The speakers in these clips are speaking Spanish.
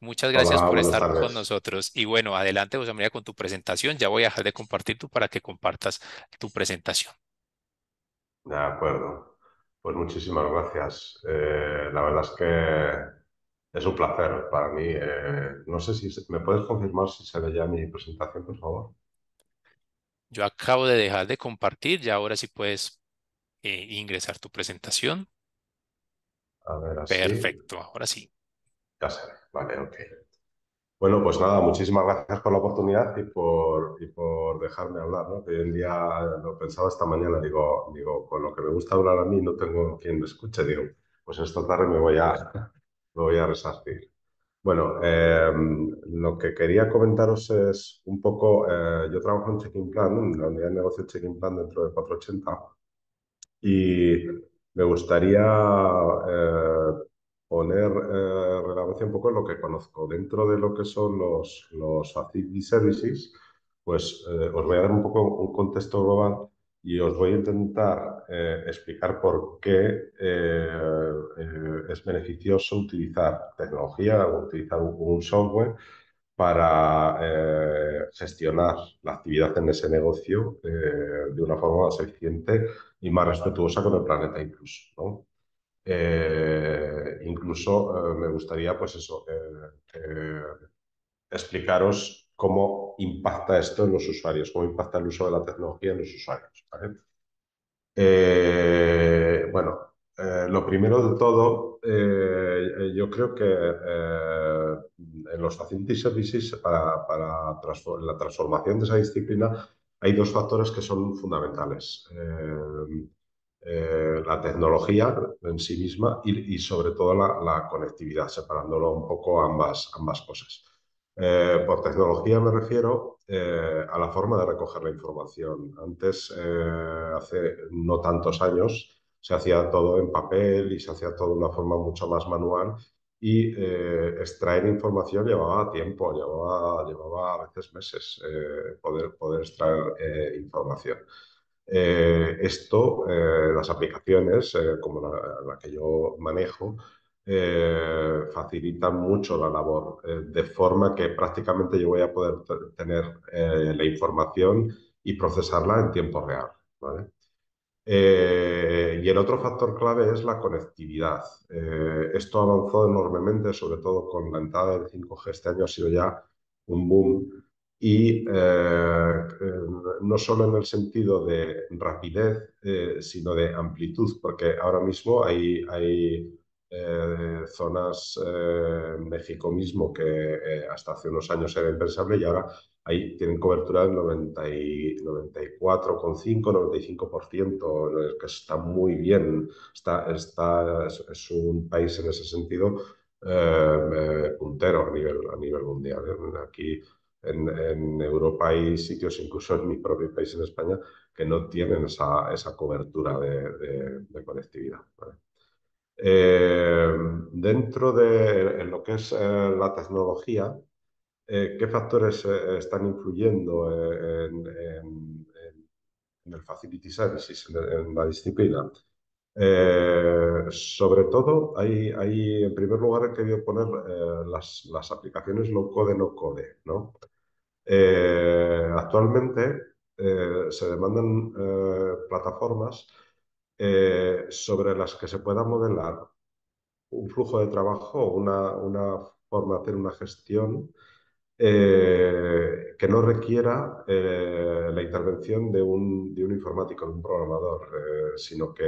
Muchas gracias por estar con nosotros. Y bueno, adelante, José María, con tu presentación. Ya voy a dejar de compartir tú para que compartas tu presentación. De acuerdo. Pues muchísimas gracias. Eh, la verdad es que es un placer para mí. Eh, no sé si me puedes confirmar si se ve ya mi presentación, por favor. Yo acabo de dejar de compartir. Ya ahora sí puedes eh, ingresar tu presentación. A ver, así. Perfecto, ahora sí. Ya se ve. Vale, Bueno, pues nada, muchísimas gracias por la oportunidad y por, por dejarme hablar, ¿no? hoy día lo pensaba esta mañana, digo, digo, con lo que me gusta hablar a mí no tengo quien me escuche, digo, pues esta tarde me voy a, me voy a resarcir. Bueno, em, lo que quería comentaros es un poco, eh, yo trabajo en Checking Plan, en la unidad de negocio check Plan dentro de 480 y me gustaría eh, poner, eh, relevancia un poco en lo que conozco. Dentro de lo que son los, los y services, pues eh, os voy a dar un poco un contexto global y os voy a intentar eh, explicar por qué eh, es beneficioso utilizar tecnología, o utilizar un software para gestionar la actividad en ese negocio de una forma más eficiente y más respetuosa con el planeta incluso. ¿no? Eh, incluso eh, me gustaría, pues eso, eh, explicaros cómo impacta esto en los usuarios, cómo impacta el uso de la tecnología en los usuarios. bueno, lo primero de todo, yo creo que en los Facility Services, para, para la transformación de esa disciplina, hay dos factores que son fundamentales. Eh, la tecnología en sí misma y, sobre todo la, conectividad, separándolo un poco ambas, ambas cosas. Eh, por tecnología me refiero eh, a la forma de recoger la información. Antes, hace no tantos años, se hacía todo en papel y se hacía todo de una forma mucho más manual y extraer información llevaba tiempo, llevaba, llevaba a veces meses poder, poder extraer información. Eh, esto, eh, las aplicaciones eh, como la, que yo manejo, facilitan mucho la labor, de forma que prácticamente yo voy a poder tener la información y procesarla en tiempo real. y el otro factor clave es la conectividad. esto avanzó enormemente, sobre todo con la entrada del 5G. Este año ha sido ya un boom y eh, eh, no solo en el sentido de rapidez, eh, sino de amplitud, porque ahora mismo hay, hay zonas, México mismo, que hasta hace unos años era impensable y ahora ahí tienen cobertura del 94,5-95%, que está muy bien, está, está, es, un país en ese sentido. puntero a nivel, a nivel mundial. Aquí en, Europa hay sitios, incluso en mi propio país, en España, que no tienen esa, cobertura de, conectividad. Eh, dentro de lo que es eh, la tecnología, eh, ¿qué factores están influyendo en, el Facility Services, en la disciplina? Eh, sobre todo, hay, en primer lugar he querido poner eh, las, aplicaciones low code, no code. ¿no? Eh, actualmente se demandan plataformas sobre las que se pueda modelar un flujo de trabajo, una, una forma de hacer una gestión eh, que no requiera eh, la intervención de un, informático, de un programador, eh, sino que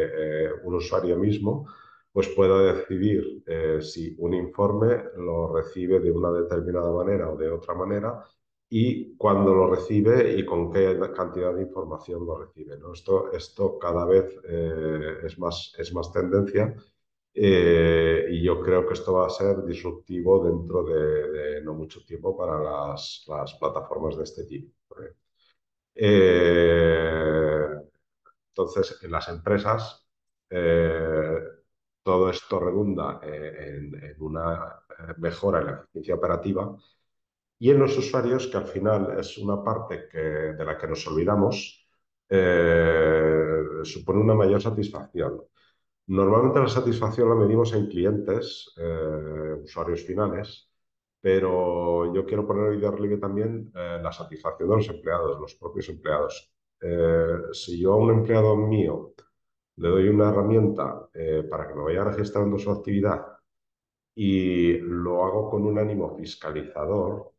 un usuario mismo pues pueda decidir si un informe lo recibe de una determinada manera o de otra manera y cuándo lo recibe y con qué cantidad de información lo recibe. Esto, esto cada vez es, más, es más tendencia eh, y yo creo que esto va a ser disruptivo dentro de, no mucho tiempo para las, plataformas de este tipo. ¿eh? Eh, entonces, en las empresas, todo esto redunda en, una mejora en la eficiencia operativa y en los usuarios, que al final es una parte de la que nos olvidamos, supone una mayor satisfacción. Normalmente la satisfacción la medimos en clientes, eh, usuarios finales, pero yo quiero poner hoy de relieve también eh, la satisfacción de los empleados, los propios empleados. Eh, si yo a un empleado mío le doy una herramienta para que me vaya registrando su actividad y lo hago con un ánimo fiscalizador,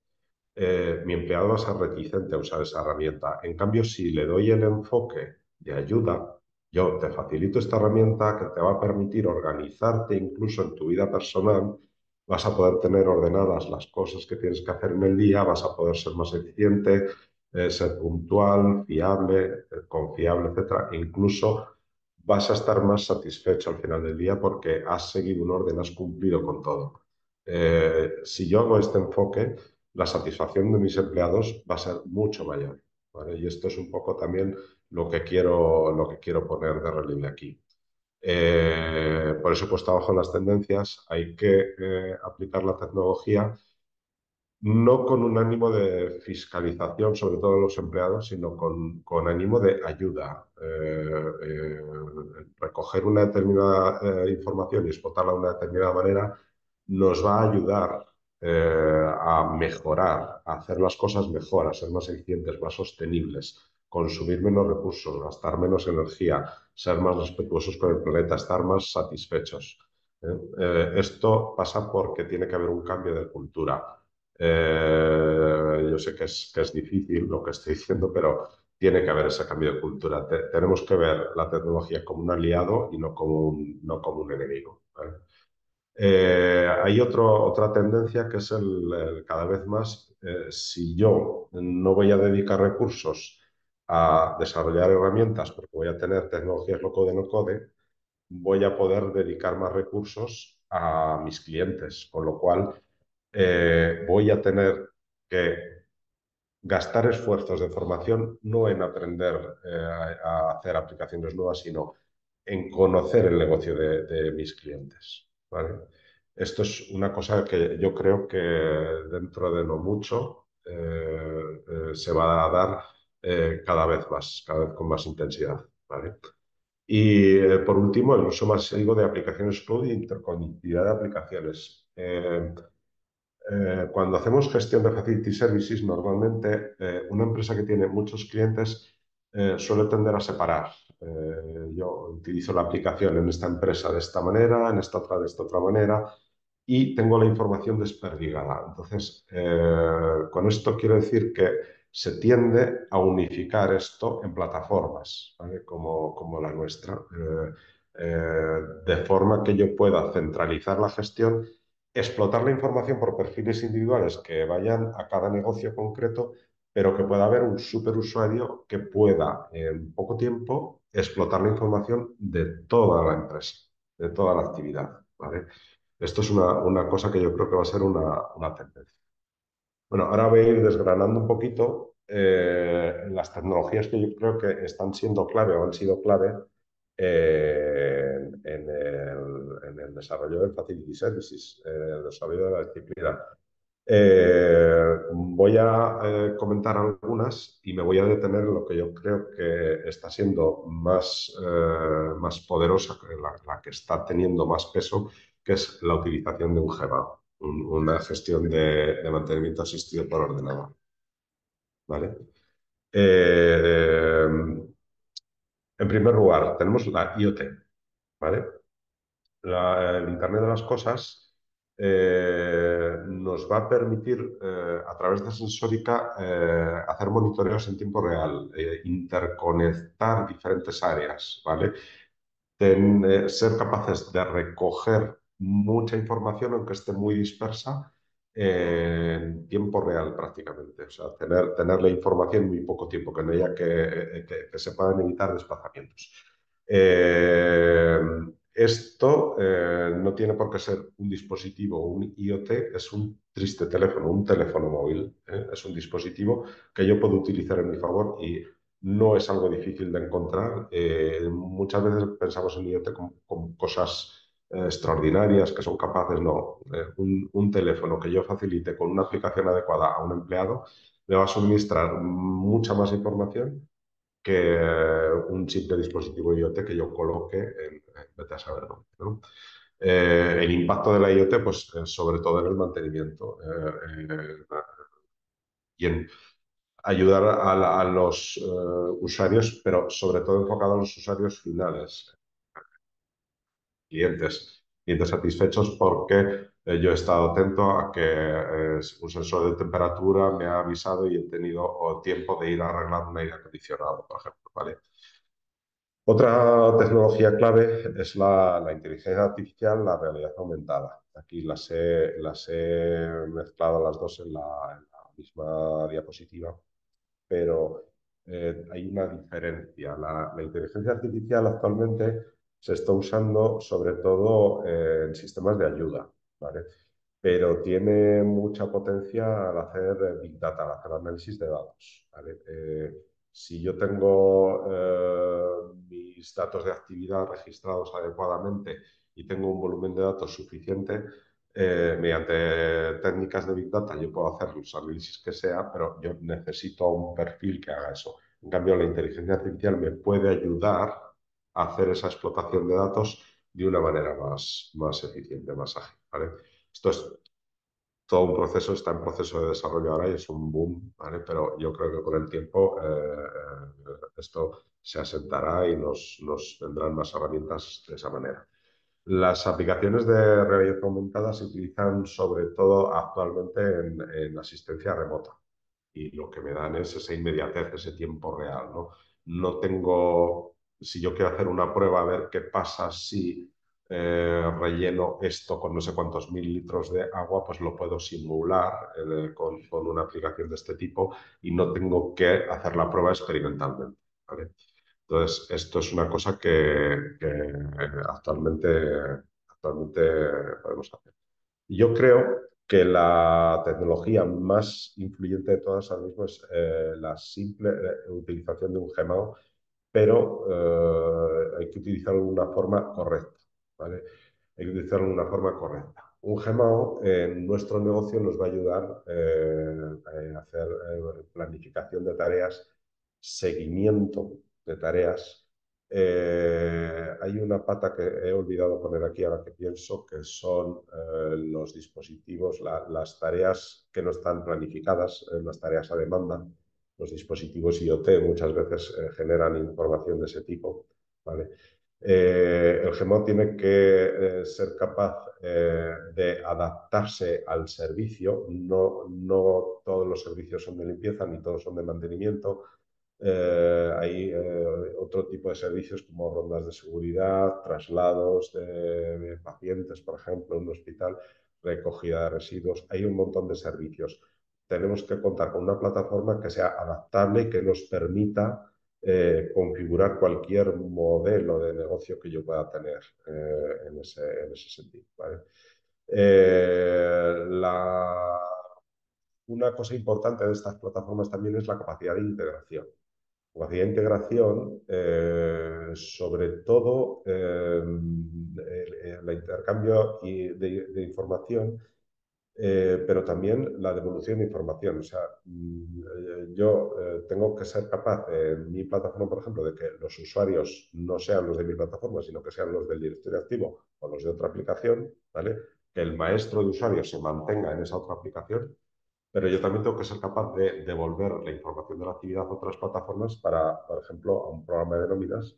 mi empleado va a ser reticente a usar esa herramienta. En cambio, si le doy el enfoque de ayuda, yo te facilito esta herramienta que te va a permitir organizarte incluso en tu vida personal, vas a poder tener ordenadas las cosas que tienes que hacer en el día, vas a poder ser más eficiente, eh, ser puntual, fiable, eh, confiable, etcétera. incluso vas a estar más satisfecho al final del día porque has seguido un orden, has cumplido con todo. Eh, si yo hago este enfoque, la satisfacción de mis empleados va a ser mucho mayor. Y esto es un poco también lo que quiero, lo que quiero poner de relieve aquí. Eh, por eso pues puesto abajo las tendencias, hay que eh, aplicar la tecnología no con un ánimo de fiscalización, sobre todo de los empleados, sino con, con ánimo de ayuda. Eh, recoger una determinada información y explotarla de una determinada manera nos va a ayudar a mejorar, a hacer las cosas mejor, a ser más eficientes, más sostenibles consumir menos recursos, gastar menos energía, ser más respetuosos con el planeta, estar más satisfechos. ¿eh? Eh, esto pasa porque tiene que haber un cambio de cultura. Eh, yo sé que es, difícil lo que estoy diciendo, pero tiene que haber ese cambio de cultura. tenemos que ver la tecnología como un aliado y no como un, enemigo. hay otra tendencia que es cada vez más, si yo no voy a dedicar recursos a desarrollar herramientas, porque voy a tener tecnologías low-code, no-code, voy a poder dedicar más recursos a mis clientes, con lo cual eh, voy a tener que gastar esfuerzos de formación no en aprender eh, a, hacer aplicaciones nuevas, sino en conocer el negocio de, mis clientes. Esto es una cosa que yo creo que dentro de no mucho eh, se va a dar eh, cada vez más, cada vez con más intensidad. ¿vale? Y eh, por último, el uso más de aplicaciones cloud y interconectividad de aplicaciones. Eh, cuando hacemos gestión de facility services, normalmente una empresa que tiene muchos clientes suele tender a separar. yo utilizo la aplicación en esta empresa de esta manera, en esta otra de esta otra manera, y tengo la información desperdigada. Entonces, con esto quiero decir que se tiende a unificar esto en plataformas como, como, la nuestra, eh, eh, de forma que yo pueda centralizar la gestión, explotar la información por perfiles individuales que vayan a cada negocio concreto, pero que pueda haber un superusuario que pueda en poco tiempo explotar la información de toda la empresa, de toda la actividad. Esto es una, cosa que yo creo que va a ser una tendencia. Bueno, ahora voy a ir desgranando un poquito eh, las tecnologías que yo creo que están siendo clave o han sido clave eh, en, el, desarrollo del Facility Services, el desarrollo de la disciplina. Eh, voy a comentar algunas y me voy a detener en lo que yo creo que está siendo más, más poderosa, la, que está teniendo más peso, que es la utilización de un GBAO una gestión de, mantenimiento asistido por ordenador. ¿Vale? Eh, en primer lugar, tenemos la IoT. ¿Vale? La, el Internet de las Cosas eh, nos va a permitir, eh, a través de sensórica, hacer monitoreos en tiempo real, interconectar diferentes áreas, ¿vale? ser capaces de recoger mucha información, aunque esté muy dispersa, en tiempo real prácticamente. O sea, tener, tener la información en muy poco tiempo, que no haya que, eh, que, se puedan evitar desplazamientos. Eh, esto eh, no tiene por qué ser un dispositivo, un IoT, es un triste teléfono, un teléfono móvil. Es un dispositivo que yo puedo utilizar en mi favor y no es algo difícil de encontrar. muchas veces pensamos en IoT como con cosas eh, extraordinarias que son capaces, no, un, teléfono que yo facilite con una aplicación adecuada a un empleado le va a suministrar mucha más información que un simple dispositivo IoT que yo coloque en, vete a saber dónde. Eh, el impacto de la IoT, pues eh, sobre todo en el mantenimiento y en ayudar a, a los usuarios, pero sobre todo enfocado a los usuarios finales clientes, clientes satisfechos porque eh, yo he estado atento a que eh, un sensor de temperatura me ha avisado y he tenido tiempo de ir a arreglar un aire acondicionado, por ejemplo, ¿vale? Otra tecnología clave es la, inteligencia artificial, la realidad aumentada. Aquí las he, las he mezclado las dos en la, misma diapositiva, pero eh, hay una diferencia. La, la, inteligencia artificial actualmente se está usando sobre todo eh, en sistemas de ayuda, ¿vale? Pero tiene mucha potencia al hacer Big Data, al hacer análisis de datos, eh, si yo tengo eh, mis datos de actividad registrados adecuadamente y tengo un volumen de datos suficiente, mediante técnicas de Big Data yo puedo hacer los análisis que sea, pero yo necesito un perfil que haga eso. En cambio, la inteligencia artificial me puede ayudar hacer esa explotación de datos de una manera más, más eficiente, más ágil. Esto es todo un proceso, está en proceso de desarrollo ahora y es un boom, ¿vale? pero yo creo que con el tiempo eh, eh, esto se asentará y nos, nos vendrán más herramientas de esa manera. Las aplicaciones de realidad aumentada se utilizan sobre todo actualmente en, en, asistencia remota y lo que me dan es esa inmediatez, ese tiempo real. No, no tengo si yo quiero hacer una prueba a ver qué pasa si eh, relleno esto con no sé cuántos mil litros de agua, pues lo puedo simular eh, con, con, una aplicación de este tipo y no tengo que hacer la prueba experimentalmente. Entonces, esto es una cosa que, actualmente, actualmente podemos hacer. Yo creo que la tecnología más influyente de todas ahora mismo es eh, la simple utilización de un gemado pero eh, hay que utilizarlo de una forma correcta. ¿vale? Hay que utilizarlo de una forma correcta. Un GMAO en nuestro negocio nos va a ayudar eh, a hacer eh, planificación de tareas, seguimiento de tareas. hay una pata que he olvidado poner aquí ahora que pienso, que son los dispositivos, las tareas que no están planificadas, las tareas a demanda los dispositivos IoT muchas veces eh, generan información de ese tipo. ¿vale? Eh, el GEMO tiene que eh, ser capaz de adaptarse al servicio. No, no, todos los servicios son de limpieza ni todos son de mantenimiento. hay otro tipo de servicios como rondas de seguridad, traslados de pacientes, por ejemplo, en un hospital, recogida de residuos. Hay un montón de servicios tenemos que contar con una plataforma que sea adaptable y que nos permita eh, configurar cualquier modelo de negocio que yo pueda tener eh, en, ese, sentido. Eh, una cosa importante de estas plataformas también es la capacidad de integración. Capacidad de integración, sobre todo el, intercambio de información eh, pero también la devolución de información. O sea, mm, yo eh, tengo que ser capaz en mi plataforma, por ejemplo, de que los usuarios no sean los de mi plataforma, sino que sean los del directorio activo o los de otra aplicación, ¿vale? Que el maestro de usuarios se mantenga en esa otra aplicación, pero yo también tengo que ser capaz de devolver la información de la actividad a otras plataformas para, por ejemplo, a un programa de nóminas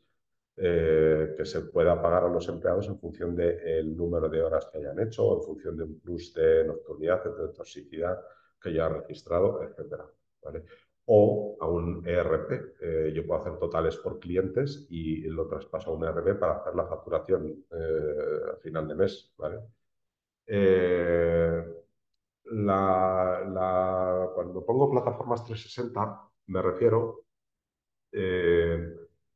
eh, que se pueda pagar a los empleados en función del número de horas que hayan hecho, o en función de un plus de nocturnidad, de toxicidad que ya haya registrado, etc. O a un ERP. Eh, yo puedo hacer totales por clientes y lo traspaso a un ERP para hacer la facturación eh, a final de mes. cuando pongo plataformas 360, me refiero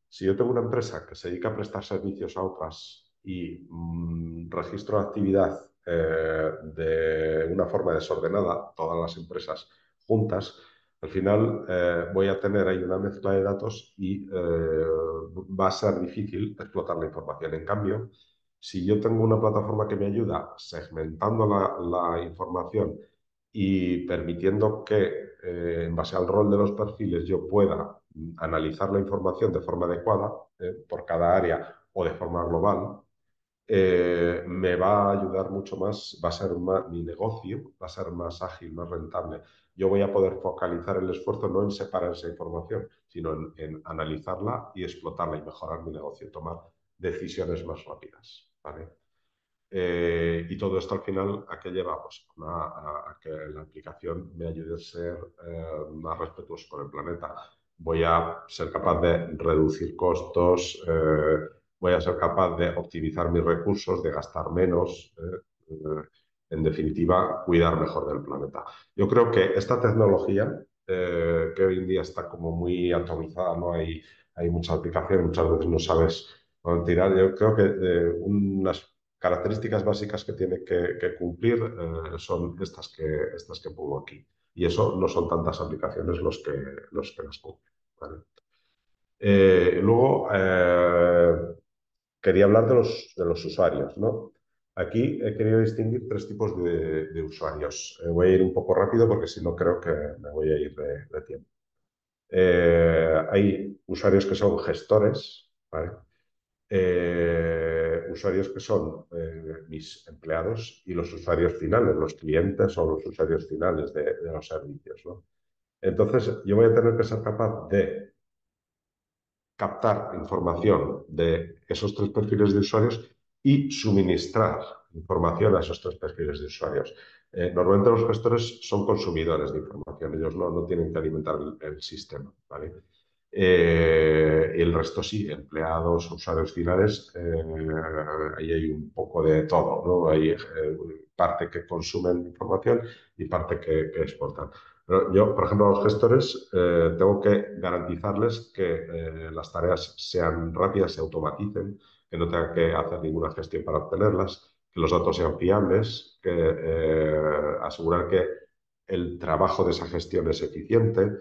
si yo tengo una empresa que se dedica a prestar servicios a otras y mm, registro actividad eh, de una forma desordenada, todas las empresas juntas, al final eh, voy a tener ahí una mezcla de datos y eh, va a ser difícil explotar la información. En cambio, si yo tengo una plataforma que me ayuda segmentando la, información y permitiendo que en base al rol de los perfiles yo pueda analizar la información de forma adecuada eh, por cada área o de forma global, eh, me va a ayudar mucho más, va a ser mi negocio va a ser más ágil, más rentable. Yo voy a poder focalizar el esfuerzo no en separar esa información, sino en, analizarla y explotarla y mejorar mi negocio, tomar decisiones más rápidas. ¿vale? Eh, y todo esto al final, ¿a qué llevamos? Pues a, que la aplicación me ayude a ser más respetuoso con el planeta, voy a ser capaz de reducir costos, eh, voy a ser capaz de optimizar mis recursos, de gastar menos, eh, eh, en definitiva, cuidar mejor del planeta. Yo creo que esta tecnología, que hoy en día está como muy atomizada, ¿no? hay, hay mucha aplicación, muchas veces no sabes dónde tirar, yo creo que unas características básicas que tiene que, que cumplir son estas que, estas que pongo aquí y eso no son tantas aplicaciones los que, los que las cumplen. Eh, luego, eh, quería hablar de los, de los usuarios. ¿no? Aquí he querido distinguir tres tipos de, usuarios. Eh, voy a ir un poco rápido porque si no creo que me voy a ir de, tiempo. hay usuarios que son gestores, usuarios que son eh, mis empleados y los usuarios finales, los clientes o los usuarios finales de, los servicios. Entonces, yo voy a tener que ser capaz de captar información de esos tres perfiles de usuarios y suministrar información a esos tres perfiles de usuarios. Eh, normalmente los gestores son consumidores de información, ellos no, no tienen que alimentar el, el sistema. ¿vale? Eh, y el resto sí, empleados, usuarios finales, eh, ahí hay un poco de todo, ¿no? Hay eh, parte que consumen información y parte que, exportan. yo, por ejemplo, a los gestores tengo que garantizarles que las tareas sean rápidas, se automaticen, que no tengan que hacer ninguna gestión para obtenerlas, que los datos sean fiables, que asegurar que el trabajo de esa gestión es eficiente,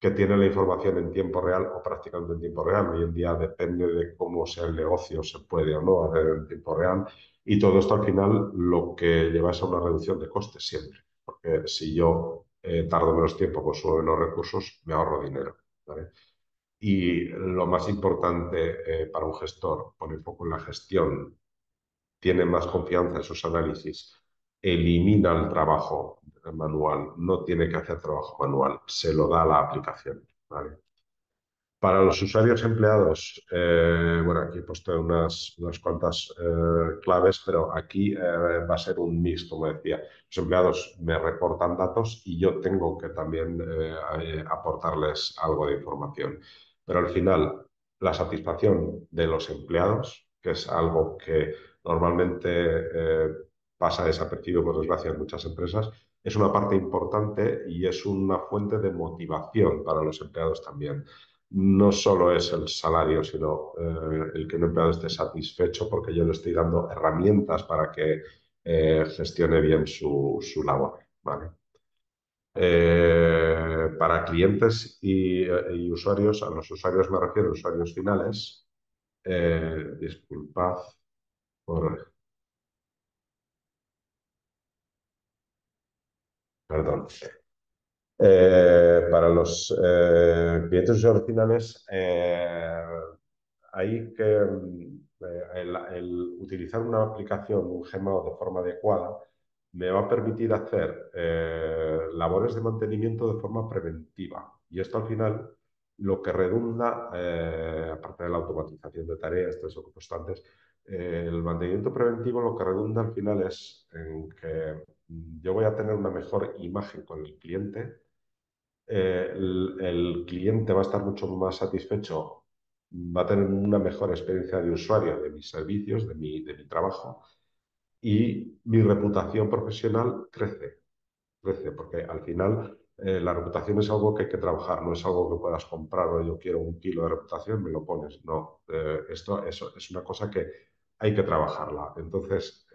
que tiene la información en tiempo real o prácticamente en tiempo real. Hoy en día depende de cómo sea el negocio, se puede o no hacer en tiempo real. Y todo esto al final lo que lleva es a una reducción de costes siempre. Porque si yo eh, tardo menos tiempo, consumo menos recursos, me ahorro dinero. Y lo más importante eh, para un gestor, poner poco en la gestión, tiene más confianza en sus análisis, elimina el trabajo manual, no tiene que hacer trabajo manual, se lo da la aplicación. Para los usuarios empleados, eh, bueno, aquí he puesto unas, unas cuantas eh, claves, pero aquí eh, va a ser un mix, como decía. Los empleados me reportan datos y yo tengo que también aportarles algo de información. Pero al final, la satisfacción de los empleados, que es algo que normalmente pasa desapercibido, por desgracia, en muchas empresas, es una parte importante y es una fuente de motivación para los empleados también. No solo es el salario, sino eh, el que un empleado esté satisfecho porque yo le estoy dando herramientas para que eh, gestione bien su, labor. ¿vale? Eh, para clientes y, y, usuarios, a los usuarios me refiero, usuarios finales, disculpad por perdón. Eh, para los eh, clientes originales eh, hay que mm, el, utilizar una aplicación, un gemado de forma adecuada, me va a permitir hacer labores de mantenimiento de forma preventiva. Y esto al final lo que redunda, aparte de la automatización de tareas, tres el mantenimiento preventivo lo que redunda al final es en que Mm, yo voy a tener una mejor imagen con el cliente, eh, el, cliente va a estar mucho más satisfecho, va a tener una mejor experiencia de usuario de mis servicios, de mi, de mi trabajo, y mi reputación profesional crece, crece, porque al final eh, la reputación es algo que hay que trabajar, no es algo que puedas comprar o yo quiero un kilo de reputación, me lo pones, no, eh, esto eso es una cosa que hay que trabajarla. Entonces,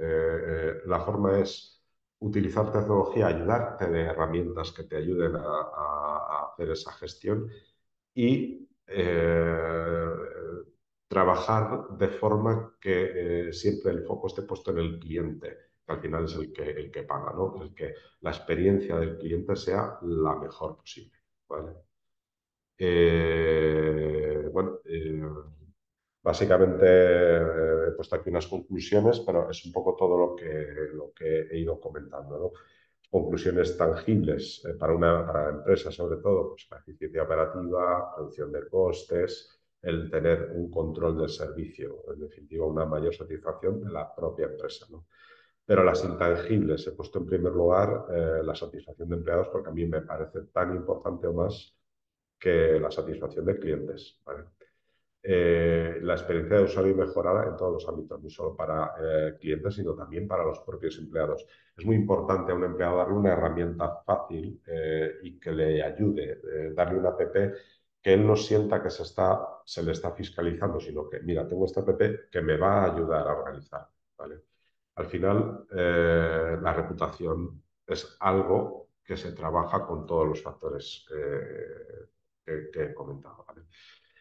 la forma es utilizar tecnología, ayudarte de herramientas que te ayuden a, hacer esa gestión y eh, trabajar de forma que eh, siempre el foco esté puesto en el cliente, que al final es el que, el que paga, El que la experiencia del cliente sea la mejor posible, ¿vale? Eh, bueno, Básicamente eh, he puesto aquí unas conclusiones, pero es un poco todo lo que, he ido comentando. Conclusiones tangibles eh, para una empresa, sobre todo, pues, la eficiencia operativa, reducción de costes, el tener un control del servicio, en definitiva, una mayor satisfacción de la propia empresa. Pero las intangibles, he puesto en primer lugar eh, la satisfacción de empleados porque a mí me parece tan importante o más que la satisfacción de clientes. Eh, la experiencia de usuario mejorada en todos los ámbitos, no solo para eh, clientes, sino también para los propios empleados. Es muy importante a un empleado darle una herramienta fácil eh, y que le ayude, darle una app que él no sienta que se, está, se le está fiscalizando, sino que, mira, tengo esta app que me va a ayudar a organizar. ¿vale? Al final, la reputación es algo que se trabaja con todos los factores que, he comentado. ¿vale?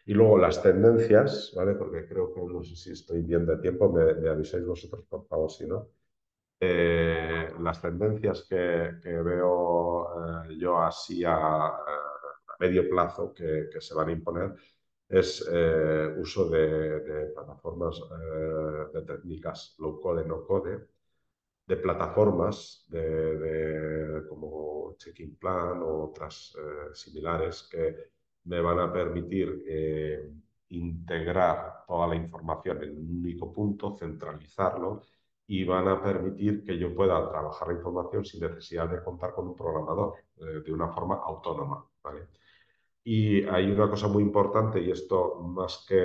Y luego las tendencias, ¿vale? Porque creo que no sé si estoy bien de tiempo, me, avisáis vosotros, por favor, si no. Eh, las tendencias que, veo eh, yo así a, medio plazo que, se van a imponer es eh, uso de, plataformas de técnicas low code, no code, de plataformas de, de como Checking Plan o otras similares que me van a permitir eh, integrar toda la información en un único punto, centralizarlo y van a permitir que yo pueda trabajar la información sin necesidad de contar con un programador eh, de una forma autónoma. Y hay una cosa muy importante, y esto más que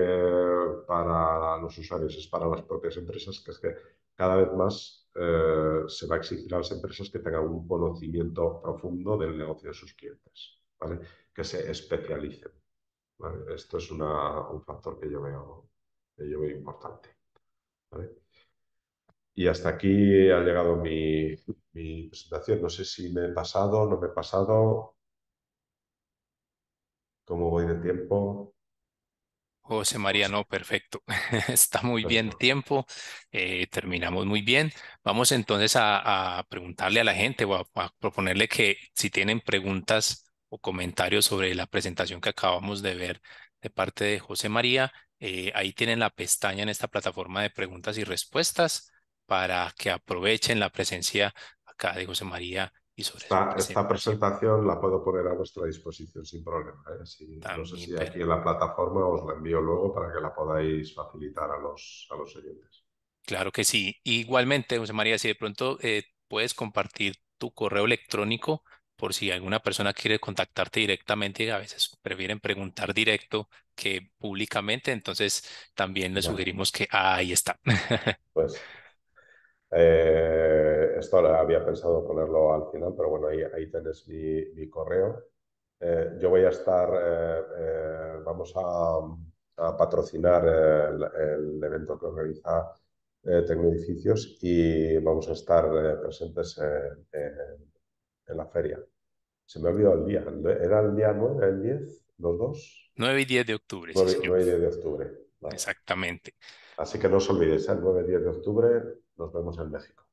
para los usuarios, es para las propias empresas, que es que cada vez más eh, se va a exigir a las empresas que tengan un conocimiento profundo del negocio de sus clientes que se especialicen. Esto es un factor que yo veo, yo importante. Y hasta aquí ha llegado mi, presentación. No sé si me he pasado, no me he pasado. ¿Cómo voy de tiempo? José María, no, perfecto. Está muy bien tiempo. Eh, terminamos muy bien. Vamos entonces a, preguntarle a la gente o a, proponerle que si tienen preguntas o comentarios sobre la presentación que acabamos de ver de parte de José María, eh, ahí tienen la pestaña en esta plataforma de preguntas y respuestas para que aprovechen la presencia acá de José María y sobre esta, esta presentación la puedo poner a vuestra disposición sin problema. ¿eh? no sé si aquí en la plataforma os la envío luego para que la podáis facilitar a los, a los oyentes. Claro que sí. Igualmente, José María, si de pronto eh, puedes compartir tu correo electrónico por si alguna persona quiere contactarte directamente, y a veces prefieren preguntar directo que públicamente, entonces también le sugerimos que ah, ahí está. Pues eh, esto había pensado ponerlo al final, pero bueno, ahí, ahí tenés mi, correo. Eh, yo voy a estar, eh, eh, vamos a, patrocinar el, evento que organiza Tecnoedificios y vamos a estar presentes en la feria. Se me ha olvidado el día. ¿Era el día 9, el 10, los dos? 9 y 10 de octubre. 9, 9 y 10 de octubre. Exactamente. Así que no os olvidéis, el ¿eh? 9 y 10 de octubre nos vemos en México.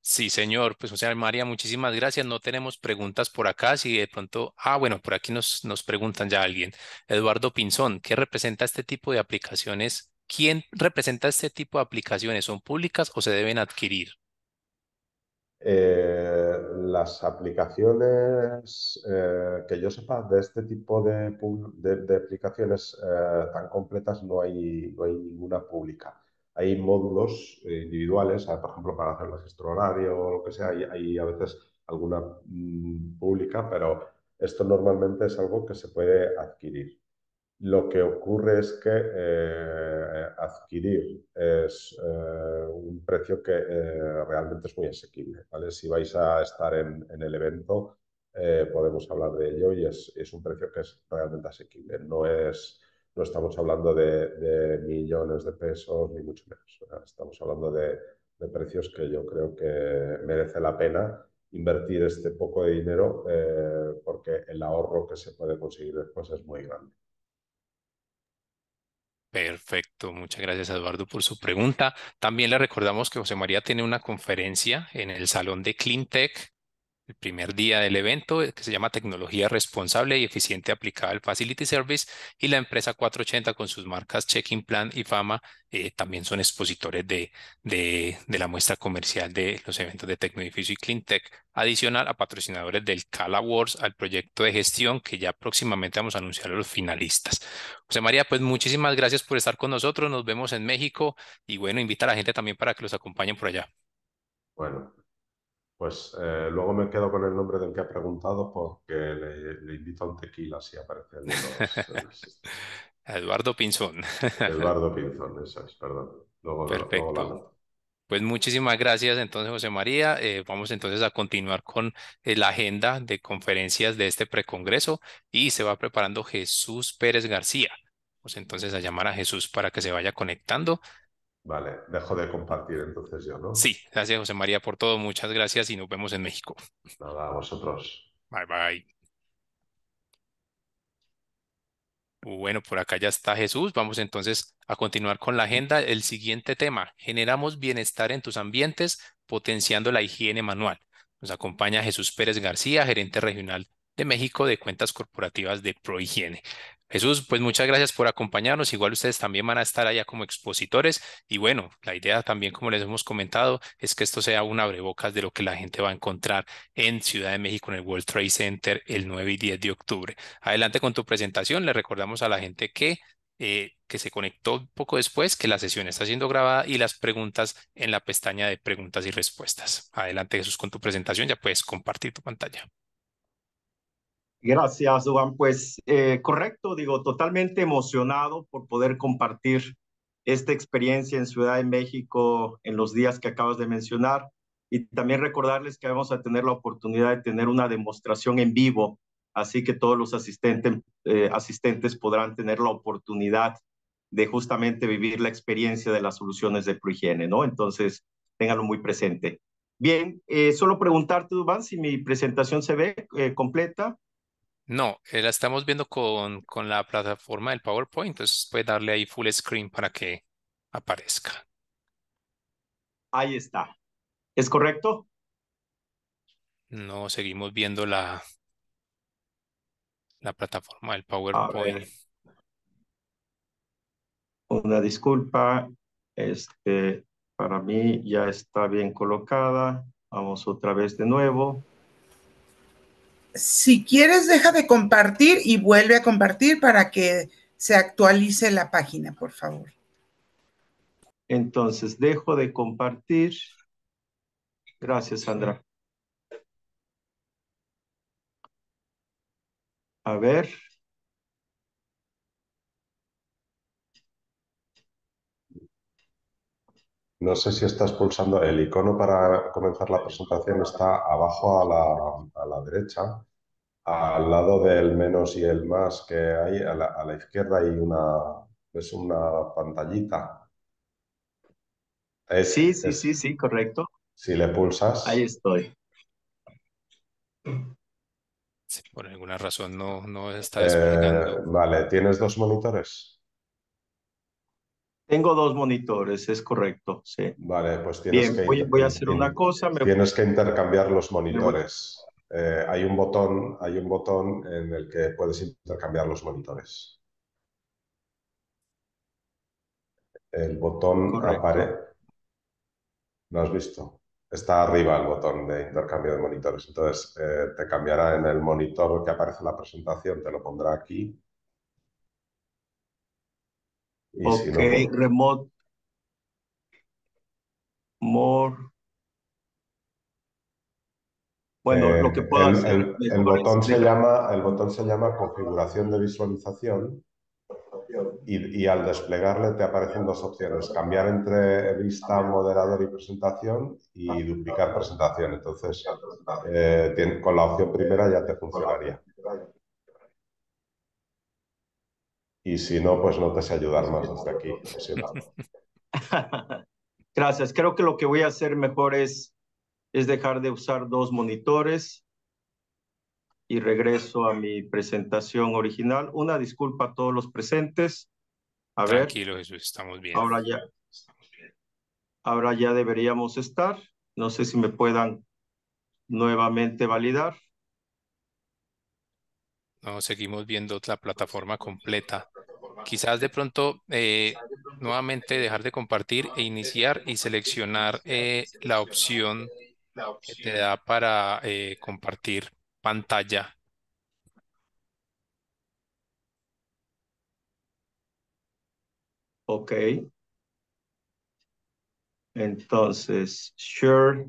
Sí, señor. Pues, José María, muchísimas gracias. No tenemos preguntas por acá. Si de pronto, ah, bueno, por aquí nos, nos preguntan ya alguien. Eduardo Pinzón, ¿qué representa este tipo de aplicaciones? ¿Quién representa este tipo de aplicaciones? ¿Son públicas o se deben adquirir? Eh, las aplicaciones eh, que yo sepa de este tipo de, aplicaciones eh, tan completas no hay, no hay ninguna pública. Hay módulos individuales, ah, por ejemplo, para hacer el registro horario o lo que sea, hay, a veces alguna mm, pública, pero esto normalmente es algo que se puede adquirir lo que ocurre es que eh, adquirir es eh, un precio que eh, realmente es muy asequible. Si vais a estar en, el evento, podemos hablar de ello y es, un precio que es realmente asequible. No, es, no estamos hablando de, millones de pesos, ni mucho menos. Estamos hablando de, precios que yo creo que merece la pena invertir este poco de dinero porque el ahorro que se puede conseguir después es muy grande. Perfecto, muchas gracias Eduardo por su pregunta. También le recordamos que José María tiene una conferencia en el Salón de CleanTech el primer día del evento, eh, que se llama Tecnología Responsable y Eficiente Aplicada al Facility Service, y la empresa 480 con sus marcas Checking Plan y Fama eh, también son expositores de, de, la muestra comercial de los eventos de Tecnoedificio y Cleantech, adicional a patrocinadores del Cala Awards al proyecto de gestión que ya próximamente vamos a anunciar a los finalistas. José María, pues muchísimas gracias por estar con nosotros, nos vemos en México y bueno, invita a la gente también para que los acompañen por allá. Bueno, pues eh, luego me quedo con el nombre del que ha preguntado porque le, invito a un tequila si aparece. El Eduardo Pinzón. Eduardo Pinzón, eso es, perdón. Perfecto. pues muchísimas gracias entonces José María. Eh, vamos entonces a continuar con eh, la agenda de conferencias de este precongreso y se va preparando Jesús Pérez García. Pues entonces a llamar a Jesús para que se vaya conectando Vale, dejo de compartir entonces yo, ¿no? Sí, gracias José María por todo, muchas gracias y nos vemos en México. Nada, a vosotros. Bye bye. Bueno, por acá ya está Jesús. Vamos entonces a continuar con la agenda. El siguiente tema, generamos bienestar en tus ambientes potenciando la higiene manual. Nos acompaña Jesús Pérez García, gerente regional de México de cuentas corporativas de ProHigiene. Jesús, pues muchas gracias por acompañarnos. Igual ustedes también van a estar allá como expositores. Y bueno, la idea también, como les hemos comentado, es que esto sea un abrebocas de lo que la gente va a encontrar en Ciudad de México, en el World Trade Center, el 9 y 10 de octubre. Adelante con tu presentación. Le recordamos a la gente que, eh, que se conectó poco después, que la sesión está siendo grabada y las preguntas en la pestaña de preguntas y respuestas. Adelante, Jesús, con tu presentación. Ya puedes compartir tu pantalla. Gracias, Juan. Pues eh, correcto, digo, totalmente emocionado por poder compartir esta experiencia en Ciudad de México en los días que acabas de mencionar y también recordarles que vamos a tener la oportunidad de tener una demostración en vivo, así que todos los asistentes, eh, asistentes podrán tener la oportunidad de justamente vivir la experiencia de las soluciones de Prohigiene, ¿no? Entonces, ténganlo muy presente. Bien, eh, solo preguntarte, Dubán, si mi presentación se ve completa. No, eh, la estamos viendo con, con, la plataforma del PowerPoint, entonces puede darle ahí full screen para que aparezca. Ahí está. ¿Es correcto? No, seguimos viendo la, la plataforma del PowerPoint. Una disculpa, este, para mí ya está bien colocada. Vamos otra vez de nuevo si quieres, deja de compartir y vuelve a compartir para que se actualice la página, por favor. Entonces, dejo de compartir. Gracias, Sandra. A ver. No sé si estás pulsando el icono para comenzar la presentación, está abajo a la, derecha, al lado del menos y el más que hay, a la, izquierda hay una, es una pantallita. sí, sí, sí, sí, correcto. Si le pulsas. Ahí estoy. por alguna razón no, no está eh, vale, ¿tienes dos monitores? Tengo dos monitores, es correcto, sí. Vale, pues tienes que... Voy, a hacer una cosa. Tienes que intercambiar los monitores. Eh, hay, un botón, hay un botón en el que puedes intercambiar los monitores. El botón aparece... No has visto? Está arriba el botón de intercambio de monitores. Entonces, eh, te cambiará en el monitor que aparece en la presentación, te lo pondrá aquí ok, remote. More. Bueno, eh, lo que puedo el, El, botón se llama, el botón se llama configuración de visualización. Y, al desplegarle te aparecen dos opciones, cambiar entre vista, moderador y presentación y duplicar presentación. Entonces, eh, con la opción primera ya te funcionaría y si no, pues no te sé ayudar más hasta aquí. Gracias. Creo que lo que voy a hacer mejor es, es dejar de usar dos monitores y regreso a mi presentación original. Una disculpa a todos los presentes. A ver. estamos bien. Ahora ya, ahora ya deberíamos estar. No sé si me puedan nuevamente validar. No, seguimos viendo la plataforma completa quizás de pronto eh, nuevamente dejar de compartir e iniciar y seleccionar eh, la opción que te da para eh, compartir pantalla. Ok. Entonces, share.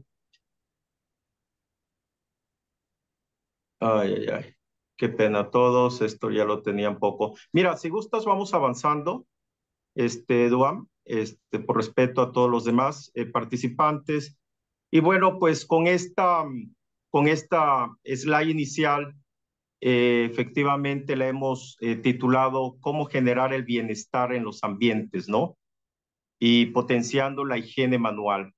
Ay, ay, ay. Qué pena todos, esto ya lo tenían poco. Mira, si gustas, vamos avanzando, este, Duam, este, por respeto a todos los demás eh, participantes. Y bueno, pues con esta, con esta slide inicial, eh, efectivamente la hemos eh, titulado Cómo generar el bienestar en los ambientes, ¿no? Y potenciando la higiene manual.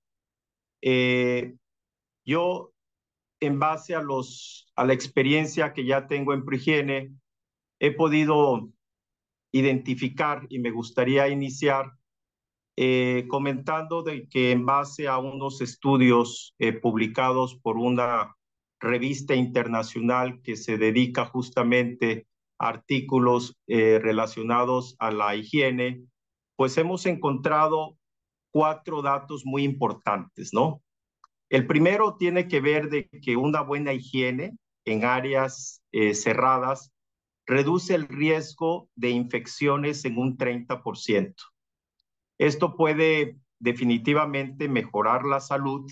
yo en base a, la experiencia que ya tengo en Prohigiene, he podido identificar y me gustaría iniciar eh, comentando de que en base a unos estudios eh, publicados por una revista internacional que se dedica justamente a artículos eh, relacionados a la higiene, pues hemos encontrado cuatro datos muy importantes, ¿no? El primero tiene que ver de que una buena higiene en áreas eh, cerradas reduce el riesgo de infecciones en un 30%. Esto puede definitivamente mejorar la salud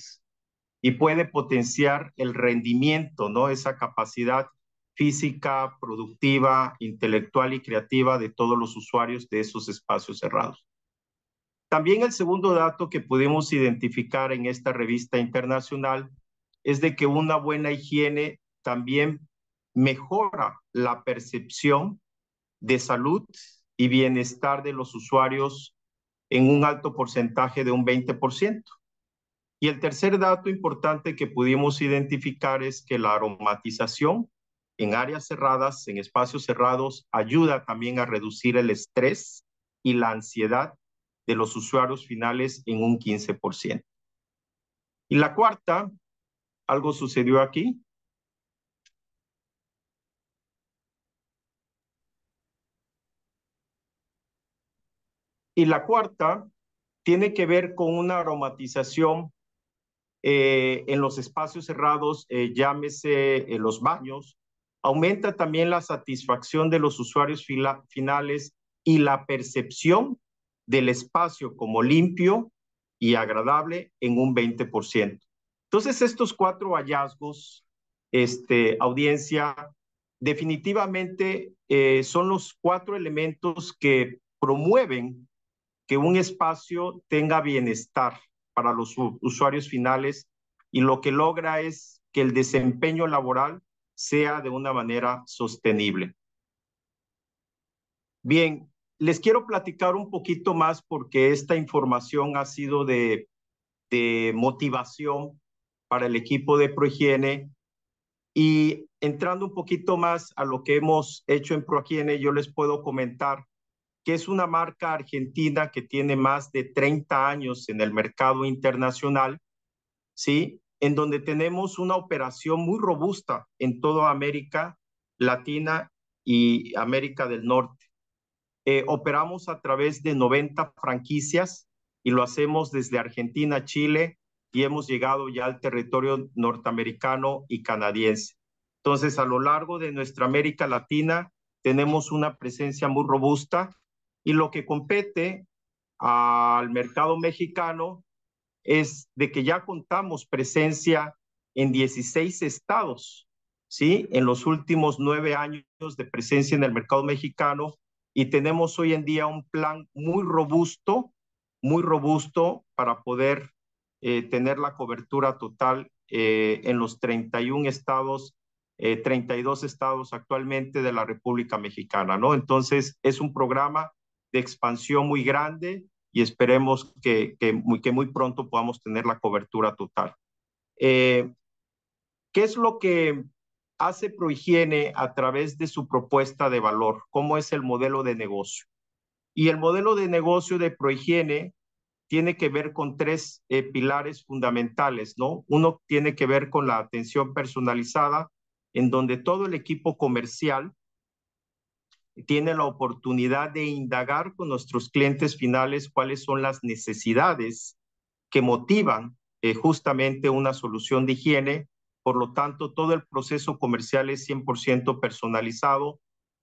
y puede potenciar el rendimiento, ¿no? Esa capacidad física, productiva, intelectual y creativa de todos los usuarios de esos espacios cerrados. También el segundo dato que pudimos identificar en esta revista internacional es de que una buena higiene también mejora la percepción de salud y bienestar de los usuarios en un alto porcentaje de un 20%. Y el tercer dato importante que pudimos identificar es que la aromatización en áreas cerradas, en espacios cerrados, ayuda también a reducir el estrés y la ansiedad de los usuarios finales en un 15%. Y la cuarta, algo sucedió aquí. Y la cuarta tiene que ver con una aromatización eh, en los espacios cerrados, eh, llámese eh, los baños. Aumenta también la satisfacción de los usuarios finales y la percepción del espacio como limpio y agradable en un 20%. Entonces, estos cuatro hallazgos, este, audiencia, definitivamente eh, son los cuatro elementos que promueven que un espacio tenga bienestar para los usuarios finales y lo que logra es que el desempeño laboral sea de una manera sostenible. Bien, les quiero platicar un poquito más porque esta información ha sido de, motivación para el equipo de Prohigiene. Y entrando un poquito más a lo que hemos hecho en Prohigiene, yo les puedo comentar que es una marca argentina que tiene más de 30 años en el mercado internacional, ¿sí? En donde tenemos una operación muy robusta en toda América Latina y América del Norte. Eh, operamos a través de 90 franquicias y lo hacemos desde Argentina, Chile y hemos llegado ya al territorio norteamericano y canadiense. Entonces, a lo largo de nuestra América Latina tenemos una presencia muy robusta y lo que compete al mercado mexicano es de que ya contamos presencia en 16 estados, ¿sí? En los últimos nueve años de presencia en el mercado mexicano y tenemos hoy en día un plan muy robusto, muy robusto para poder eh, tener la cobertura total eh, en los 31 estados, 32 eh, estados actualmente de la República Mexicana, ¿no? Entonces, es un programa de expansión muy grande y esperemos que, muy, que muy pronto podamos tener la cobertura total. ¿Qué es lo que hace Prohigiene a través de su propuesta de valor? ¿Cómo es el modelo de negocio? Y el modelo de negocio de Prohigiene tiene que ver con tres eh, pilares fundamentales, ¿no? Uno tiene que ver con la atención personalizada, en donde todo el equipo comercial tiene la oportunidad de indagar con nuestros clientes finales cuáles son las necesidades que motivan eh, justamente una solución de higiene por lo tanto, todo el proceso comercial es 100% personalizado.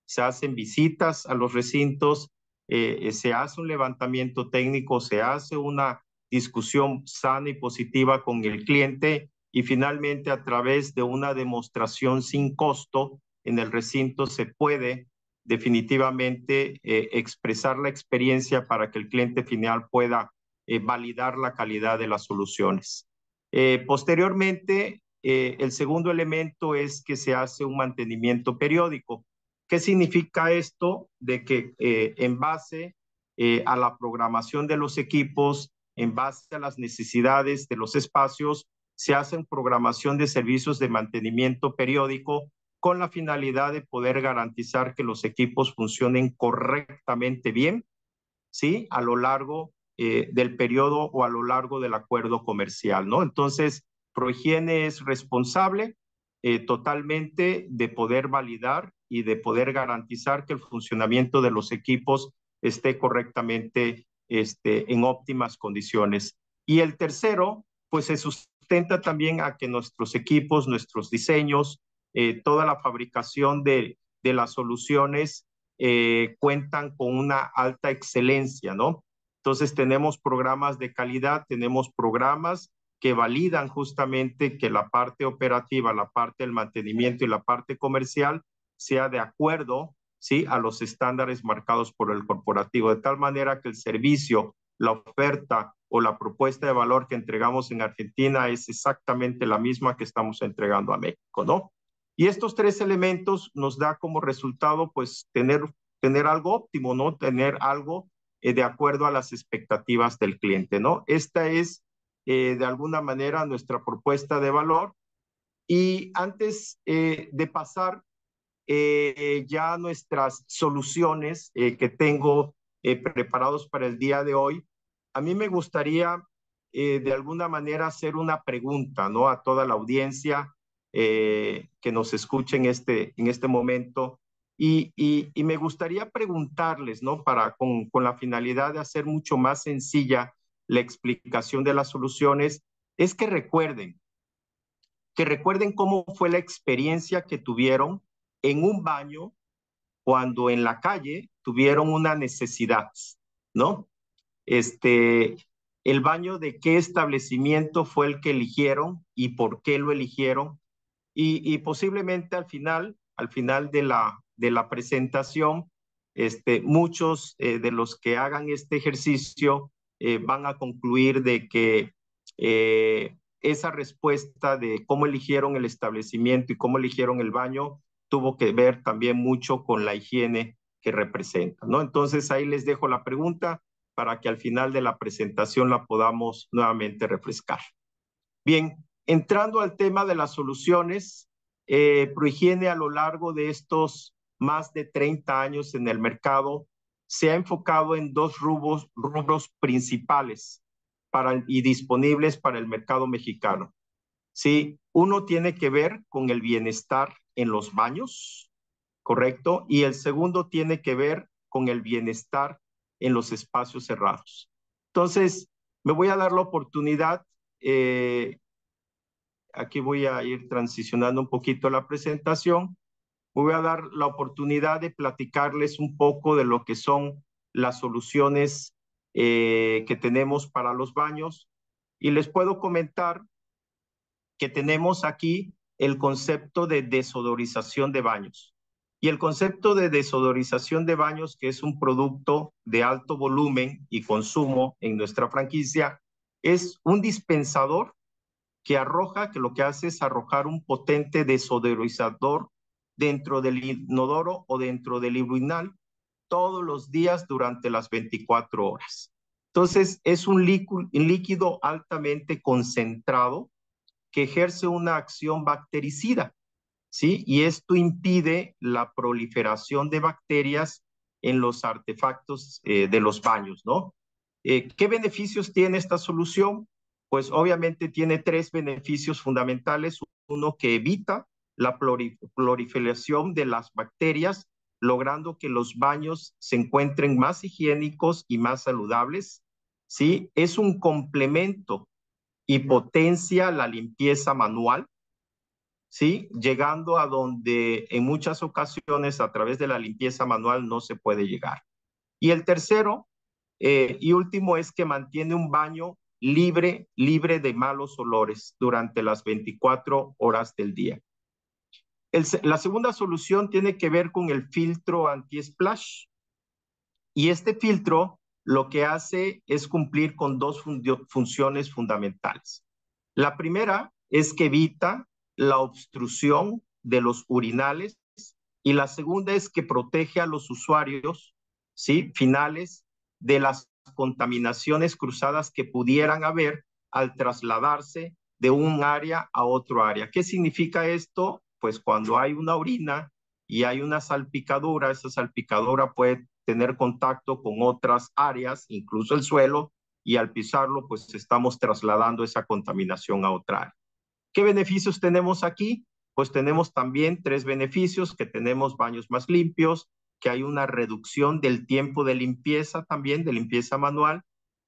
Se hacen visitas a los recintos, eh, se hace un levantamiento técnico, se hace una discusión sana y positiva con el cliente y finalmente a través de una demostración sin costo en el recinto se puede definitivamente eh, expresar la experiencia para que el cliente final pueda eh, validar la calidad de las soluciones. posteriormente, eh, el segundo elemento es que se hace un mantenimiento periódico. ¿Qué significa esto? De que eh, en base eh, a la programación de los equipos, en base a las necesidades de los espacios, se hacen programación de servicios de mantenimiento periódico con la finalidad de poder garantizar que los equipos funcionen correctamente bien, ¿sí? A lo largo del periodo o a lo largo del acuerdo comercial, ¿no? Entonces, Prohigiene es responsable eh, totalmente de poder validar y de poder garantizar que el funcionamiento de los equipos esté correctamente este, en óptimas condiciones. Y el tercero, pues se sustenta también a que nuestros equipos, nuestros diseños, eh, toda la fabricación de, las soluciones eh, cuentan con una alta excelencia, ¿no? Entonces tenemos programas de calidad, tenemos programas que validan justamente que la parte operativa, la parte del mantenimiento y la parte comercial sea de acuerdo ¿sí? a los estándares marcados por el corporativo, de tal manera que el servicio, la oferta o la propuesta de valor que entregamos en Argentina es exactamente la misma que estamos entregando a México, ¿no? Y estos tres elementos nos da como resultado, pues, tener, tener algo óptimo, ¿no? Tener algo eh, de acuerdo a las expectativas del cliente, ¿no? Esta es eh, de alguna manera nuestra propuesta de valor. Y antes eh, de pasar eh, ya nuestras soluciones eh, que tengo preparados para el día de hoy, a mí me gustaría de alguna manera hacer una pregunta ¿no? a toda la audiencia que nos escuche en este, en este momento. Y, me gustaría preguntarles, ¿no? Para, con, con, la finalidad de hacer mucho más sencilla la explicación de las soluciones, es que recuerden, que recuerden cómo fue la experiencia que tuvieron en un baño cuando en la calle tuvieron una necesidad, ¿no? Este, el baño de qué establecimiento fue el que eligieron y por qué lo eligieron. Y, posiblemente al final, al final de la, de la presentación, este, muchos eh, de los que hagan este ejercicio eh, van a concluir de que eh, esa respuesta de cómo eligieron el establecimiento y cómo eligieron el baño tuvo que ver también mucho con la higiene que representa, ¿no? Entonces ahí les dejo la pregunta para que al final de la presentación la podamos nuevamente refrescar. Bien, entrando al tema de las soluciones, eh, Prohigiene a lo largo de estos más de 30 años en el mercado se ha enfocado en dos rubros, principales y disponibles para el mercado mexicano. ¿sí? Uno tiene que ver con el bienestar en los baños, ¿correcto? Y el segundo tiene que ver con el bienestar en los espacios cerrados. Entonces, me voy a dar la oportunidad, eh, aquí voy a ir transicionando un poquito la presentación, voy a dar la oportunidad de platicarles un poco de lo que son las soluciones eh, que tenemos para los baños. Y les puedo comentar que tenemos aquí el concepto de desodorización de baños. Y el concepto de desodorización de baños, que es un producto de alto volumen y consumo en nuestra franquicia, es un dispensador que arroja, que lo que hace es arrojar un potente desodorizador dentro del inodoro o dentro del urinal todos los días durante las 24 horas. Entonces, es un líquido, altamente concentrado que ejerce una acción bactericida, ¿sí? Y esto impide la proliferación de bacterias en los artefactos eh, de los baños, ¿no? Eh, ¿Qué beneficios tiene esta solución? Pues obviamente tiene tres beneficios fundamentales. Uno que evita la proliferación de las bacterias, logrando que los baños se encuentren más higiénicos y más saludables. ¿sí? Es un complemento y potencia la limpieza manual, ¿sí? llegando a donde en muchas ocasiones a través de la limpieza manual no se puede llegar. Y el tercero eh, y último es que mantiene un baño libre, libre de malos olores durante las 24 horas del día la segunda solución tiene que ver con el filtro anti-splash. Y este filtro lo que hace es cumplir con dos funciones fundamentales. La primera es que evita la obstrucción de los urinales y la segunda es que protege a los usuarios ¿sí? finales de las contaminaciones cruzadas que pudieran haber al trasladarse de un área a otro área. ¿Qué significa esto? pues cuando hay una orina y hay una salpicadura, esa salpicadura puede tener contacto con otras áreas, incluso el suelo, y al pisarlo, pues estamos trasladando esa contaminación a otra área. ¿Qué beneficios tenemos aquí? Pues tenemos también tres beneficios, que tenemos baños más limpios, que hay una reducción del tiempo de limpieza también, de limpieza manual,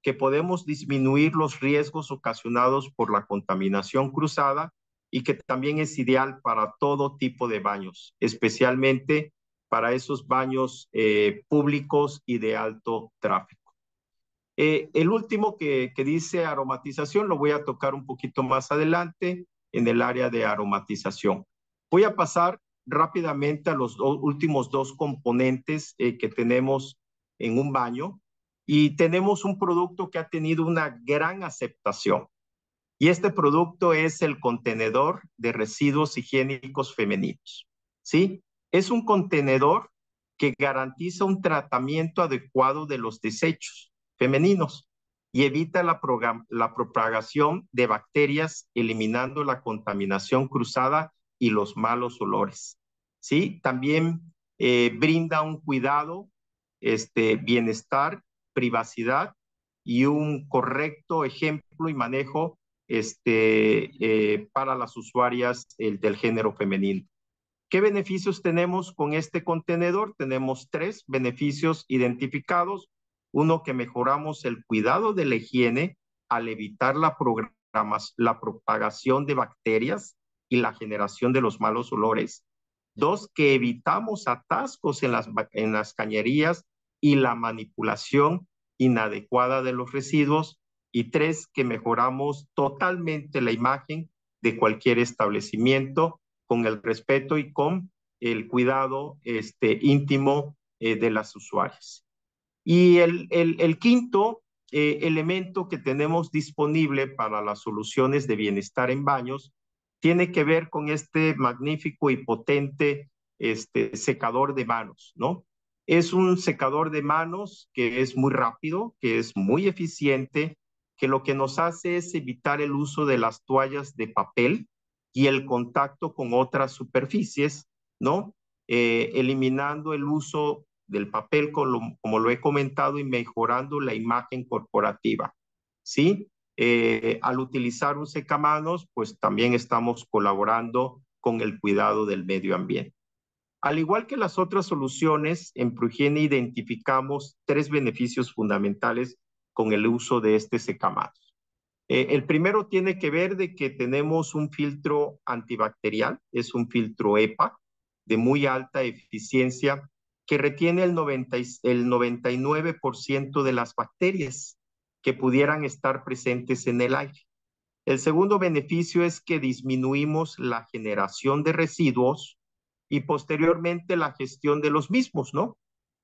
que podemos disminuir los riesgos ocasionados por la contaminación cruzada y que también es ideal para todo tipo de baños, especialmente para esos baños eh, públicos y de alto tráfico. Eh, el último que, dice aromatización lo voy a tocar un poquito más adelante en el área de aromatización. Voy a pasar rápidamente a los últimos dos componentes eh, que tenemos en un baño y tenemos un producto que ha tenido una gran aceptación. Y este producto es el contenedor de residuos higiénicos femeninos. ¿Sí? Es un contenedor que garantiza un tratamiento adecuado de los desechos femeninos y evita la, propagación de bacterias, eliminando la contaminación cruzada y los malos olores. ¿Sí? También eh, brinda un cuidado, este, bienestar, privacidad y un correcto ejemplo y manejo este, eh, para las usuarias del género femenino. ¿Qué beneficios tenemos con este contenedor? Tenemos tres beneficios identificados. Uno, que mejoramos el cuidado de la higiene al evitar la, propagación de bacterias y la generación de los malos olores. Dos, que evitamos atascos en las cañerías y la manipulación inadecuada de los residuos y tres, que mejoramos totalmente la imagen de cualquier establecimiento con el respeto y con el cuidado este, íntimo eh, de las usuarias. Y el, quinto eh, elemento que tenemos disponible para las soluciones de bienestar en baños tiene que ver con este magnífico y potente este, secador de manos, ¿no? Es un secador de manos que es muy rápido, que es muy eficiente, que lo que nos hace es evitar el uso de las toallas de papel y el contacto con otras superficies, ¿no? Eh, eliminando el uso del papel, como, lo he comentado, y mejorando la imagen corporativa, ¿sí? Eh, al utilizar un secamanos, pues también estamos colaborando con el cuidado del medio ambiente. Al igual que las otras soluciones, en Prugene identificamos tres beneficios fundamentales con el uso de este secamado. Eh, el primero tiene que ver de que tenemos un filtro antibacterial, es un filtro EPA de muy alta eficiencia que retiene el, 90, el 99% de las bacterias que pudieran estar presentes en el aire. El segundo beneficio es que disminuimos la generación de residuos y posteriormente la gestión de los mismos, ¿no?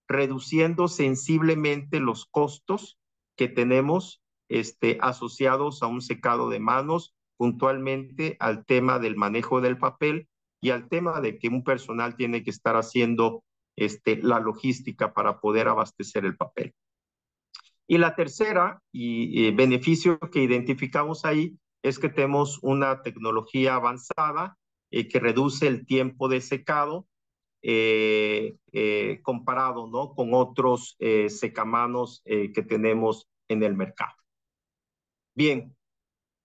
Reduciendo sensiblemente los costos que tenemos este, asociados a un secado de manos, puntualmente al tema del manejo del papel y al tema de que un personal tiene que estar haciendo este, la logística para poder abastecer el papel. Y la tercera y beneficio que identificamos ahí es que tenemos una tecnología avanzada eh, que reduce el tiempo de secado eh, eh, comparado ¿no? con otros eh, secamanos que tenemos en el mercado. Bien,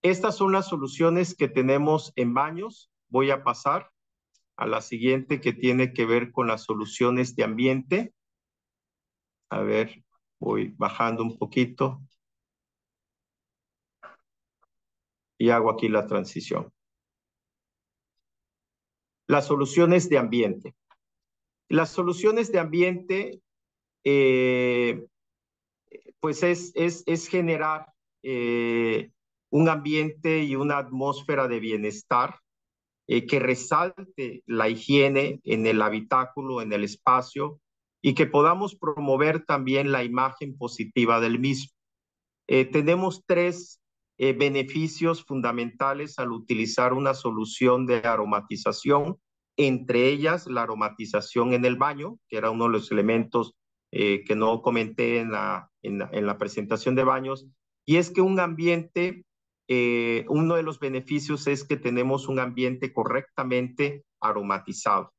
estas son las soluciones que tenemos en baños. Voy a pasar a la siguiente que tiene que ver con las soluciones de ambiente. A ver, voy bajando un poquito. Y hago aquí la transición. Las soluciones de ambiente. Las soluciones de ambiente, eh, pues es, generar eh, un ambiente y una atmósfera de bienestar eh, que resalte la higiene en el habitáculo, en el espacio, y que podamos promover también la imagen positiva del mismo. tenemos tres beneficios fundamentales al utilizar una solución de aromatización entre ellas la aromatización en el baño, que era uno de los elementos eh, que no comenté en la, en presentación de baños, y es que un ambiente, eh, uno de los beneficios es que tenemos un ambiente correctamente aromatizado,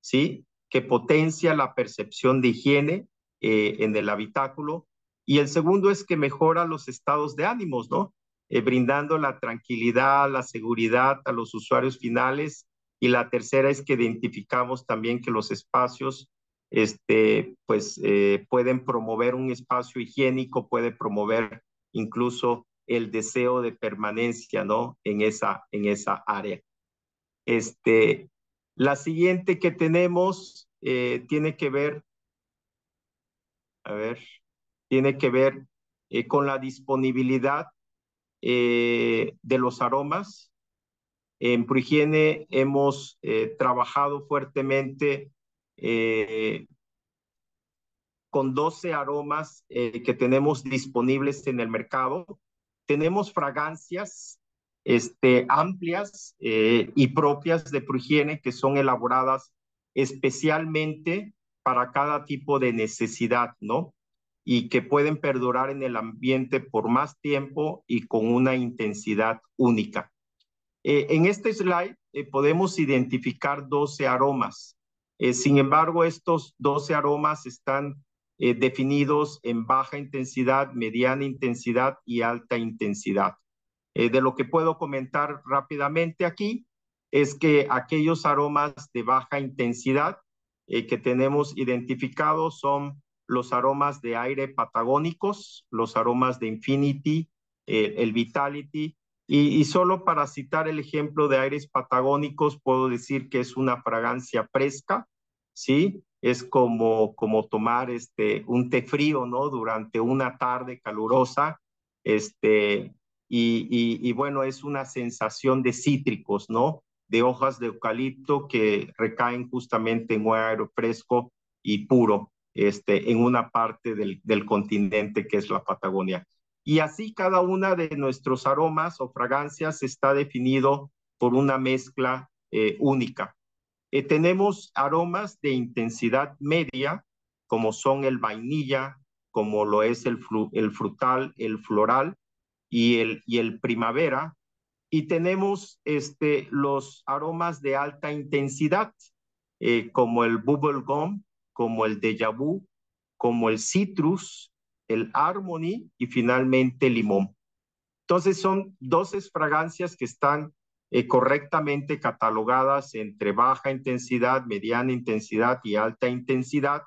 ¿sí? Que potencia la percepción de higiene eh, en el habitáculo, y el segundo es que mejora los estados de ánimos, ¿no? brindando la tranquilidad, la seguridad a los usuarios finales y la tercera es que identificamos también que los espacios este, pues, eh, pueden promover un espacio higiénico, puede promover incluso el deseo de permanencia ¿no? en, esa, en esa área. Este, la siguiente que tenemos eh, tiene que ver, a ver, tiene que ver eh, con la disponibilidad de los aromas en Prohigiene hemos eh, trabajado fuertemente eh, con 12 aromas eh, que tenemos disponibles en el mercado. Tenemos fragancias este, amplias y propias de Prohigiene que son elaboradas especialmente para cada tipo de necesidad, ¿no? Y que pueden perdurar en el ambiente por más tiempo y con una intensidad única. Eh, en este slide eh, podemos identificar 12 aromas. Eh, sin embargo, estos 12 aromas están definidos en baja intensidad, mediana intensidad y alta intensidad. de lo que puedo comentar rápidamente aquí es que aquellos aromas de baja intensidad que tenemos identificados son los aromas de aire patagónicos, los aromas de Infinity, el Vitality, y, solo para citar el ejemplo de aires patagónicos, puedo decir que es una fragancia fresca, ¿sí? Es como, como tomar este, un té frío, ¿no? Durante una tarde calurosa, este, y, bueno, es una sensación de cítricos, ¿no? De hojas de eucalipto que recaen justamente en un aire fresco y puro, este, en una parte del continente que es la Patagonia. Y así cada una de nuestros aromas o fragancias está definido por una mezcla eh, única. Eh, tenemos aromas de intensidad media, como son el vainilla, como lo es el, frutal, el floral y el, y el primavera. Y tenemos este, los aromas de alta intensidad, eh, como el bubblegum, como el déjà vu, como el citrus, el Harmony y finalmente limón. Entonces son 12 fragancias que están eh, correctamente catalogadas entre baja intensidad, mediana intensidad y alta intensidad,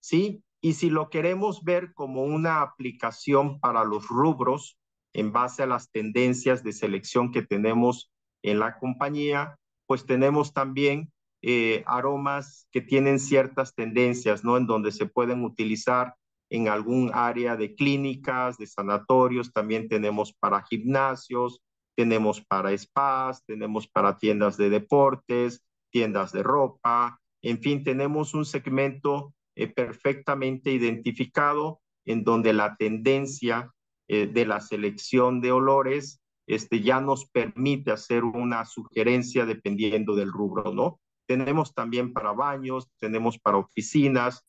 ¿sí? Y si lo queremos ver como una aplicación para los rubros en base a las tendencias de selección que tenemos en la compañía, pues tenemos también eh, aromas que tienen ciertas tendencias, ¿no? En donde se pueden utilizar en algún área de clínicas, de sanatorios, también tenemos para gimnasios, tenemos para spas, tenemos para tiendas de deportes, tiendas de ropa, en fin, tenemos un segmento eh, perfectamente identificado en donde la tendencia eh, de la selección de olores este, ya nos permite hacer una sugerencia dependiendo del rubro, ¿no? Tenemos también para baños, tenemos para oficinas,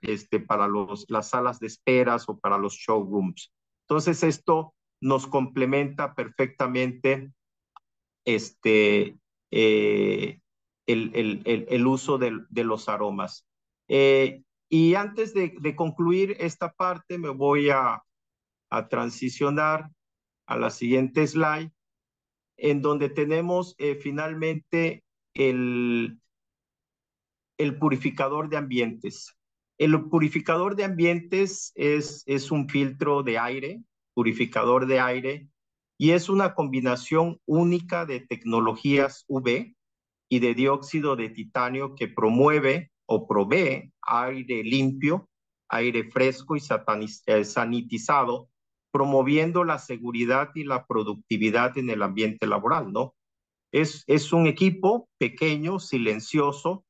este, para los, las salas de esperas o para los showrooms. Entonces, esto nos complementa perfectamente este, eh, el, el, el, uso de, los aromas. Eh, y antes de, concluir esta parte, me voy a, a transicionar a la siguiente slide, en donde tenemos eh, finalmente el, el purificador de ambientes. El purificador de ambientes es, es un filtro de aire, purificador de aire, y es una combinación única de tecnologías UV y de dióxido de titanio que promueve o provee aire limpio, aire fresco y eh, sanitizado, promoviendo la seguridad y la productividad en el ambiente laboral, ¿no? Es, es un equipo pequeño, silencioso,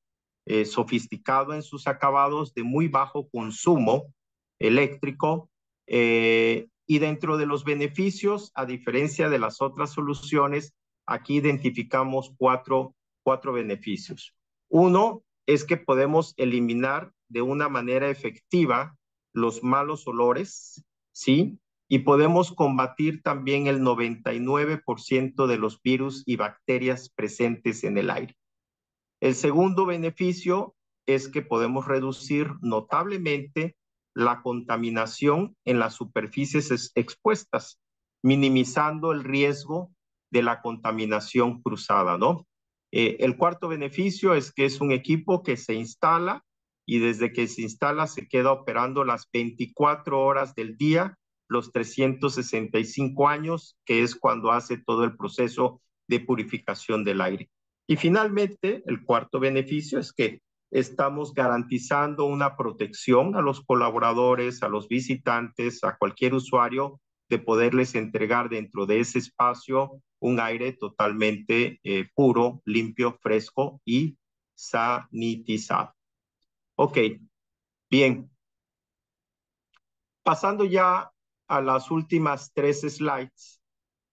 eh, sofisticado en sus acabados, de muy bajo consumo eléctrico. Eh, y dentro de los beneficios, a diferencia de las otras soluciones, aquí identificamos cuatro, cuatro beneficios. Uno es que podemos eliminar de una manera efectiva los malos olores, ¿sí? Y podemos combatir también el 99% de los virus y bacterias presentes en el aire. El segundo beneficio es que podemos reducir notablemente la contaminación en las superficies expuestas, minimizando el riesgo de la contaminación cruzada, ¿no? Eh, el cuarto beneficio es que es un equipo que se instala y desde que se instala se queda operando las 24 horas del día, los 365 años, que es cuando hace todo el proceso de purificación del aire. Y finalmente, el cuarto beneficio es que estamos garantizando una protección a los colaboradores, a los visitantes, a cualquier usuario, de poderles entregar dentro de ese espacio un aire totalmente eh, puro, limpio, fresco y sanitizado. Ok, bien. Pasando ya a las últimas tres slides,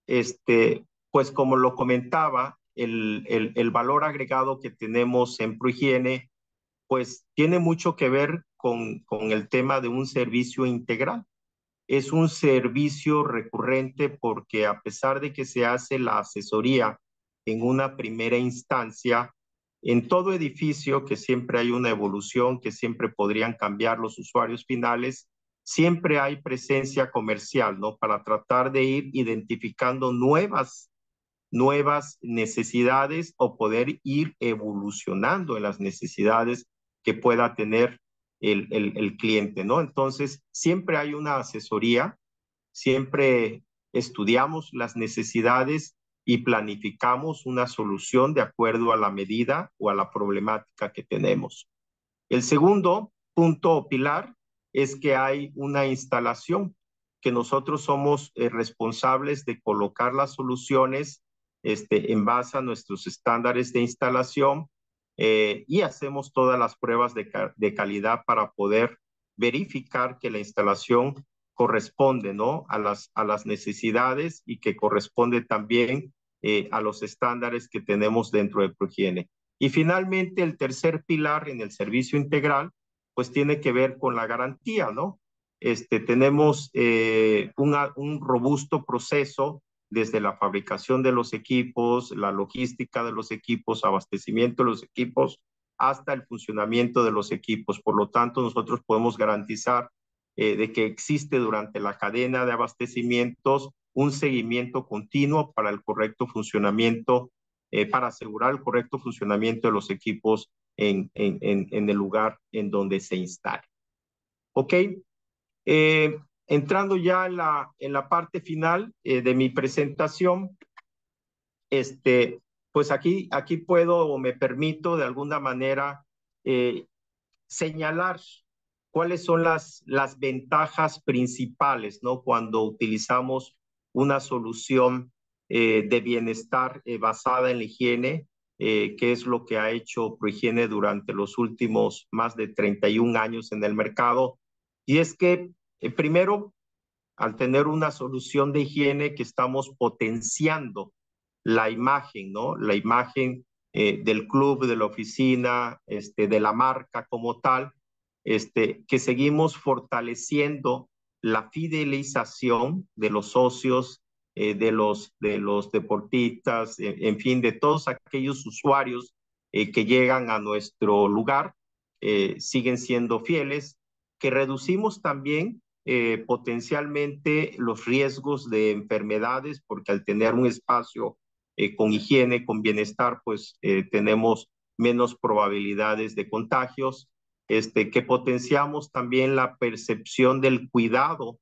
este, pues como lo comentaba, el, el, valor agregado que tenemos en Prohigiene, pues tiene mucho que ver con, con el tema de un servicio integral. Es un servicio recurrente porque a pesar de que se hace la asesoría en una primera instancia, en todo edificio, que siempre hay una evolución, que siempre podrían cambiar los usuarios finales, siempre hay presencia comercial, ¿no? Para tratar de ir identificando nuevas nuevas necesidades o poder ir evolucionando en las necesidades que pueda tener el, cliente, ¿no? Entonces, siempre hay una asesoría, siempre estudiamos las necesidades y planificamos una solución de acuerdo a la medida o a la problemática que tenemos. El segundo punto o pilar es que hay una instalación que nosotros somos eh, responsables de colocar las soluciones este, en base a nuestros estándares de instalación eh, y hacemos todas las pruebas de, calidad para poder verificar que la instalación corresponde ¿no? a, las, a las necesidades y que corresponde también eh, a los estándares que tenemos dentro de progiene Y finalmente, el tercer pilar en el servicio integral, pues tiene que ver con la garantía, ¿no? Este, tenemos eh, un robusto proceso desde la fabricación de los equipos, la logística de los equipos, abastecimiento de los equipos, hasta el funcionamiento de los equipos. Por lo tanto, nosotros podemos garantizar eh, de que existe durante la cadena de abastecimientos un seguimiento continuo para el correcto funcionamiento, eh, para asegurar el correcto funcionamiento de los equipos en, el lugar en donde se instale. ¿Ok? Eh, Entrando ya en la, en la parte final eh, de mi presentación, este, pues aquí, aquí puedo o me permito de alguna manera eh, señalar cuáles son las, las ventajas principales ¿no? cuando utilizamos una solución eh, de bienestar basada en la higiene, que es lo que ha hecho Prohigiene durante los últimos más de 31 años en el mercado. Y es que eh, primero, al tener una solución de higiene que estamos potenciando la imagen, ¿no? La imagen eh, del club, de la oficina, este, de la marca como tal, este, que seguimos fortaleciendo la fidelización de los socios, eh, de, los, de los deportistas, e, en fin, de todos aquellos usuarios que llegan a nuestro lugar, siguen siendo fieles, que reducimos también eh, potencialmente los riesgos de enfermedades, porque al tener un espacio eh, con higiene, con bienestar, pues eh, tenemos menos probabilidades de contagios, este, que potenciamos también la percepción del cuidado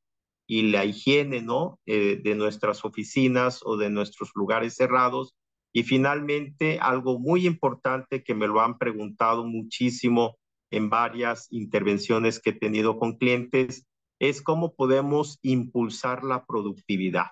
y la higiene, ¿no? de nuestras oficinas o de nuestros lugares cerrados. Y finalmente, algo muy importante que me lo han preguntado muchísimo en varias intervenciones que he tenido con clientes, es cómo podemos impulsar la productividad,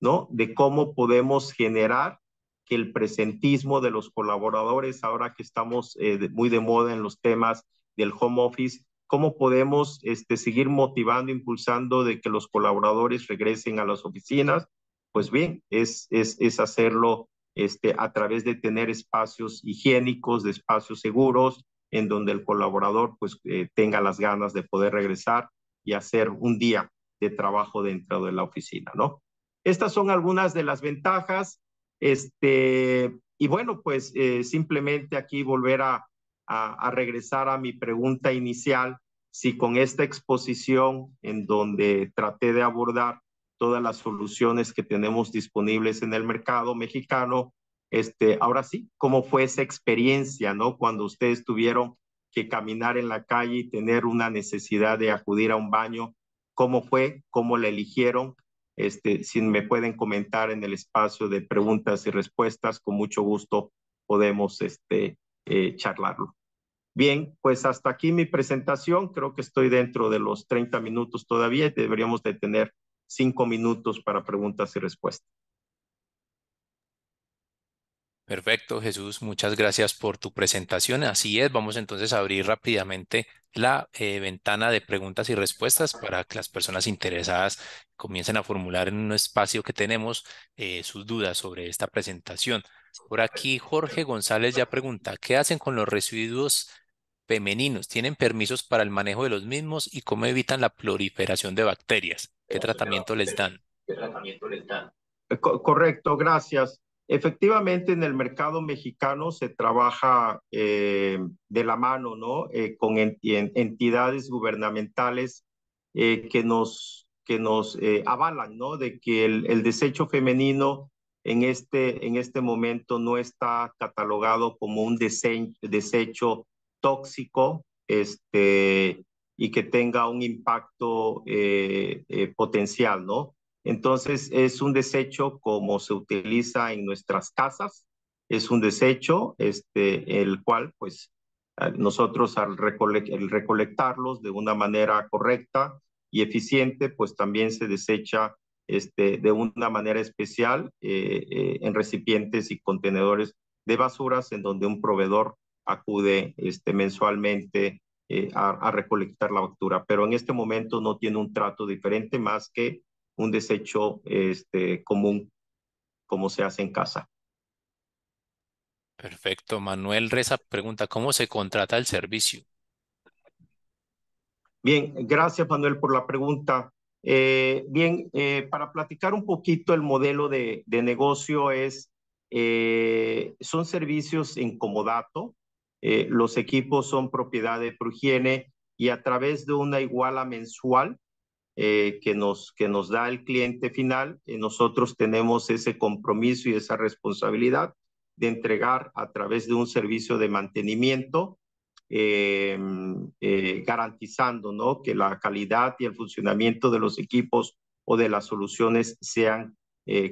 ¿no? De cómo podemos generar que el presentismo de los colaboradores, ahora que estamos eh, muy de moda en los temas del home office, cómo podemos este, seguir motivando, impulsando de que los colaboradores regresen a las oficinas, pues bien, es, es, hacerlo este, a través de tener espacios higiénicos, de espacios seguros, en donde el colaborador pues eh, tenga las ganas de poder regresar y hacer un día de trabajo dentro de la oficina, ¿no? Estas son algunas de las ventajas. Este, y bueno, pues eh, simplemente aquí volver a, a, regresar a mi pregunta inicial, si con esta exposición en donde traté de abordar todas las soluciones que tenemos disponibles en el mercado mexicano, este, ahora sí, ¿cómo fue esa experiencia, no? Cuando ustedes tuvieron que caminar en la calle y tener una necesidad de acudir a un baño. ¿Cómo fue? ¿Cómo la eligieron? Este, si me pueden comentar en el espacio de preguntas y respuestas, con mucho gusto podemos este, eh, charlarlo. Bien, pues hasta aquí mi presentación. Creo que estoy dentro de los 30 minutos todavía y deberíamos de tener 5 minutos para preguntas y respuestas. Perfecto, Jesús. Muchas gracias por tu presentación. Así es, vamos entonces a abrir rápidamente la eh, ventana de preguntas y respuestas para que las personas interesadas comiencen a formular en un espacio que tenemos eh, sus dudas sobre esta presentación. Por aquí Jorge González ya pregunta, ¿qué hacen con los residuos femeninos? ¿Tienen permisos para el manejo de los mismos y cómo evitan la proliferación de bacterias? ¿Qué tratamiento les dan? ¿Qué tratamiento les dan? Correcto, gracias. Efectivamente, en el mercado mexicano se trabaja eh, de la mano, ¿no? Eh, con entidades gubernamentales eh, que nos, que nos avalan, ¿no? De que el, desecho femenino en este, en este momento no está catalogado como un desecho tóxico este, y que tenga un impacto potencial, ¿no? Entonces es un desecho como se utiliza en nuestras casas, es un desecho este, el cual pues nosotros al recolectarlos de una manera correcta y eficiente, pues también se desecha este, de una manera especial eh, eh, en recipientes y contenedores de basuras en donde un proveedor acude este, mensualmente eh, a, recolectar la factura. pero en este momento no tiene un trato diferente más que un desecho este, común como se hace en casa. Perfecto. Manuel Reza pregunta, ¿cómo se contrata el servicio? Bien, gracias Manuel por la pregunta. Eh, bien, eh, para platicar un poquito el modelo de, negocio es, eh, son servicios en comodato, los equipos son propiedad de Prugiene y a través de una iguala mensual eh, que, nos, que nos da el cliente final, eh, nosotros tenemos ese compromiso y esa responsabilidad de entregar a través de un servicio de mantenimiento, em, eh, garantizando ¿no? que la calidad y el funcionamiento de los equipos o de las soluciones sean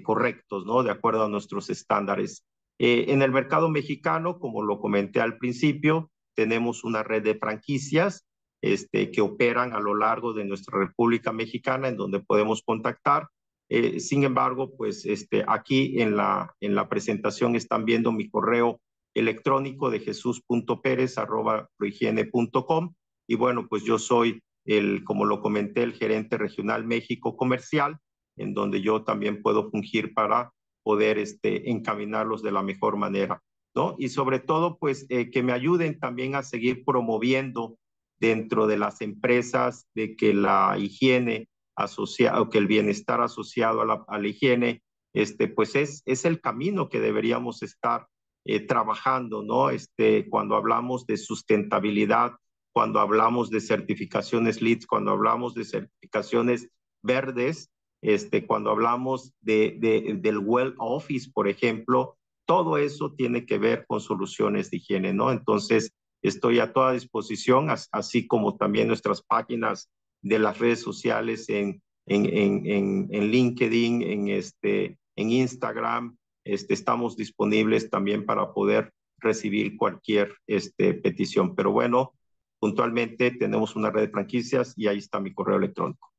correctos, ¿no? de acuerdo a nuestros estándares. en el mercado mexicano, como lo comenté al principio, tenemos una red de franquicias este, que operan a lo largo de nuestra República Mexicana, en donde podemos contactar. Eh, sin embargo, pues este, aquí en la, en la presentación están viendo mi correo electrónico de jesús.pérez.com. Y bueno, pues yo soy el, como lo comenté, el gerente regional México comercial, en donde yo también puedo fungir para poder este, encaminarlos de la mejor manera, ¿no? Y sobre todo, pues eh, que me ayuden también a seguir promoviendo dentro de las empresas de que la higiene asociada o que el bienestar asociado a la, higiene, este, pues es, es el camino que deberíamos estar eh, trabajando, ¿no? Este, cuando hablamos de sustentabilidad, cuando hablamos de certificaciones LEED, cuando hablamos de certificaciones verdes, este, cuando hablamos de, del Well Office, por ejemplo, todo eso tiene que ver con soluciones de higiene, ¿no? Entonces, Estoy a toda disposición, así como también nuestras páginas de las redes sociales en, en, LinkedIn, en, este, en Instagram. Este, estamos disponibles también para poder recibir cualquier este, petición. Pero bueno, puntualmente tenemos una red de franquicias y ahí está mi correo electrónico.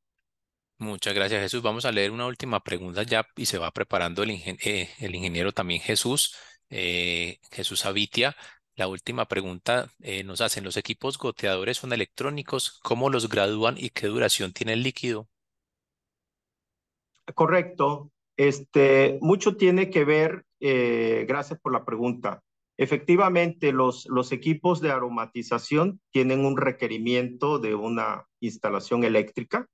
Muchas gracias, Jesús. Vamos a leer una última pregunta ya y se va preparando el, eh, ingeniero también Jesús, eh, Jesús Avitia, la última pregunta eh, nos hacen, ¿los equipos goteadores son electrónicos? ¿Cómo los gradúan y qué duración tiene el líquido? Correcto. Este, mucho tiene que ver, eh, gracias por la pregunta. Efectivamente, los, los equipos de aromatización tienen un requerimiento de una instalación eléctrica.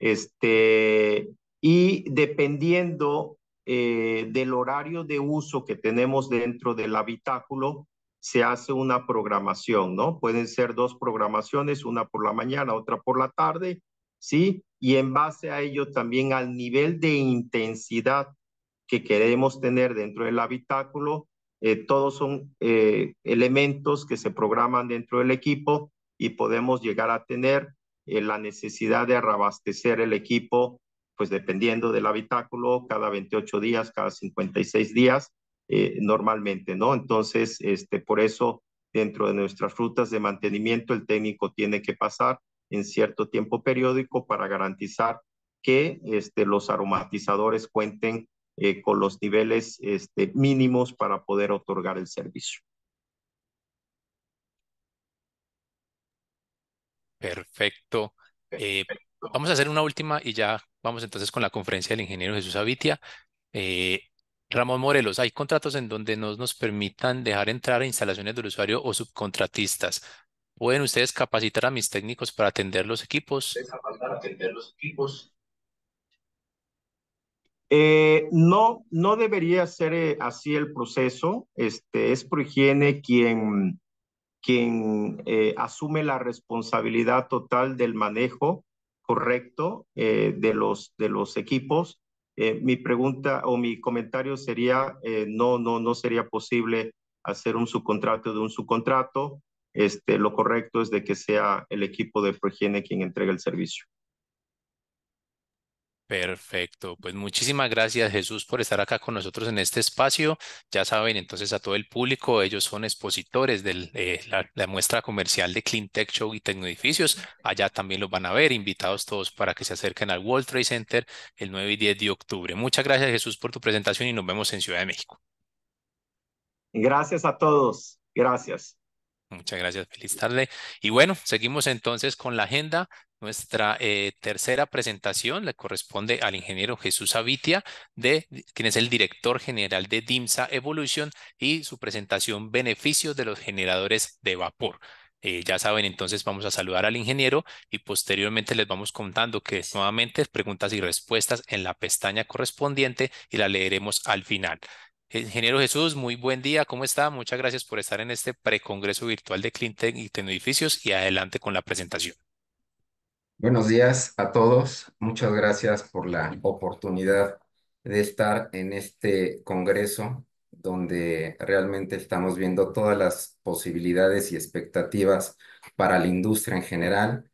Este, y dependiendo eh, del horario de uso que tenemos dentro del habitáculo, se hace una programación, ¿no? Pueden ser dos programaciones, una por la mañana, otra por la tarde, ¿sí? Y en base a ello también al nivel de intensidad que queremos tener dentro del habitáculo, eh, todos son eh, elementos que se programan dentro del equipo y podemos llegar a tener eh, la necesidad de arrabastecer el equipo, pues dependiendo del habitáculo, cada 28 días, cada 56 días, eh, normalmente, ¿no? Entonces, este, por eso, dentro de nuestras rutas de mantenimiento, el técnico tiene que pasar en cierto tiempo periódico para garantizar que este, los aromatizadores cuenten eh, con los niveles este, mínimos para poder otorgar el servicio. Eh, Perfecto. vamos a hacer una última y ya vamos entonces con la conferencia del ingeniero Jesús Avitia. Ramón Morelos, hay contratos en donde no nos permitan dejar entrar a instalaciones del usuario o subcontratistas. ¿Pueden ustedes capacitar a mis técnicos para atender los equipos? atender los equipos. Eh, no, no debería ser eh, así el proceso. Este, es Prohigiene quien, quien eh, asume la responsabilidad total del manejo correcto de, los, de los equipos eh, mi pregunta o mi comentario sería, eh, no, no, no sería posible hacer un subcontrato de un subcontrato. Este, lo correcto es de que sea el equipo de Progene quien entregue el servicio. Perfecto, pues muchísimas gracias Jesús por estar acá con nosotros en este espacio. Ya saben, entonces a todo el público, ellos son expositores de eh, la, muestra comercial de Clean Tech Show y Tecnodificios, Allá también los van a ver, invitados todos para que se acerquen al World Trade Center el 9 y 10 de octubre. Muchas gracias Jesús por tu presentación y nos vemos en Ciudad de México. Gracias a todos, gracias. Muchas gracias, feliz tarde. Y bueno, seguimos entonces con la agenda. Nuestra eh, tercera presentación le corresponde al ingeniero Jesús Avitia, de, quien es el director general de DIMSA Evolution, y su presentación Beneficios de los generadores de vapor. Eh, ya saben, entonces vamos a saludar al ingeniero y posteriormente les vamos contando que nuevamente preguntas y respuestas en la pestaña correspondiente y la leeremos al final. Ingeniero Jesús, muy buen día, ¿cómo está? Muchas gracias por estar en este precongreso virtual de Clinton y Tecnoedificios y adelante con la presentación. Buenos días a todos, muchas gracias por la oportunidad de estar en este congreso donde realmente estamos viendo todas las posibilidades y expectativas para la industria en general.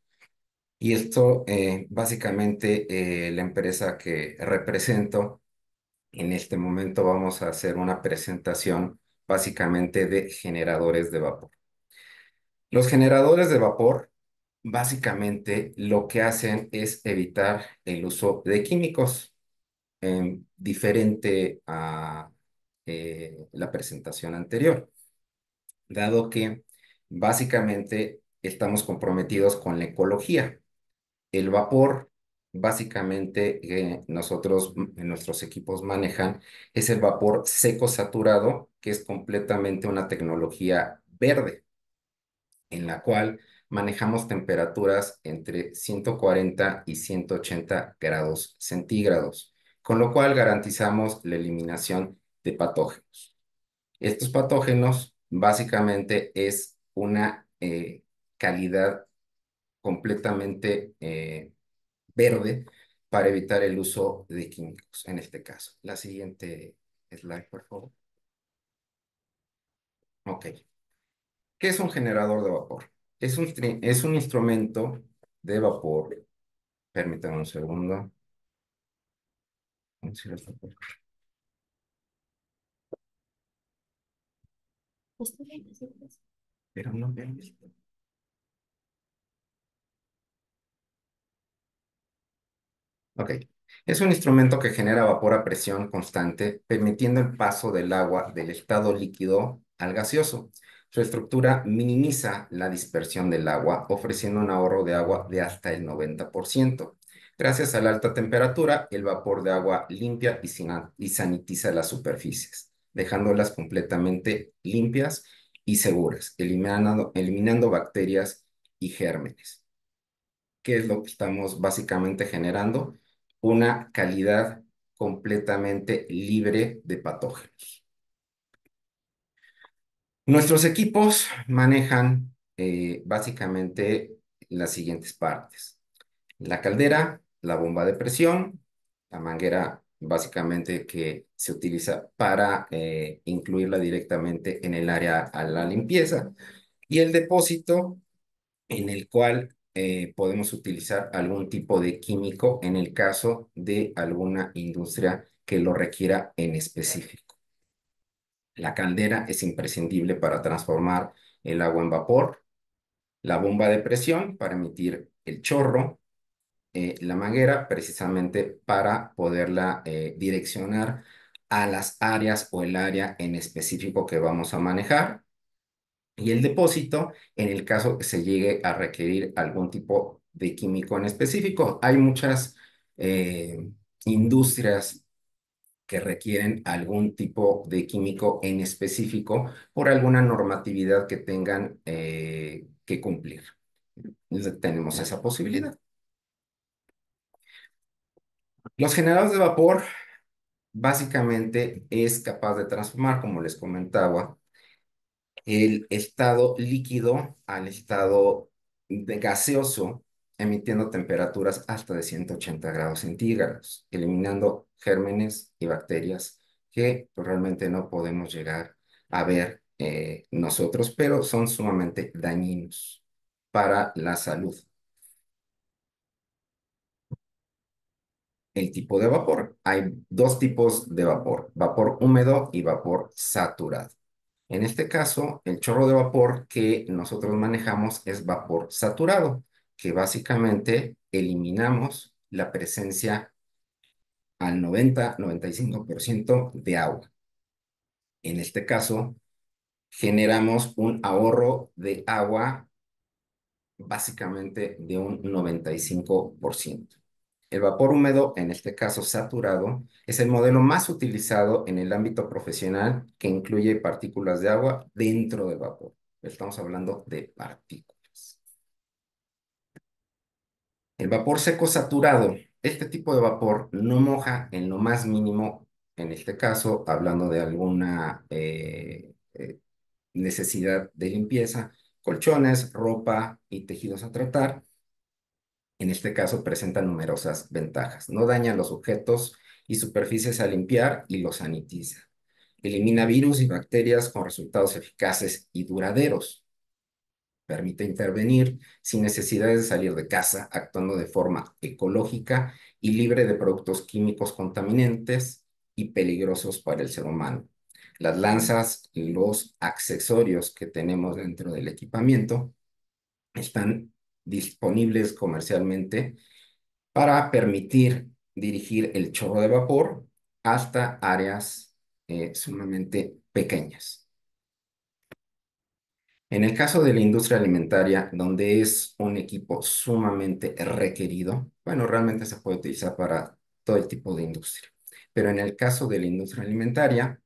Y esto, eh, básicamente, eh, la empresa que represento en este momento vamos a hacer una presentación básicamente de generadores de vapor. Los generadores de vapor básicamente lo que hacen es evitar el uso de químicos. diferente a eh, la presentación anterior, dado que básicamente estamos comprometidos con la ecología. El vapor básicamente que eh, nosotros en nuestros equipos manejan es el vapor seco saturado, que es completamente una tecnología verde, en la cual manejamos temperaturas entre 140 y 180 grados centígrados, con lo cual garantizamos la eliminación de patógenos. Estos patógenos básicamente es una eh, calidad completamente eh, verde para evitar el uso de químicos en este caso. La siguiente slide, por favor. Ok. ¿Qué es un generador de vapor? Es un, es un instrumento de vapor. Permítanme un segundo. Pero no han visto. Ok. Es un instrumento que genera vapor a presión constante, permitiendo el paso del agua del estado líquido al gaseoso. Su estructura minimiza la dispersión del agua, ofreciendo un ahorro de agua de hasta el 90%. Gracias a la alta temperatura, el vapor de agua limpia y, y sanitiza las superficies, dejándolas completamente limpias y seguras, eliminando, eliminando bacterias y gérmenes. ¿Qué es lo que estamos básicamente generando? una calidad completamente libre de patógenos. Nuestros equipos manejan eh, básicamente las siguientes partes. La caldera, la bomba de presión, la manguera básicamente que se utiliza para eh, incluirla directamente en el área a la limpieza y el depósito en el cual eh, podemos utilizar algún tipo de químico en el caso de alguna industria que lo requiera en específico. La caldera es imprescindible para transformar el agua en vapor, la bomba de presión para emitir el chorro, eh, la manguera precisamente para poderla eh, direccionar a las áreas o el área en específico que vamos a manejar y el depósito en el caso que se llegue a requerir algún tipo de químico en específico. Hay muchas eh, industrias que requieren algún tipo de químico en específico por alguna normatividad que tengan eh, que cumplir. Entonces, tenemos esa posibilidad. Los generadores de vapor básicamente es capaz de transformar, como les comentaba, el estado líquido al estado gaseoso, emitiendo temperaturas hasta de 180 grados centígrados, eliminando gérmenes y bacterias que pues, realmente no podemos llegar a ver eh, nosotros, pero son sumamente dañinos para la salud. El tipo de vapor. Hay dos tipos de vapor, vapor húmedo y vapor saturado. En este caso, el chorro de vapor que nosotros manejamos es vapor saturado, que básicamente eliminamos la presencia al 90-95% de agua. En este caso, generamos un ahorro de agua básicamente de un 95%. El vapor húmedo, en este caso saturado, es el modelo más utilizado en el ámbito profesional que incluye partículas de agua dentro del vapor. Estamos hablando de partículas. El vapor seco saturado. Este tipo de vapor no moja en lo más mínimo, en este caso, hablando de alguna eh, eh, necesidad de limpieza, colchones, ropa y tejidos a tratar en este caso presenta numerosas ventajas. No daña los objetos y superficies a limpiar y los sanitiza. Elimina virus y bacterias con resultados eficaces y duraderos. Permite intervenir sin necesidad de salir de casa, actuando de forma ecológica y libre de productos químicos contaminantes y peligrosos para el ser humano. Las lanzas y los accesorios que tenemos dentro del equipamiento están disponibles comercialmente para permitir dirigir el chorro de vapor hasta áreas eh, sumamente pequeñas. En el caso de la industria alimentaria, donde es un equipo sumamente requerido, bueno, realmente se puede utilizar para todo el tipo de industria, pero en el caso de la industria alimentaria,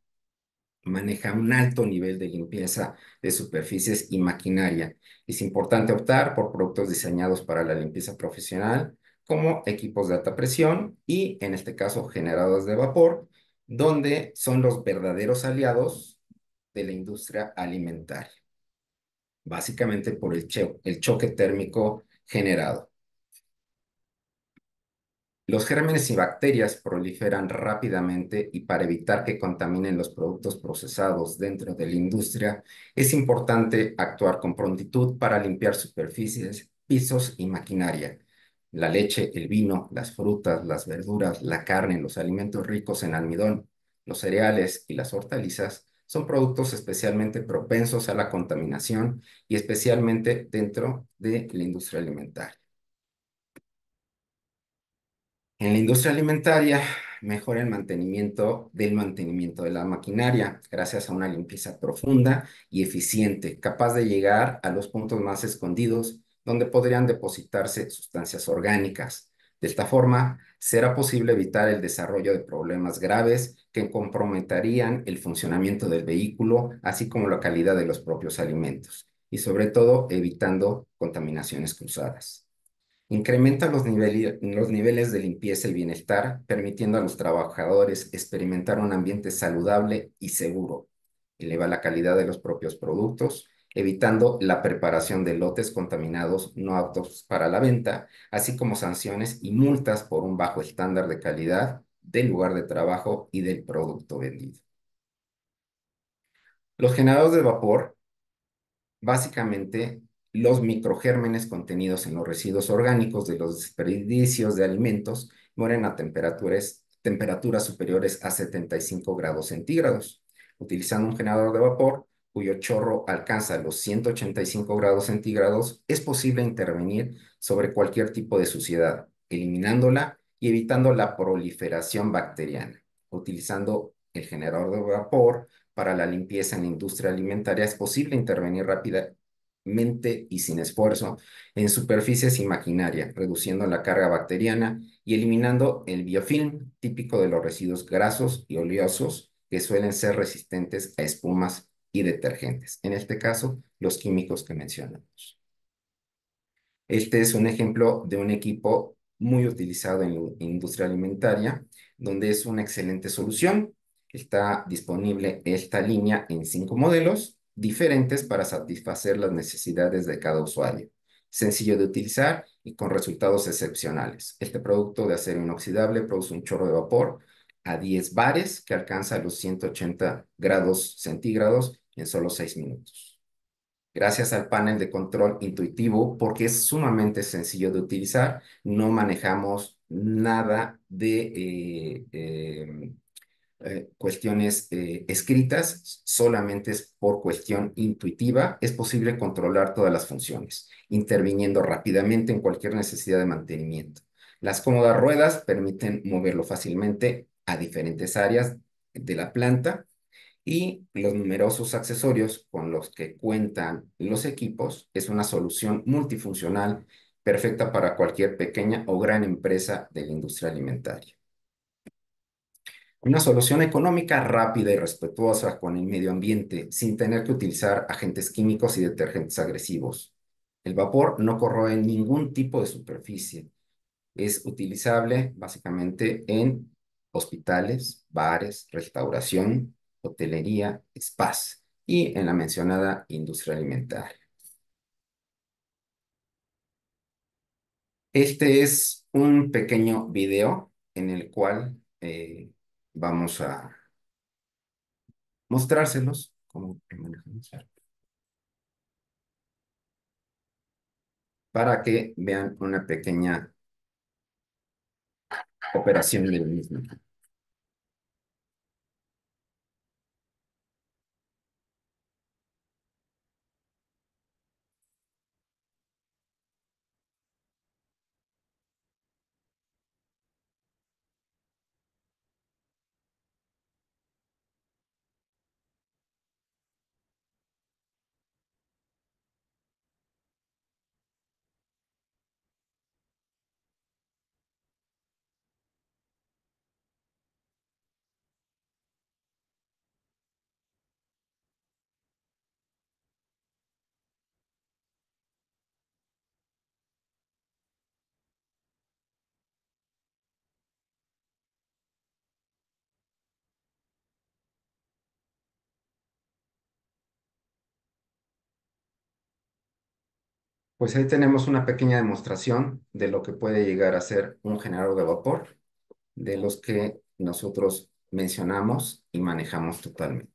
maneja un alto nivel de limpieza de superficies y maquinaria. Es importante optar por productos diseñados para la limpieza profesional, como equipos de alta presión y, en este caso, generadores de vapor, donde son los verdaderos aliados de la industria alimentaria, básicamente por el, el choque térmico generado. Los gérmenes y bacterias proliferan rápidamente y para evitar que contaminen los productos procesados dentro de la industria, es importante actuar con prontitud para limpiar superficies, pisos y maquinaria. La leche, el vino, las frutas, las verduras, la carne, los alimentos ricos en almidón, los cereales y las hortalizas son productos especialmente propensos a la contaminación y especialmente dentro de la industria alimentaria. En la industria alimentaria mejora el mantenimiento del mantenimiento de la maquinaria gracias a una limpieza profunda y eficiente, capaz de llegar a los puntos más escondidos donde podrían depositarse sustancias orgánicas. De esta forma, será posible evitar el desarrollo de problemas graves que comprometerían el funcionamiento del vehículo, así como la calidad de los propios alimentos, y sobre todo evitando contaminaciones cruzadas. Incrementa los, niveles de limpieza y bienestar, permitiendo a los trabajadores experimentar un ambiente saludable y seguro. Eleva la calidad de los propios productos, evitando la preparación de lotes contaminados no aptos para la venta, así como sanciones y multas por un bajo estándar de calidad del lugar de trabajo y del producto vendido. Los generadores de vapor básicamente los microgérmenes contenidos en los residuos orgánicos de los desperdicios de alimentos mueren a temperaturas, temperaturas superiores a 75 grados centígrados. Utilizando un generador de vapor cuyo chorro alcanza los 185 grados centígrados, es posible intervenir sobre cualquier tipo de suciedad, eliminándola y evitando la proliferación bacteriana. Utilizando el generador de vapor para la limpieza en la industria alimentaria, es posible intervenir rápidamente mente y sin esfuerzo en superficies imaginarias, reduciendo la carga bacteriana y eliminando el biofilm típico de los residuos grasos y oleosos que suelen ser resistentes a espumas y detergentes, en este caso los químicos que mencionamos. Este es un ejemplo de un equipo muy utilizado en la industria alimentaria, donde es una excelente solución. Está disponible esta línea en cinco modelos diferentes para satisfacer las necesidades de cada usuario. Sencillo de utilizar y con resultados excepcionales. Este producto de acero inoxidable produce un chorro de vapor a 10 bares que alcanza los 180 grados centígrados en solo 6 minutos. Gracias al panel de control intuitivo, porque es sumamente sencillo de utilizar, no manejamos nada de eh, em, eh, cuestiones eh, escritas, solamente es por cuestión intuitiva, es posible controlar todas las funciones, interviniendo rápidamente en cualquier necesidad de mantenimiento. Las cómodas ruedas permiten moverlo fácilmente a diferentes áreas de la planta y los numerosos accesorios con los que cuentan los equipos es una solución multifuncional perfecta para cualquier pequeña o gran empresa de la industria alimentaria una solución económica rápida y respetuosa con el medio ambiente, sin tener que utilizar agentes químicos y detergentes agresivos. El vapor no corroe ningún tipo de superficie. Es utilizable básicamente en hospitales, bares, restauración, hotelería, spas y en la mencionada industria alimentaria. Este es un pequeño video en el cual eh, vamos a mostrárselos como para que vean una pequeña operación del mismo. Pues ahí tenemos una pequeña demostración de lo que puede llegar a ser un generador de vapor, de los que nosotros mencionamos y manejamos totalmente.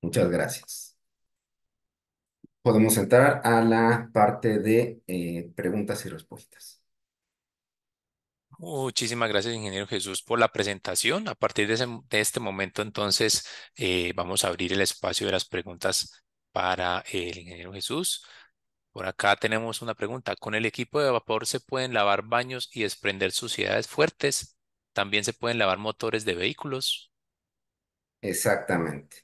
Muchas gracias. Podemos entrar a la parte de eh, preguntas y respuestas. Muchísimas gracias, ingeniero Jesús, por la presentación. A partir de, este momento, entonces, eh, vamos a abrir el espacio de las preguntas para el ingeniero Jesús. Por acá tenemos una pregunta. ¿Con el equipo de vapor se pueden lavar baños y desprender suciedades fuertes? ¿También se pueden lavar motores de vehículos? Exactamente.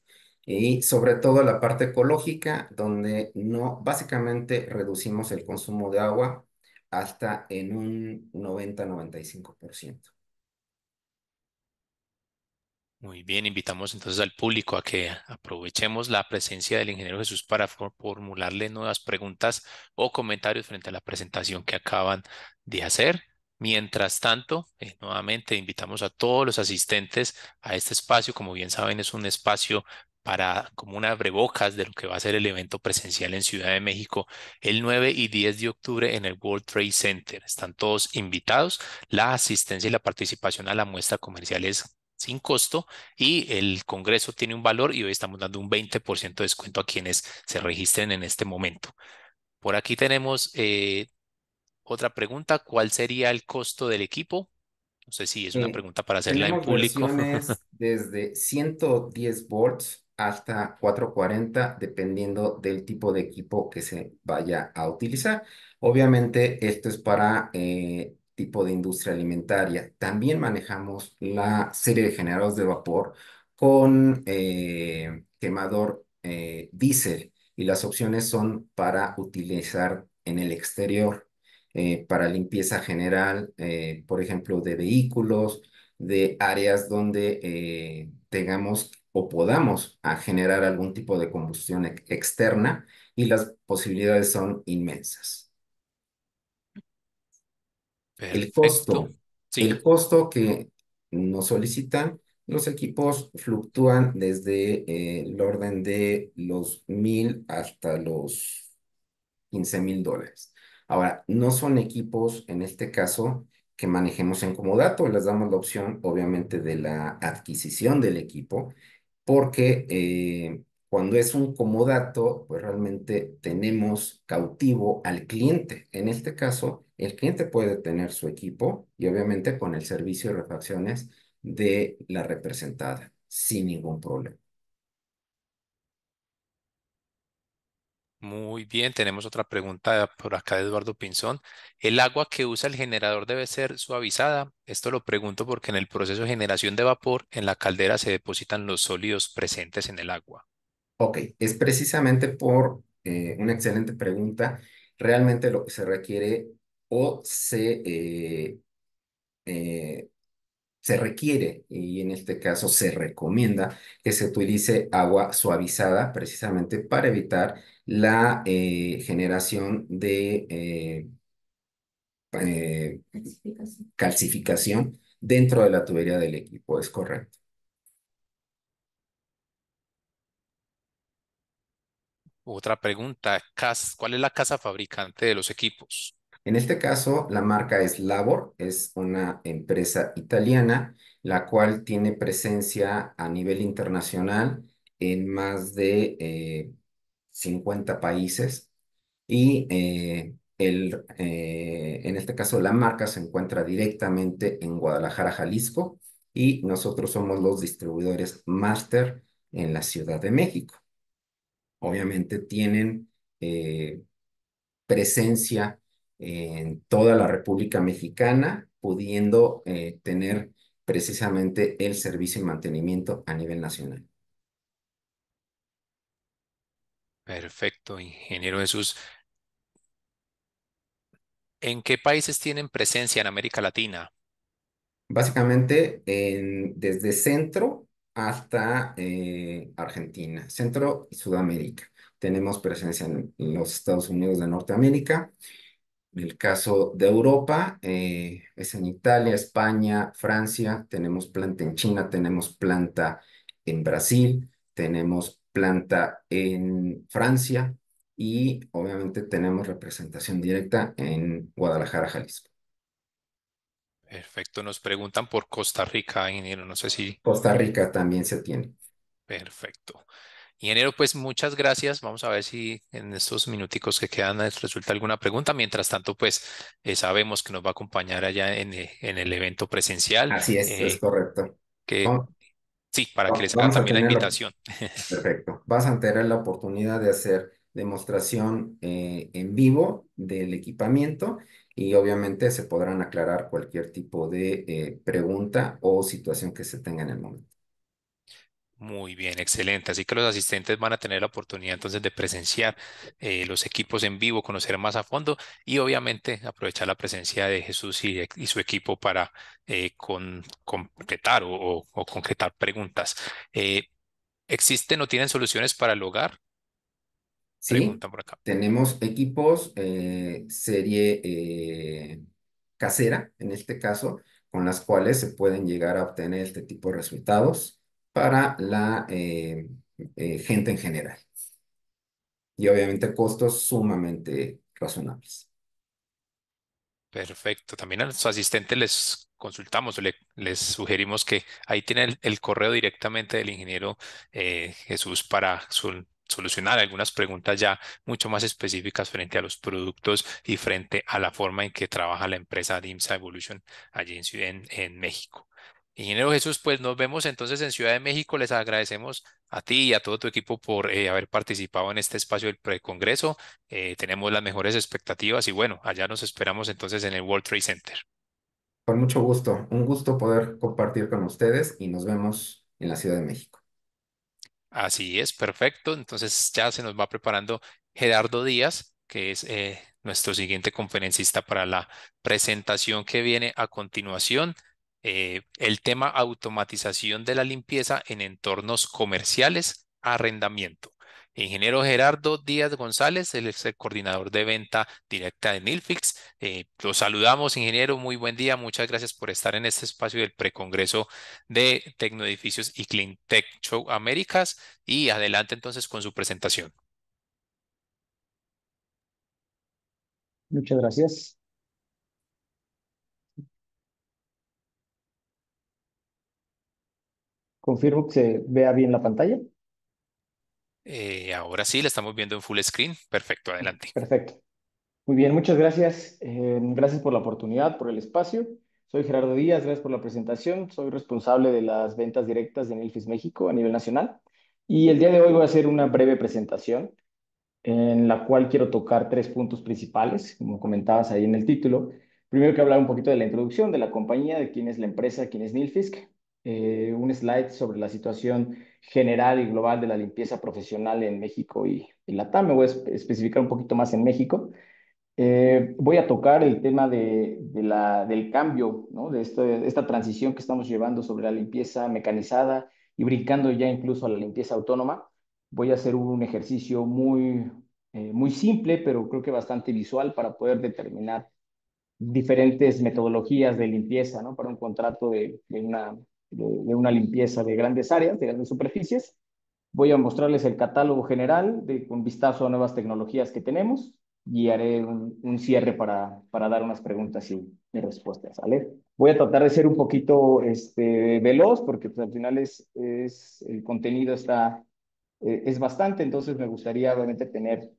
Y sobre todo la parte ecológica, donde no, básicamente reducimos el consumo de agua hasta en un 90-95%. Muy bien, invitamos entonces al público a que aprovechemos la presencia del ingeniero Jesús para formularle nuevas preguntas o comentarios frente a la presentación que acaban de hacer. Mientras tanto, eh, nuevamente invitamos a todos los asistentes a este espacio. Como bien saben, es un espacio para como una abrebocas de lo que va a ser el evento presencial en Ciudad de México el 9 y 10 de octubre en el World Trade Center. Están todos invitados. La asistencia y la participación a la muestra comercial es sin costo y el Congreso tiene un valor y hoy estamos dando un 20% de descuento a quienes se registren en este momento. Por aquí tenemos eh, otra pregunta, ¿cuál sería el costo del equipo? No sé si es una eh, pregunta para hacerla en público. desde 110 volts hasta 440, dependiendo del tipo de equipo que se vaya a utilizar. Obviamente, esto es para eh, tipo de industria alimentaria. También manejamos la serie de generadores de vapor con eh, quemador eh, diésel y las opciones son para utilizar en el exterior, eh, para limpieza general, por ejemplo, de vehículos, de áreas donde tengamos o podamos generar algún tipo de combustión externa y las posibilidades son inmensas. El costo, sí. el costo que nos solicitan los equipos fluctúan desde eh, el orden de los mil hasta los 15 mil dólares. Ahora, no son equipos, en este caso, que manejemos en Comodato. Les damos la opción, obviamente, de la adquisición del equipo, porque eh, cuando es un comodato, pues realmente tenemos cautivo al cliente. En este caso, el cliente puede tener su equipo y obviamente con el servicio de refacciones de la representada, sin ningún problema. Muy bien, tenemos otra pregunta por acá de Eduardo Pinzón. ¿El agua que usa el generador debe ser suavizada? Esto lo pregunto porque en el proceso de generación de vapor en la caldera se depositan los sólidos presentes en el agua. Ok, es precisamente por eh, una excelente pregunta. Realmente lo que se requiere o se, eh, eh, se requiere, y en este caso se recomienda, que se utilice agua suavizada precisamente para evitar la generación de calcificación dentro de la tubería del equipo. Es correcto. Otra pregunta, ¿cuál es la casa fabricante de los equipos? En este caso, la marca es Labor, es una empresa italiana, la cual tiene presencia a nivel internacional en más de 50 eh, países y eh, el, eh, en este caso la marca se encuentra directamente en Guadalajara, Jalisco y nosotros somos los distribuidores máster en la Ciudad de México obviamente tienen eh, presencia en toda la República Mexicana, pudiendo eh, tener precisamente el servicio y mantenimiento a nivel nacional. Perfecto, ingeniero Jesús. ¿En qué países tienen presencia en América Latina? Básicamente en, desde Centro hasta eh, Argentina, Centro y Sudamérica. Tenemos presencia en, los Estados Unidos de Norteamérica. El caso de Europa eh, es en Italia, España, Francia. Tenemos planta en China, tenemos planta en Brasil, tenemos planta en Francia y obviamente tenemos representación directa en Guadalajara, Jalisco. Perfecto, nos preguntan por Costa Rica, ingeniero, no sé si... Costa Rica también se tiene. Perfecto. Ingeniero, pues muchas gracias. Vamos a ver si en estos minuticos que quedan resulta alguna pregunta. Mientras tanto, pues eh, sabemos que nos va a acompañar allá en, eh, el evento presencial. Así es, eh, es correcto. sí, para que les hagan también la invitación. perfecto. Vas a tener la oportunidad de hacer demostración en vivo del equipamiento y obviamente se podrán aclarar cualquier tipo de eh, pregunta o situación que se tenga en el momento. Muy bien, excelente. Así que los asistentes van a tener la oportunidad entonces de presenciar eh, los equipos en vivo, conocer más a fondo y obviamente aprovechar la presencia de Jesús y, su equipo para eh, con, completar o, concretar preguntas. ¿Existen o tienen soluciones para el hogar? ¿sí? Tenemos equipos eh, serie eh, casera, en este caso, con las cuales se pueden llegar a obtener este tipo de resultados para la eh, gente en general. Y obviamente costos sumamente razonables. Perfecto. También a los asistentes les consultamos, les sugerimos que ahí tienen el, correo directamente del ingeniero Jesús para su, solucionar algunas preguntas ya mucho más específicas frente a los productos y frente a la forma en que trabaja la empresa DIMSA Evolution allí en, en México. Ingeniero Jesús, pues nos vemos entonces en Ciudad de México. Les agradecemos a ti y a todo tu equipo por eh, haber participado en este espacio del precongreso. Eh, tenemos las mejores expectativas y bueno, allá nos esperamos entonces en el World Trade Center. Con mucho gusto, un gusto poder compartir con ustedes y nos vemos en la Ciudad de México. Así es, perfecto. Entonces ya se nos va preparando Gerardo Díaz, que es eh, nuestro siguiente conferencista para la presentación que viene a continuación. Eh, el tema automatización de la limpieza en entornos comerciales, arrendamiento. Ingeniero Gerardo Díaz González, él es el coordinador de venta directa de Nilfix. Eh, los saludamos, ingeniero, muy buen día. Muchas gracias por estar en este espacio del precongreso de Tecnoedificios y Clean Tech Show Américas. Y adelante entonces con su presentación. Muchas gracias. Confirmo que se vea bien la pantalla. Eh, ahora sí, la estamos viendo en full screen. Perfecto, adelante. Perfecto. Muy bien, muchas gracias. Eh, gracias por la oportunidad, por el espacio. Soy Gerardo Díaz, gracias por la presentación. Soy responsable de las ventas directas de Nilfis México a nivel nacional. Y el día de hoy voy a hacer una breve presentación en la cual quiero tocar tres puntos principales, como comentabas ahí en el título. Primero que hablar un poquito de la introducción de la compañía, de quién es la empresa, quién es Nilfisk. Eh, un slide sobre la situación general y global de la limpieza profesional en México y, en la TAM. Me voy a especificar un poquito más en México. Eh, voy a tocar el tema de, de la, del cambio, ¿no? de este, esta transición que estamos llevando sobre la limpieza mecanizada y brincando ya incluso a la limpieza autónoma. Voy a hacer un ejercicio muy, eh, muy simple, pero creo que bastante visual para poder determinar diferentes metodologías de limpieza ¿no? para un contrato de, de una de, una limpieza de grandes áreas, de grandes superficies. Voy a mostrarles el catálogo general de, vistazo a nuevas tecnologías que tenemos y haré un, un cierre para, para dar unas preguntas y, respuestas, ¿vale? Voy a tratar de ser un poquito este, veloz porque pues, al final es, es, el contenido está, e, es bastante, entonces me gustaría realmente tener,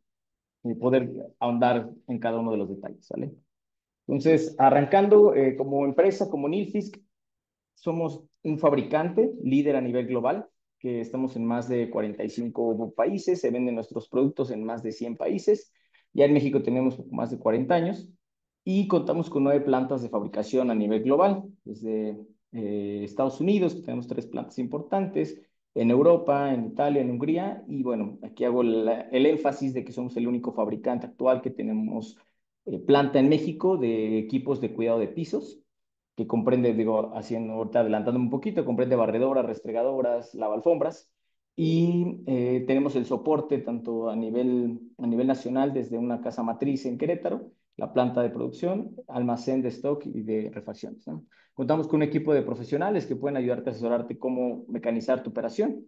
poder ahondar en cada uno de los detalles, ¿vale? Entonces, arrancando eh, como empresa, como Nilfisk, somos un fabricante líder a nivel global, que estamos en más de 45 países, se venden nuestros productos en más de 100 países. Ya en México tenemos más de 40 años y contamos con nueve plantas de fabricación a nivel global, desde eh, Estados Unidos, tenemos tres plantas importantes, en Europa, en Italia, en Hungría, y bueno, aquí hago el énfasis de que somos el único fabricante actual que tenemos eh, planta en México de equipos de cuidado de pisos, que comprende, digo, haciendo ahorita adelantando un poquito, comprende barredoras, restregadoras, alfombras y eh, tenemos el soporte tanto a nivel, a nivel nacional desde una casa matriz en Querétaro, la planta de producción, almacén de stock y de refacciones. Contamos con un equipo de profesionales que pueden ayudarte a asesorarte cómo mecanizar tu operación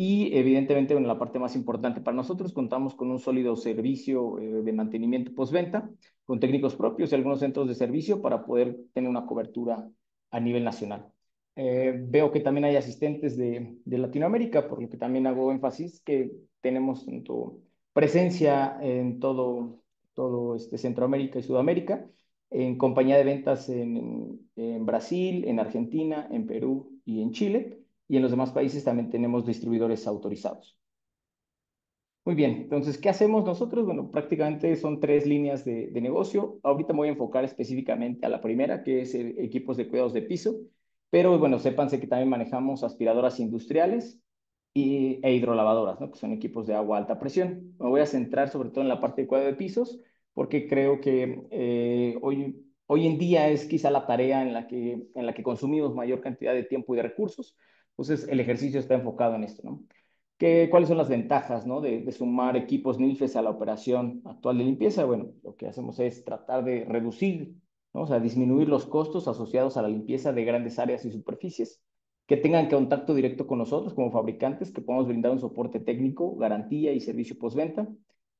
y evidentemente, bueno, la parte más importante para nosotros, contamos con un sólido servicio eh, de mantenimiento postventa, con técnicos propios y algunos centros de servicio para poder tener una cobertura a nivel nacional. Eh, veo que también hay asistentes de, de, Latinoamérica, por lo que también hago énfasis que tenemos presencia en todo, todo este Centroamérica y Sudamérica, en compañía de ventas en Brasil, en Argentina, en Perú y en Chile y en los demás países también tenemos distribuidores autorizados. Muy bien, entonces, ¿qué hacemos nosotros? Bueno, prácticamente son tres líneas de, negocio. Ahorita me voy a enfocar específicamente a la primera, que es equipos de cuidados de piso, pero bueno, sépanse que también manejamos aspiradoras industriales y, e hidrolavadoras, ¿no? que son equipos de agua a alta presión. Me voy a centrar sobre todo en la parte de cuidado de pisos, porque creo que eh, hoy hoy en día es quizá la tarea en la que, en la que consumimos mayor cantidad de tiempo y de recursos. Entonces, el ejercicio está enfocado en esto, ¿no? ¿Cuáles son las ventajas ¿no? de, sumar equipos NILFES a la operación actual de limpieza? Bueno, lo que hacemos es tratar de reducir, o sea, disminuir los costos asociados a la limpieza de grandes áreas y superficies, que tengan contacto directo con nosotros como fabricantes, que podamos brindar un soporte técnico, garantía y servicio postventa,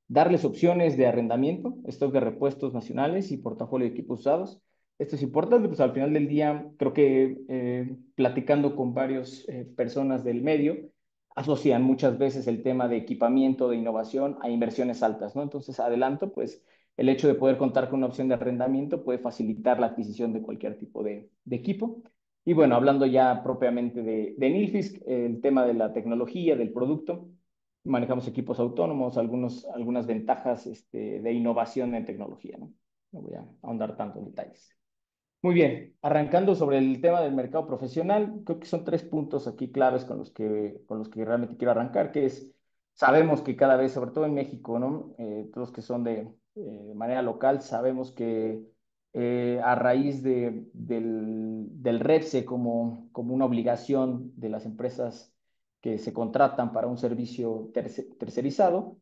darles opciones de arrendamiento, stock de repuestos nacionales y portafolio de equipos usados, esto es importante, pues al final del día creo que eh, platicando con varias eh, personas del medio, asocian muchas veces el tema de equipamiento, de innovación a inversiones altas, ¿no? Entonces, adelanto, pues el hecho de poder contar con una opción de arrendamiento puede facilitar la adquisición de cualquier tipo de, equipo. Y bueno, hablando ya propiamente de, Nilfisk, el tema de la tecnología, del producto, manejamos equipos autónomos, algunos, algunas ventajas este, de innovación en tecnología, ¿no? No voy a ahondar tanto en detalles. Muy bien, arrancando sobre el tema del mercado profesional, creo que son tres puntos aquí claves con los que, con los que realmente quiero arrancar, que es, sabemos que cada vez, sobre todo en México, ¿no? Eh, todos que son de eh, manera local, sabemos que eh, a raíz de, del, del, REPSE como, como una obligación de las empresas que se contratan para un servicio tercerizado,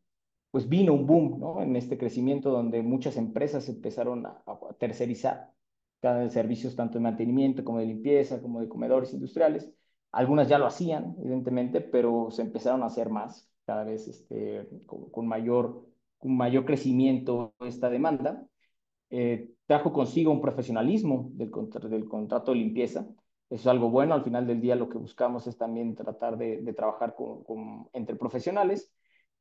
pues vino un boom en este crecimiento donde muchas empresas empezaron a tercerizar cada de servicios tanto de mantenimiento como de limpieza, como de comedores industriales. Algunas ya lo hacían, evidentemente, pero se empezaron a hacer más, cada vez este, con, mayor, con mayor crecimiento esta demanda. Eh, trajo consigo un profesionalismo del, del contrato de limpieza. Eso es algo bueno, al final del día lo que buscamos es también tratar de, trabajar entre profesionales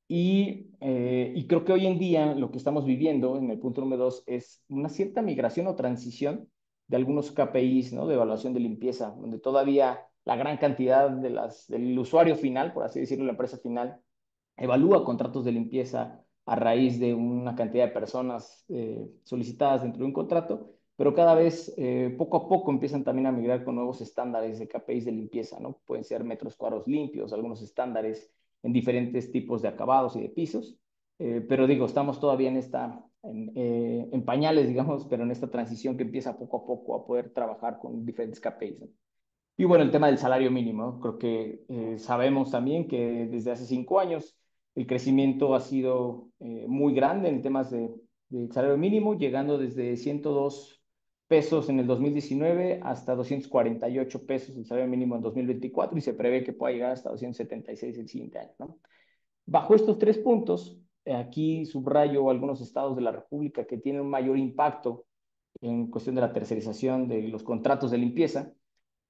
eh, y, creo que hoy en día lo que estamos viviendo en el punto número dos es una cierta migración o transición de algunos KPIs, De evaluación de limpieza, donde todavía la gran cantidad de del usuario final, por así decirlo, la empresa final, evalúa contratos de limpieza a raíz de una cantidad de personas eh, solicitadas dentro de un contrato, pero cada vez, eh, poco a poco, empiezan también a migrar con nuevos estándares de KPIs de limpieza, ¿no? Pueden ser metros cuadros limpios, algunos estándares en diferentes tipos de acabados y de pisos. Eh, pero digo, estamos todavía en esta, eh, en, pañales, digamos, pero en esta transición que empieza poco a poco a poder trabajar con diferentes capas. Y bueno, el tema del salario mínimo, creo que eh, sabemos también que desde hace cinco años el crecimiento ha sido muy grande en temas del de, salario mínimo, llegando desde 102 pesos en el 2019 hasta 248 pesos el salario mínimo en 2024 y se prevé que pueda llegar hasta 276 el siguiente año. Bajo estos tres puntos, eh, aquí subrayo algunos estados de la República que tienen un mayor impacto en cuestión de la tercerización de los contratos de limpieza,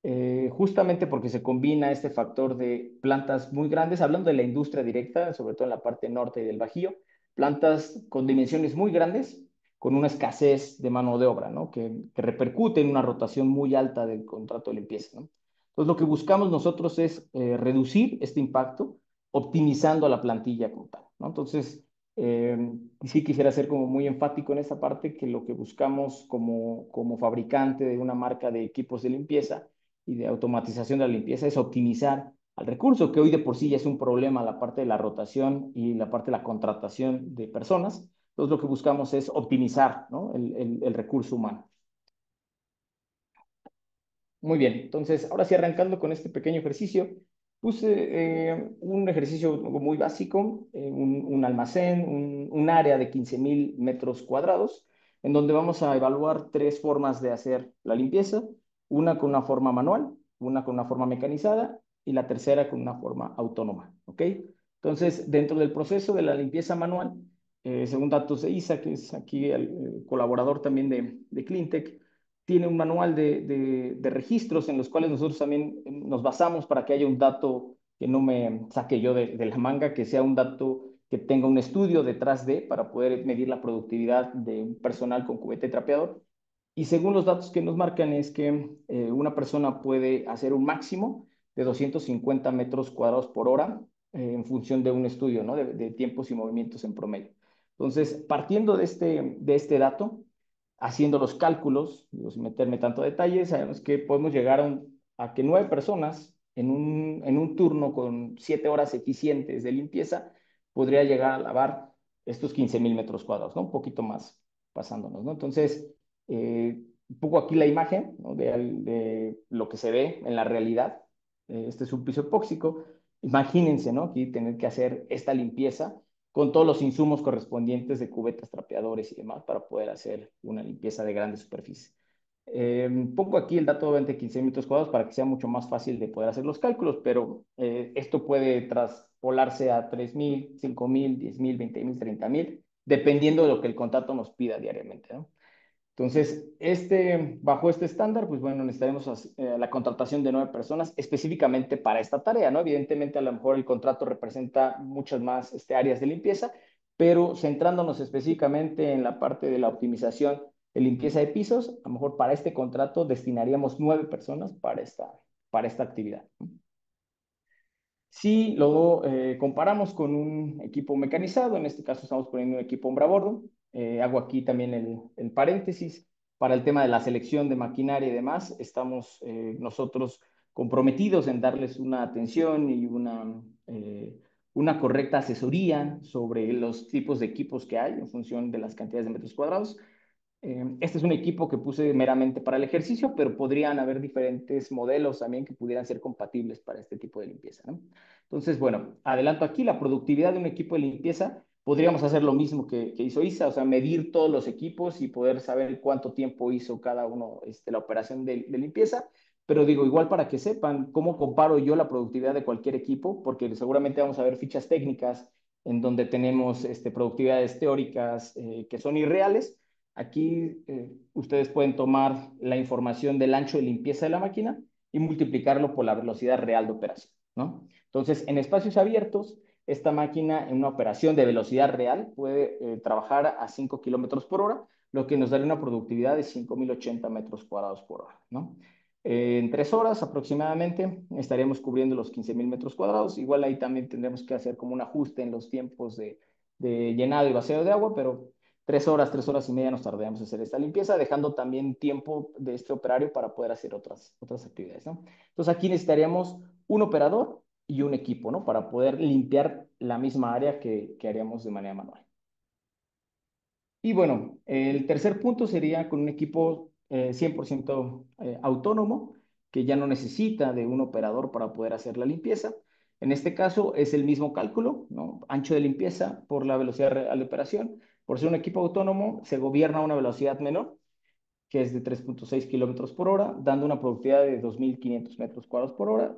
eh, justamente porque se combina este factor de plantas muy grandes, hablando de la industria directa, sobre todo en la parte norte del Bajío, plantas con dimensiones muy grandes, con una escasez de mano de obra, ¿no? que, repercute en una rotación muy alta del contrato de limpieza. Entonces, lo que buscamos nosotros es eh, reducir este impacto optimizando la plantilla como tal. ¿no? Entonces, eh, sí quisiera ser como muy enfático en esa parte, que lo que buscamos como, como fabricante de una marca de equipos de limpieza y de automatización de la limpieza es optimizar al recurso, que hoy de por sí ya es un problema la parte de la rotación y la parte de la contratación de personas. Entonces lo que buscamos es optimizar el, recurso humano. Muy bien, entonces ahora sí arrancando con este pequeño ejercicio, puse eh, un ejercicio muy básico, eh, un, almacén, un, área de 15.000 metros cuadrados, en donde vamos a evaluar tres formas de hacer la limpieza, una con una forma manual, una con una forma mecanizada y la tercera con una forma autónoma, ¿ok? Entonces, dentro del proceso de la limpieza manual, eh, según datos de ISA, que es aquí el, colaborador también de, de Cleantech, tiene un manual de, de, registros en los cuales nosotros también eh, nos basamos para que haya un dato que no me saque yo de, de la manga, que sea un dato que tenga un estudio detrás de para poder medir la productividad de un personal con cubete trapeador. Y según los datos que nos marcan es que eh, una persona puede hacer un máximo de 250 metros cuadrados por hora en función de un estudio ¿no? de tiempos y movimientos en promedio. Entonces, partiendo de este, de este dato, haciendo los cálculos, sin meterme tanto detalle, sabemos que podemos llegar a, que nueve personas en un, turno con siete horas eficientes de limpieza podría llegar a lavar estos 15 mil metros cuadrados, ¿no? Un poquito más pasándonos, ¿no? Entonces, pongo eh, poco aquí la imagen de, lo que se ve en la realidad. Eh, este es un piso epóxico. Imagínense, ¿no? Aquí tener que hacer esta limpieza con todos los insumos correspondientes de cubetas, trapeadores y demás para poder hacer una limpieza de grandes superficies. Eh, pongo aquí el dato de 20 15 metros cuadrados para que sea mucho más fácil de poder hacer los cálculos, pero eh, esto puede traspolarse a 3.000, 5.000, 10.000, 20.000, 30.000, dependiendo de lo que el contrato nos pida diariamente. ¿no? Entonces, este, bajo este estándar, pues bueno, necesitaremos eh, la contratación de nueve personas específicamente para esta tarea, ¿no? Evidentemente, a lo mejor el contrato representa muchas más este, áreas de limpieza, pero centrándonos específicamente en la parte de la optimización de limpieza de pisos, a lo mejor para este contrato destinaríamos nueve personas para esta, para esta actividad. Si lo eh, comparamos con un equipo mecanizado, en este caso estamos poniendo un equipo hombre a bordo, eh, hago aquí también el, paréntesis. Para el tema de la selección de maquinaria y demás, estamos eh, nosotros comprometidos en darles una atención y una, eh, una correcta asesoría sobre los tipos de equipos que hay en función de las cantidades de metros cuadrados. Este es un equipo que puse meramente para el ejercicio, pero podrían haber diferentes modelos también que pudieran ser compatibles para este tipo de limpieza. Entonces, bueno, adelanto aquí, la productividad de un equipo de limpieza podríamos hacer lo mismo que, hizo ISA, o sea, medir todos los equipos y poder saber cuánto tiempo hizo cada uno este, la operación de, limpieza. Pero digo, igual para que sepan cómo comparo yo la productividad de cualquier equipo, porque seguramente vamos a ver fichas técnicas en donde tenemos este, productividades teóricas eh, que son irreales. Aquí eh, ustedes pueden tomar la información del ancho de limpieza de la máquina y multiplicarlo por la velocidad real de operación, ¿no? Entonces, en espacios abiertos, esta máquina en una operación de velocidad real puede eh, trabajar a 5 kilómetros por hora, lo que nos daría una productividad de 5.080 metros cuadrados por hora. ¿no? Eh, en tres horas aproximadamente estaríamos cubriendo los 15.000 metros cuadrados. Igual ahí también tendremos que hacer como un ajuste en los tiempos de, llenado y vaciado de agua, pero tres horas, tres horas y media nos tardaríamos en hacer esta limpieza, dejando también tiempo de este operario para poder hacer otras, otras actividades. ¿no? Entonces aquí necesitaríamos un operador y un equipo, ¿no? Para poder limpiar la misma área que, haríamos de manera manual. Y bueno, el tercer punto sería con un equipo 100% eh, eh, autónomo, que ya no necesita de un operador para poder hacer la limpieza. En este caso es el mismo cálculo, ¿no? ancho de limpieza por la velocidad real de operación. Por ser un equipo autónomo, se gobierna a una velocidad menor, que es de 3.6 kilómetros por hora, dando una productividad de 2.500 metros cuadrados por hora,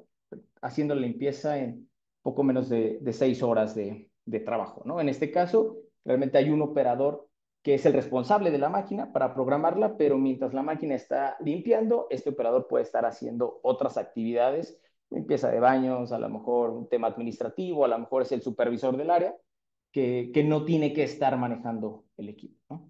haciendo la limpieza en poco menos de, seis horas de, trabajo, ¿no? En este caso, realmente hay un operador que es el responsable de la máquina para programarla, pero mientras la máquina está limpiando, este operador puede estar haciendo otras actividades, limpieza de baños, a lo mejor un tema administrativo, a lo mejor es el supervisor del área, que, no tiene que estar manejando el equipo,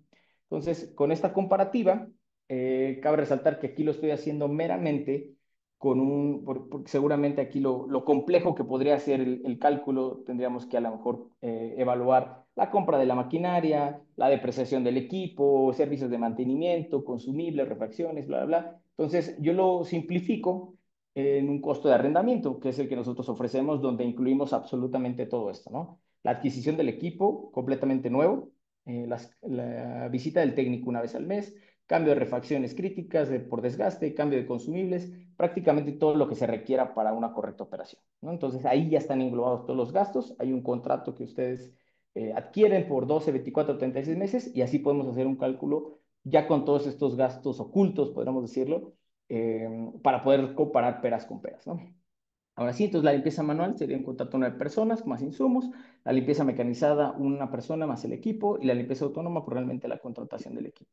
Entonces, con esta comparativa, eh, cabe resaltar que aquí lo estoy haciendo meramente con un, porque seguramente aquí lo, lo complejo que podría ser el, cálculo, tendríamos que a lo mejor eh, evaluar la compra de la maquinaria, la depreciación del equipo, servicios de mantenimiento, consumibles, refacciones, bla, bla, bla. Entonces, yo lo simplifico en un costo de arrendamiento, que es el que nosotros ofrecemos, donde incluimos absolutamente todo esto, ¿no? La adquisición del equipo completamente nuevo, eh, la visita del técnico una vez al mes, cambio de refacciones críticas por desgaste, cambio de consumibles, prácticamente todo lo que se requiera para una correcta operación. Entonces ahí ya están englobados todos los gastos, hay un contrato que ustedes eh, adquieren por 12, 24, 36 meses y así podemos hacer un cálculo ya con todos estos gastos ocultos, podríamos decirlo, em, para poder comparar peras con peras. Ahora sí, entonces la limpieza manual sería un contrato de nueve personas más insumos, la limpieza mecanizada una persona más el equipo y la limpieza autónoma probablemente pues, la contratación del equipo.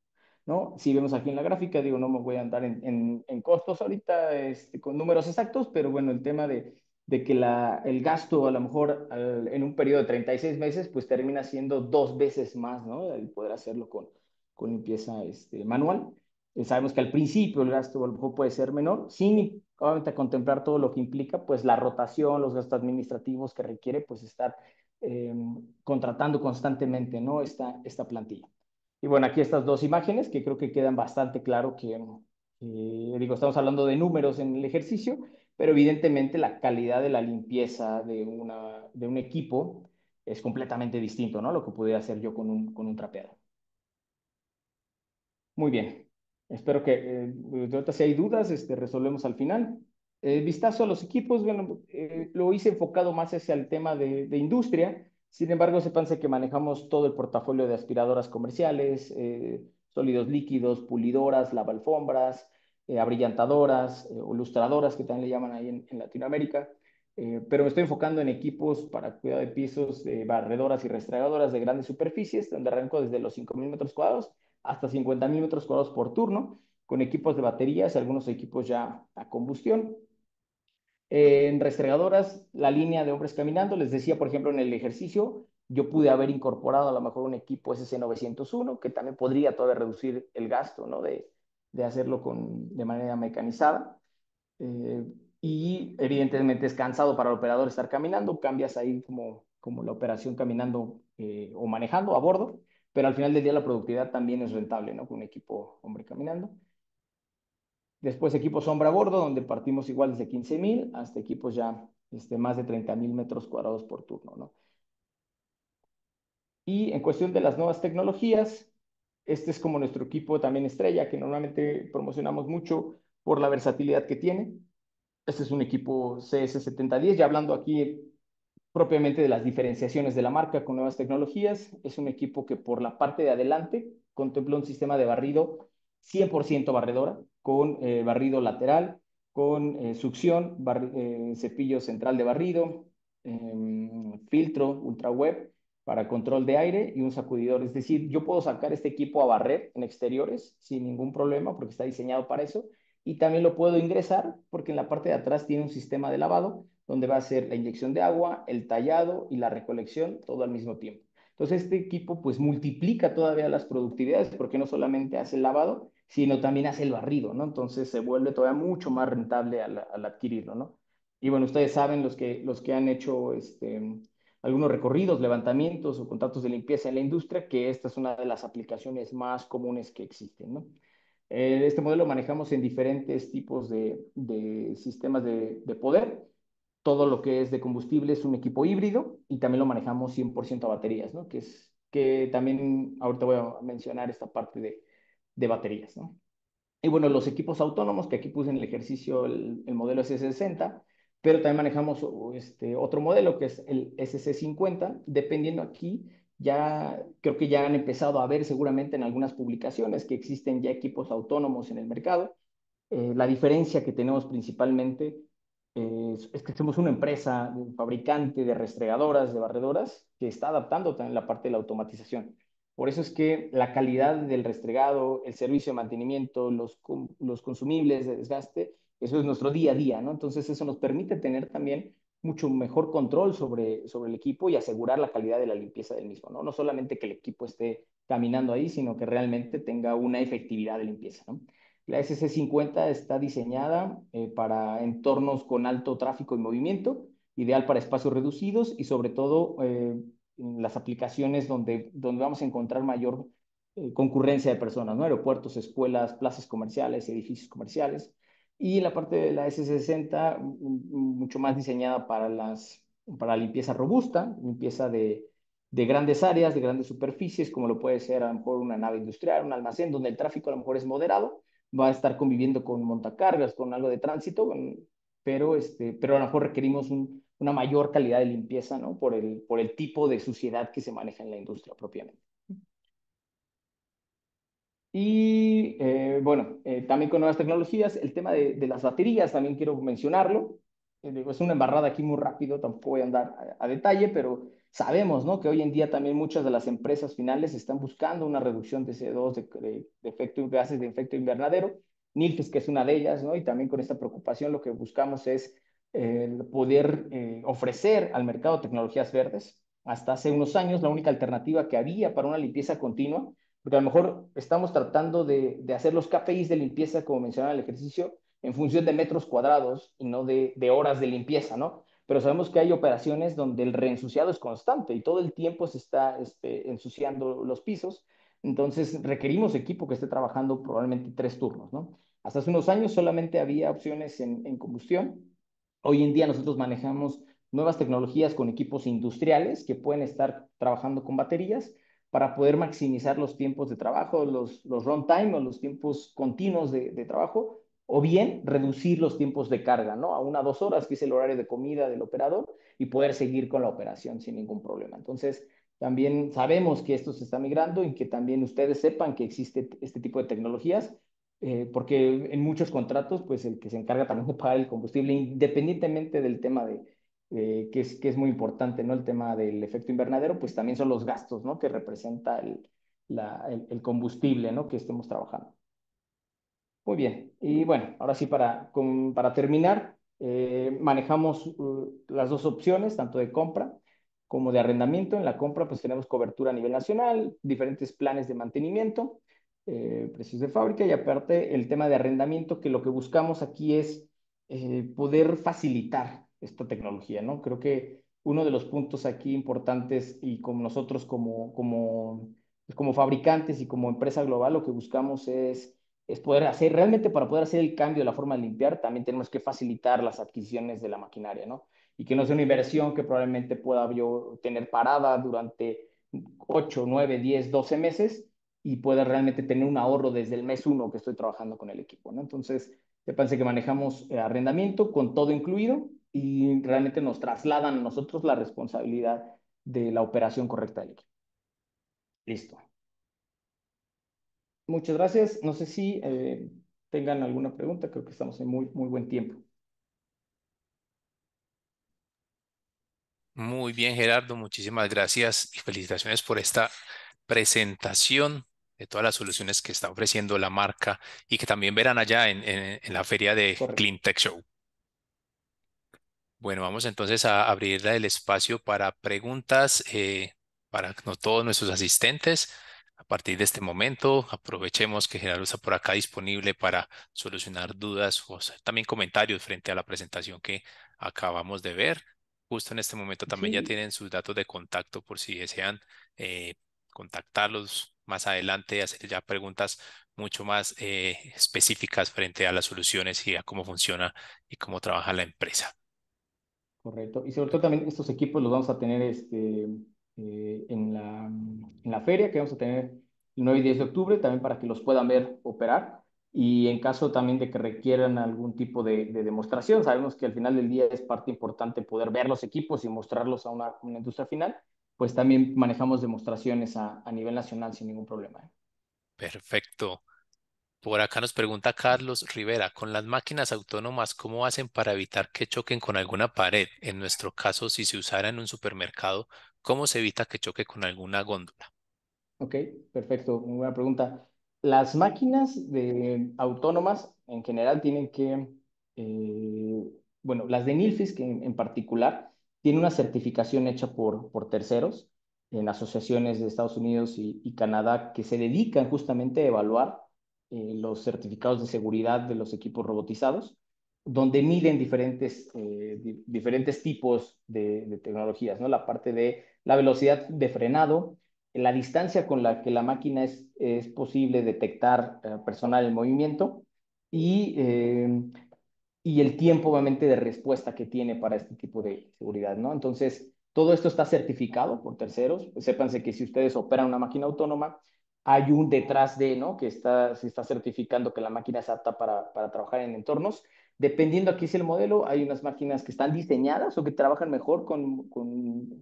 Si vemos aquí en la gráfica, digo, no me voy a andar en, costos ahorita este, con números exactos, pero bueno, el tema de, que el gasto a lo mejor en un periodo de 36 meses, pues termina siendo dos veces más, ¿no? El poder hacerlo con, limpieza este, manual. Eh, sabemos que al principio el gasto a lo mejor puede ser menor, sin obviamente contemplar todo lo que implica, pues la rotación, los gastos administrativos que requiere, pues estar em, contratando constantemente, ¿no? Esta, esta plantilla. Y bueno, aquí estas dos imágenes que creo que quedan bastante claro que, eh, digo, estamos hablando de números en el ejercicio, pero evidentemente la calidad de la limpieza de, de un equipo es completamente distinto, ¿no? Lo que pudiera hacer yo con un, con un trapeado. Muy bien. Espero que, eh, si hay dudas, este, resolvemos al final. Eh, vistazo a los equipos, lo hice enfocado más hacia el tema de, de industria, sin embargo, sepanse que manejamos todo el portafolio de aspiradoras comerciales, eh, sólidos líquidos, pulidoras, lavalfombras, alfombras, eh, abrillantadoras eh, o lustradoras, que también le llaman ahí en, Latinoamérica. pero me estoy enfocando en equipos para cuidado de pisos, barredoras y restregadoras de grandes superficies, donde arranco desde los 5.000 metros cuadrados hasta 50.000 metros cuadrados por turno, con equipos de baterías y algunos equipos ya a combustión. Eh, en restregadoras, la línea de hombres caminando, les decía, por ejemplo, en el ejercicio, yo pude haber incorporado a lo mejor un equipo SC901, que también podría todavía reducir el gasto, ¿no? De, hacerlo con, de manera mecanizada. Eh, y evidentemente es cansado para el operador estar caminando, cambias ahí como, como la operación caminando eh, o manejando a bordo, pero al final del día la productividad también es rentable, ¿no? Con un equipo hombre caminando. Después equipos sombra a bordo, donde partimos igual desde 15.000 hasta equipos ya este, más de 30.000 metros cuadrados por turno. Y en cuestión de las nuevas tecnologías, este es como nuestro equipo también estrella, que normalmente promocionamos mucho por la versatilidad que tiene. Este es un equipo CS7010, ya hablando aquí propiamente de las diferenciaciones de la marca con nuevas tecnologías. Es un equipo que por la parte de adelante contempla un sistema de barrido 100% barredora, con eh, barrido lateral, con eh, succión, eh, cepillo central de barrido, em, filtro ultra web para control de aire y un sacudidor. Es decir, yo puedo sacar este equipo a barrer en exteriores sin ningún problema porque está diseñado para eso y también lo puedo ingresar porque en la parte de atrás tiene un sistema de lavado donde va a ser la inyección de agua, el tallado y la recolección todo al mismo tiempo. Entonces este equipo pues multiplica todavía las productividades porque no solamente hace el lavado, sino también hace el barrido, ¿no? Entonces se vuelve todavía mucho más rentable al, adquirirlo, ¿no? Y bueno, ustedes saben, los que, los que han hecho este, algunos recorridos, levantamientos o contratos de limpieza en la industria, que esta es una de las aplicaciones más comunes que existen, ¿no? Eh, este modelo manejamos en diferentes tipos de, sistemas de, poder. Todo lo que es de combustible es un equipo híbrido y también lo manejamos 100% a baterías, ¿no? Que, es, que también ahorita voy a mencionar esta parte de, de baterías, ¿no? Y bueno, los equipos autónomos, que aquí puse en el ejercicio el, modelo sc 60 pero también manejamos este otro modelo que es el SC50, dependiendo aquí, ya creo que ya han empezado a ver seguramente en algunas publicaciones que existen ya equipos autónomos en el mercado. Eh, la diferencia que tenemos principalmente eh, es que somos una empresa, un fabricante de restregadoras, de barredoras, que está adaptando también la parte de la automatización. Por eso es que la calidad del restregado, el servicio de mantenimiento, los, consumibles de desgaste, eso es nuestro día a día, ¿no? Entonces eso nos permite tener también mucho mejor control sobre, el equipo y asegurar la calidad de la limpieza del mismo, ¿no? No solamente que el equipo esté caminando ahí, sino que realmente tenga una efectividad de limpieza, ¿no? La SC50 está diseñada eh, para entornos con alto tráfico y movimiento, ideal para espacios reducidos y sobre todo eh, las aplicaciones donde, donde vamos a encontrar mayor eh, concurrencia de personas, ¿no? Aeropuertos, escuelas, plazas comerciales, edificios comerciales. Y la parte de la S60, mucho más diseñada para, las, para limpieza robusta, limpieza de, grandes áreas, de grandes superficies, como lo puede ser a lo mejor una nave industrial, un almacén, donde el tráfico a lo mejor es moderado, va a estar conviviendo con montacargas, con algo de tránsito, pero, este, pero a lo mejor requerimos un, una mayor calidad de limpieza, ¿no? Por el, por el tipo de suciedad que se maneja en la industria propiamente. Y eh, bueno, eh, también con nuevas tecnologías, el tema de, las baterías, también quiero mencionarlo. Eh, es una embarrada aquí muy rápido, tampoco voy a andar a, detalle, pero sabemos ¿no? que hoy en día también muchas de las empresas finales están buscando una reducción de CO2, de, gases de efecto invernadero. Nilfes, que es una de ellas, ¿no? y también con esta preocupación lo que buscamos es el poder eh, ofrecer al mercado tecnologías verdes. Hasta hace unos años, la única alternativa que había para una limpieza continua, porque a lo mejor estamos tratando de, hacer los KPIs de limpieza, como mencionaba el ejercicio, en función de metros cuadrados y no de, horas de limpieza, ¿no? Pero sabemos que hay operaciones donde el reensuciado es constante y todo el tiempo se está este, ensuciando los pisos. Entonces, requerimos equipo que esté trabajando probablemente tres turnos, ¿no? Hasta hace unos años solamente había opciones en, en combustión, Hoy en día nosotros manejamos nuevas tecnologías con equipos industriales que pueden estar trabajando con baterías para poder maximizar los tiempos de trabajo, los, los runtime o los tiempos continuos de, trabajo, o bien reducir los tiempos de carga, ¿no? A una o dos horas, que es el horario de comida del operador, y poder seguir con la operación sin ningún problema. Entonces, también sabemos que esto se está migrando y que también ustedes sepan que existe este tipo de tecnologías eh, porque en muchos contratos, pues el que se encarga también de pagar el combustible, independientemente del tema de, eh, que, es, que es muy importante, ¿no? El tema del efecto invernadero, pues también son los gastos, ¿no? Que representa el, combustible, ¿no? Que estemos trabajando. Muy bien, y bueno, ahora sí para, terminar, eh, manejamos uh, las dos opciones, tanto de compra como de arrendamiento. En la compra, pues tenemos cobertura a nivel nacional, diferentes planes de mantenimiento. Eh, precios de fábrica y aparte el tema de arrendamiento, que lo que buscamos aquí es eh, poder facilitar esta tecnología, ¿no? Creo que uno de los puntos aquí importantes y como nosotros como, como, pues como fabricantes y como empresa global lo que buscamos es, es poder hacer, realmente para poder hacer el cambio de la forma de limpiar, también tenemos que facilitar las adquisiciones de la maquinaria, ¿no? Y que no sea una inversión que probablemente pueda yo tener parada durante 8, 9, 10, 12 meses, y pueda realmente tener un ahorro desde el mes uno que estoy trabajando con el equipo. ¿no? Entonces, parece que manejamos eh, arrendamiento con todo incluido y realmente nos trasladan a nosotros la responsabilidad de la operación correcta del equipo. Listo. Muchas gracias. No sé si eh, tengan alguna pregunta. Creo que estamos en muy, muy buen tiempo. Muy bien, Gerardo. Muchísimas gracias y felicitaciones por esta presentación de todas las soluciones que está ofreciendo la marca y que también verán allá en, la feria de Clean Tech Show. Bueno, vamos entonces a abrir el espacio para preguntas eh, para todos nuestros asistentes. A partir de este momento, aprovechemos que Gerardo está por acá disponible para solucionar dudas o también comentarios frente a la presentación que acabamos de ver. Justo en este momento también ya tienen sus datos de contacto por si desean eh, contactarlos más adelante hacer ya preguntas mucho más eh, específicas frente a las soluciones y a cómo funciona y cómo trabaja la empresa. Correcto. Y sobre todo también estos equipos los vamos a tener este, eh, en, la, en la feria que vamos a tener el 9 y 10 de octubre, también para que los puedan ver operar. Y en caso también de que requieran algún tipo de, demostración, sabemos que al final del día es parte importante poder ver los equipos y mostrarlos a una, una industria final pues también manejamos demostraciones a, nivel nacional sin ningún problema. ¿eh? Perfecto. Por acá nos pregunta Carlos Rivera, con las máquinas autónomas, ¿cómo hacen para evitar que choquen con alguna pared? En nuestro caso, si se usara en un supermercado, ¿cómo se evita que choque con alguna góndola? Ok, perfecto, muy buena pregunta. Las máquinas de, autónomas en general tienen que, eh, bueno, las de Nilfisk en particular, tiene una certificación hecha por, por terceros en asociaciones de Estados Unidos y, Canadá que se dedican justamente a evaluar eh, los certificados de seguridad de los equipos robotizados, donde miden diferentes, eh, diferentes tipos de, tecnologías, ¿no? La parte de la velocidad de frenado, la distancia con la que la máquina es, es posible detectar eh, personal en movimiento y y el tiempo obviamente de respuesta que tiene para este tipo de seguridad, ¿no? Entonces, todo esto está certificado por terceros. Sépanse que si ustedes operan una máquina autónoma, hay un detrás de, ¿no? Que está, se está certificando que la máquina es apta para, trabajar en entornos. Dependiendo aquí si el modelo, hay unas máquinas que están diseñadas o que trabajan mejor con,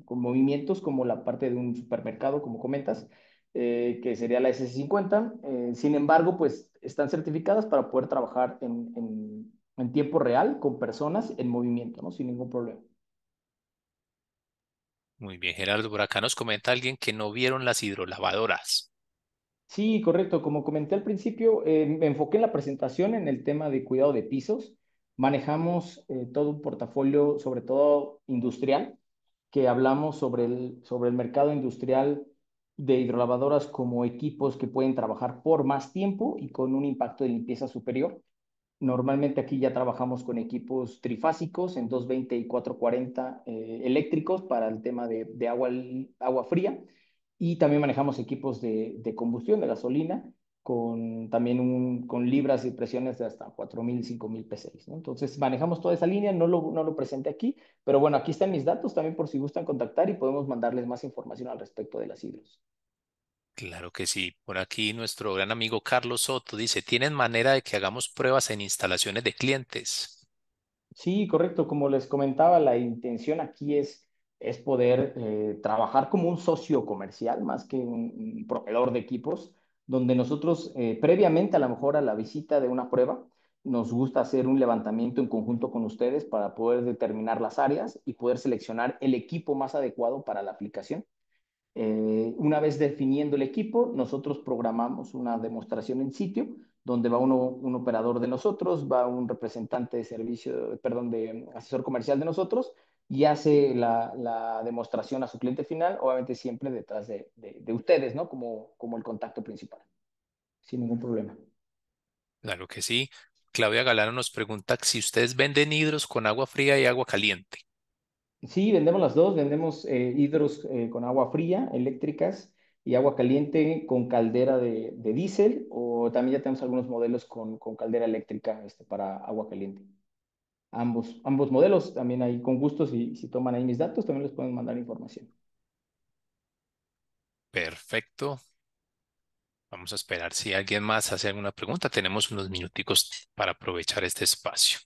movimientos como la parte de un supermercado, como comentas, eh, que sería la S50. Eh, sin embargo, pues están certificadas para poder trabajar en en tiempo real con personas en movimiento, ¿no? Sin ningún problema. Muy bien, Gerardo. Por acá nos comenta alguien que no vieron las hidrolavadoras. Sí, correcto. Como comenté al principio, eh, me enfoqué en la presentación en el tema de cuidado de pisos. Manejamos eh, todo un portafolio, sobre todo industrial, que hablamos sobre el, sobre el mercado industrial de hidrolavadoras como equipos que pueden trabajar por más tiempo y con un impacto de limpieza superior. Normalmente aquí ya trabajamos con equipos trifásicos en 220 y 440 eh, eléctricos para el tema de, agua, agua fría y también manejamos equipos de, combustión, de gasolina, con también con libras y presiones de hasta 4.000, 5.000 p Entonces manejamos toda esa línea, no lo, no lo presenté aquí, pero bueno, aquí están mis datos también por si gustan contactar y podemos mandarles más información al respecto de las hidros. Claro que sí. Por aquí nuestro gran amigo Carlos Soto dice, ¿tienen manera de que hagamos pruebas en instalaciones de clientes? Sí, correcto. Como les comentaba, la intención aquí es, es poder eh, trabajar como un socio comercial más que un, proveedor de equipos, donde nosotros eh, previamente a lo mejor a la visita de una prueba, nos gusta hacer un levantamiento en conjunto con ustedes para poder determinar las áreas y poder seleccionar el equipo más adecuado para la aplicación. Eh, una vez definiendo el equipo, nosotros programamos una demostración en sitio donde va uno, un operador de nosotros, va un representante de servicio, perdón, de um, asesor comercial de nosotros y hace la, demostración a su cliente final, obviamente siempre detrás de, ustedes, ¿no? Como, como el contacto principal, sin ningún problema. Claro que sí. Claudia Galano nos pregunta si ustedes venden hidros con agua fría y agua caliente. Sí, vendemos las dos, vendemos eh, hidros eh, con agua fría, eléctricas, y agua caliente con caldera de, diésel, o también ya tenemos algunos modelos con, caldera eléctrica este, para agua caliente. Ambos, modelos, también ahí con gusto, y si toman ahí mis datos, también les pueden mandar información. Perfecto. Vamos a esperar si alguien más hace alguna pregunta. Tenemos unos minuticos para aprovechar este espacio.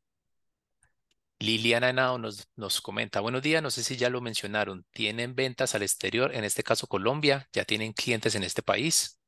Liliana Henao nos, nos comenta, buenos días, no sé si ya lo mencionaron, ¿tienen ventas al exterior, en este caso Colombia? ¿Ya tienen clientes en este país?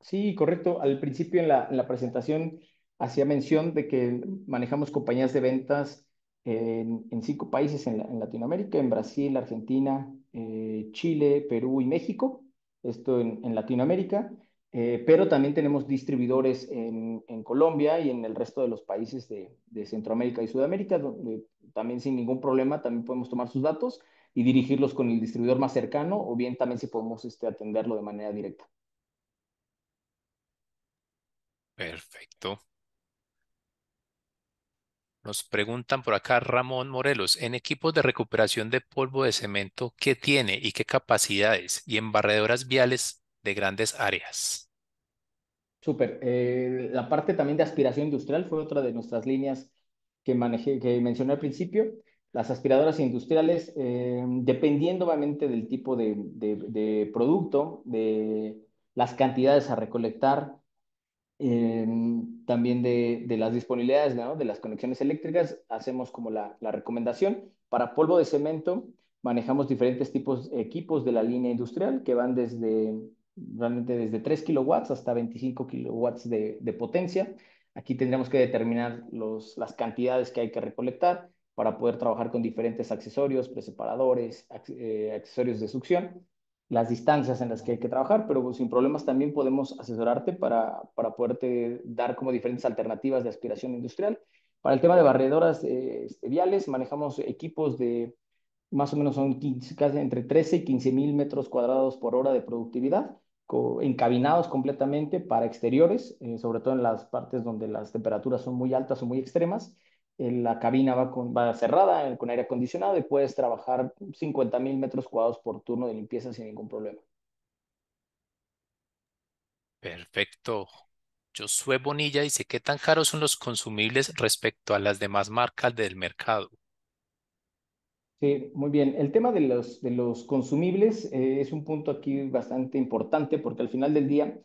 Sí, correcto. Al principio en la, presentación hacía mención de que manejamos compañías de ventas en, cinco países en, Latinoamérica, en Brasil, Argentina, eh, Chile, Perú y México, esto en, en Latinoamérica. Eh, pero también tenemos distribuidores en, Colombia y en el resto de los países de, Centroamérica y Sudamérica, donde también sin ningún problema también podemos tomar sus datos y dirigirlos con el distribuidor más cercano o bien también si podemos este, atenderlo de manera directa. Perfecto. Nos preguntan por acá Ramón Morelos, en equipos de recuperación de polvo de cemento, ¿qué tiene y qué capacidades? Y en barredoras viales, de grandes áreas. Súper. Eh, la parte también de aspiración industrial fue otra de nuestras líneas que, manejé, que mencioné al principio. Las aspiradoras industriales, eh, dependiendo obviamente del tipo de, producto, de las cantidades a recolectar, eh, también de, las disponibilidades de las conexiones eléctricas, hacemos como la, la recomendación. Para polvo de cemento, manejamos diferentes tipos de equipos de la línea industrial que van desde realmente desde 3 kilowatts hasta 25 kilowatts de, de potencia. Aquí tendríamos que determinar los, las cantidades que hay que recolectar para poder trabajar con diferentes accesorios, preseparadores, eh, accesorios de succión, las distancias en las que hay que trabajar, pero sin problemas también podemos asesorarte para, para poderte dar como diferentes alternativas de aspiración industrial. Para el tema de barredoras eh, este, viales, manejamos equipos de más o menos son casi entre 13 y 15 mil metros cuadrados por hora de productividad encabinados completamente para exteriores, eh, sobre todo en las partes donde las temperaturas son muy altas o muy extremas. Eh, la cabina va, con, va cerrada eh, con aire acondicionado y puedes trabajar 50.000 mil metros cuadrados por turno de limpieza sin ningún problema. Perfecto. Josué Bonilla dice, ¿qué tan caros son los consumibles respecto a las demás marcas del mercado? Sí, muy bien. El tema de los, de los consumibles eh, es un punto aquí bastante importante porque al final del día,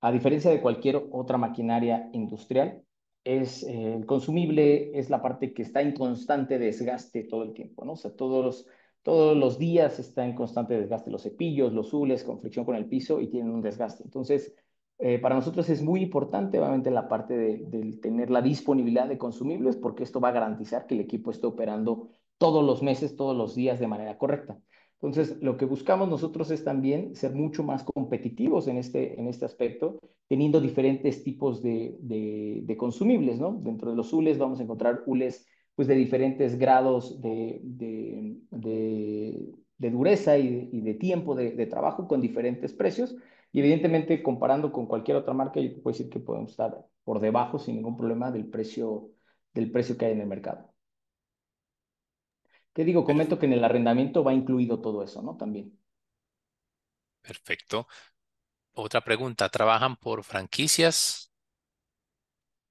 a diferencia de cualquier otra maquinaria industrial, es eh, el consumible es la parte que está en constante desgaste todo el tiempo, ¿no? O sea, todos los, todos los días está en constante desgaste los cepillos, los zules, con fricción con el piso y tienen un desgaste. Entonces, eh, para nosotros es muy importante, obviamente, la parte de, de, tener la disponibilidad de consumibles porque esto va a garantizar que el equipo esté operando todos los meses, todos los días de manera correcta. Entonces, lo que buscamos nosotros es también ser mucho más competitivos en este, en este aspecto, teniendo diferentes tipos de, consumibles, ¿no? Dentro de los ULES vamos a encontrar ULES pues, de diferentes grados de, dureza y, de tiempo de, trabajo con diferentes precios. Y evidentemente, comparando con cualquier otra marca, yo puedo decir que podemos estar por debajo sin ningún problema del precio, del precio que hay en el mercado. ¿Qué digo, comento que en el arrendamiento va incluido todo eso, ¿no? También. Perfecto. Otra pregunta, ¿trabajan por franquicias?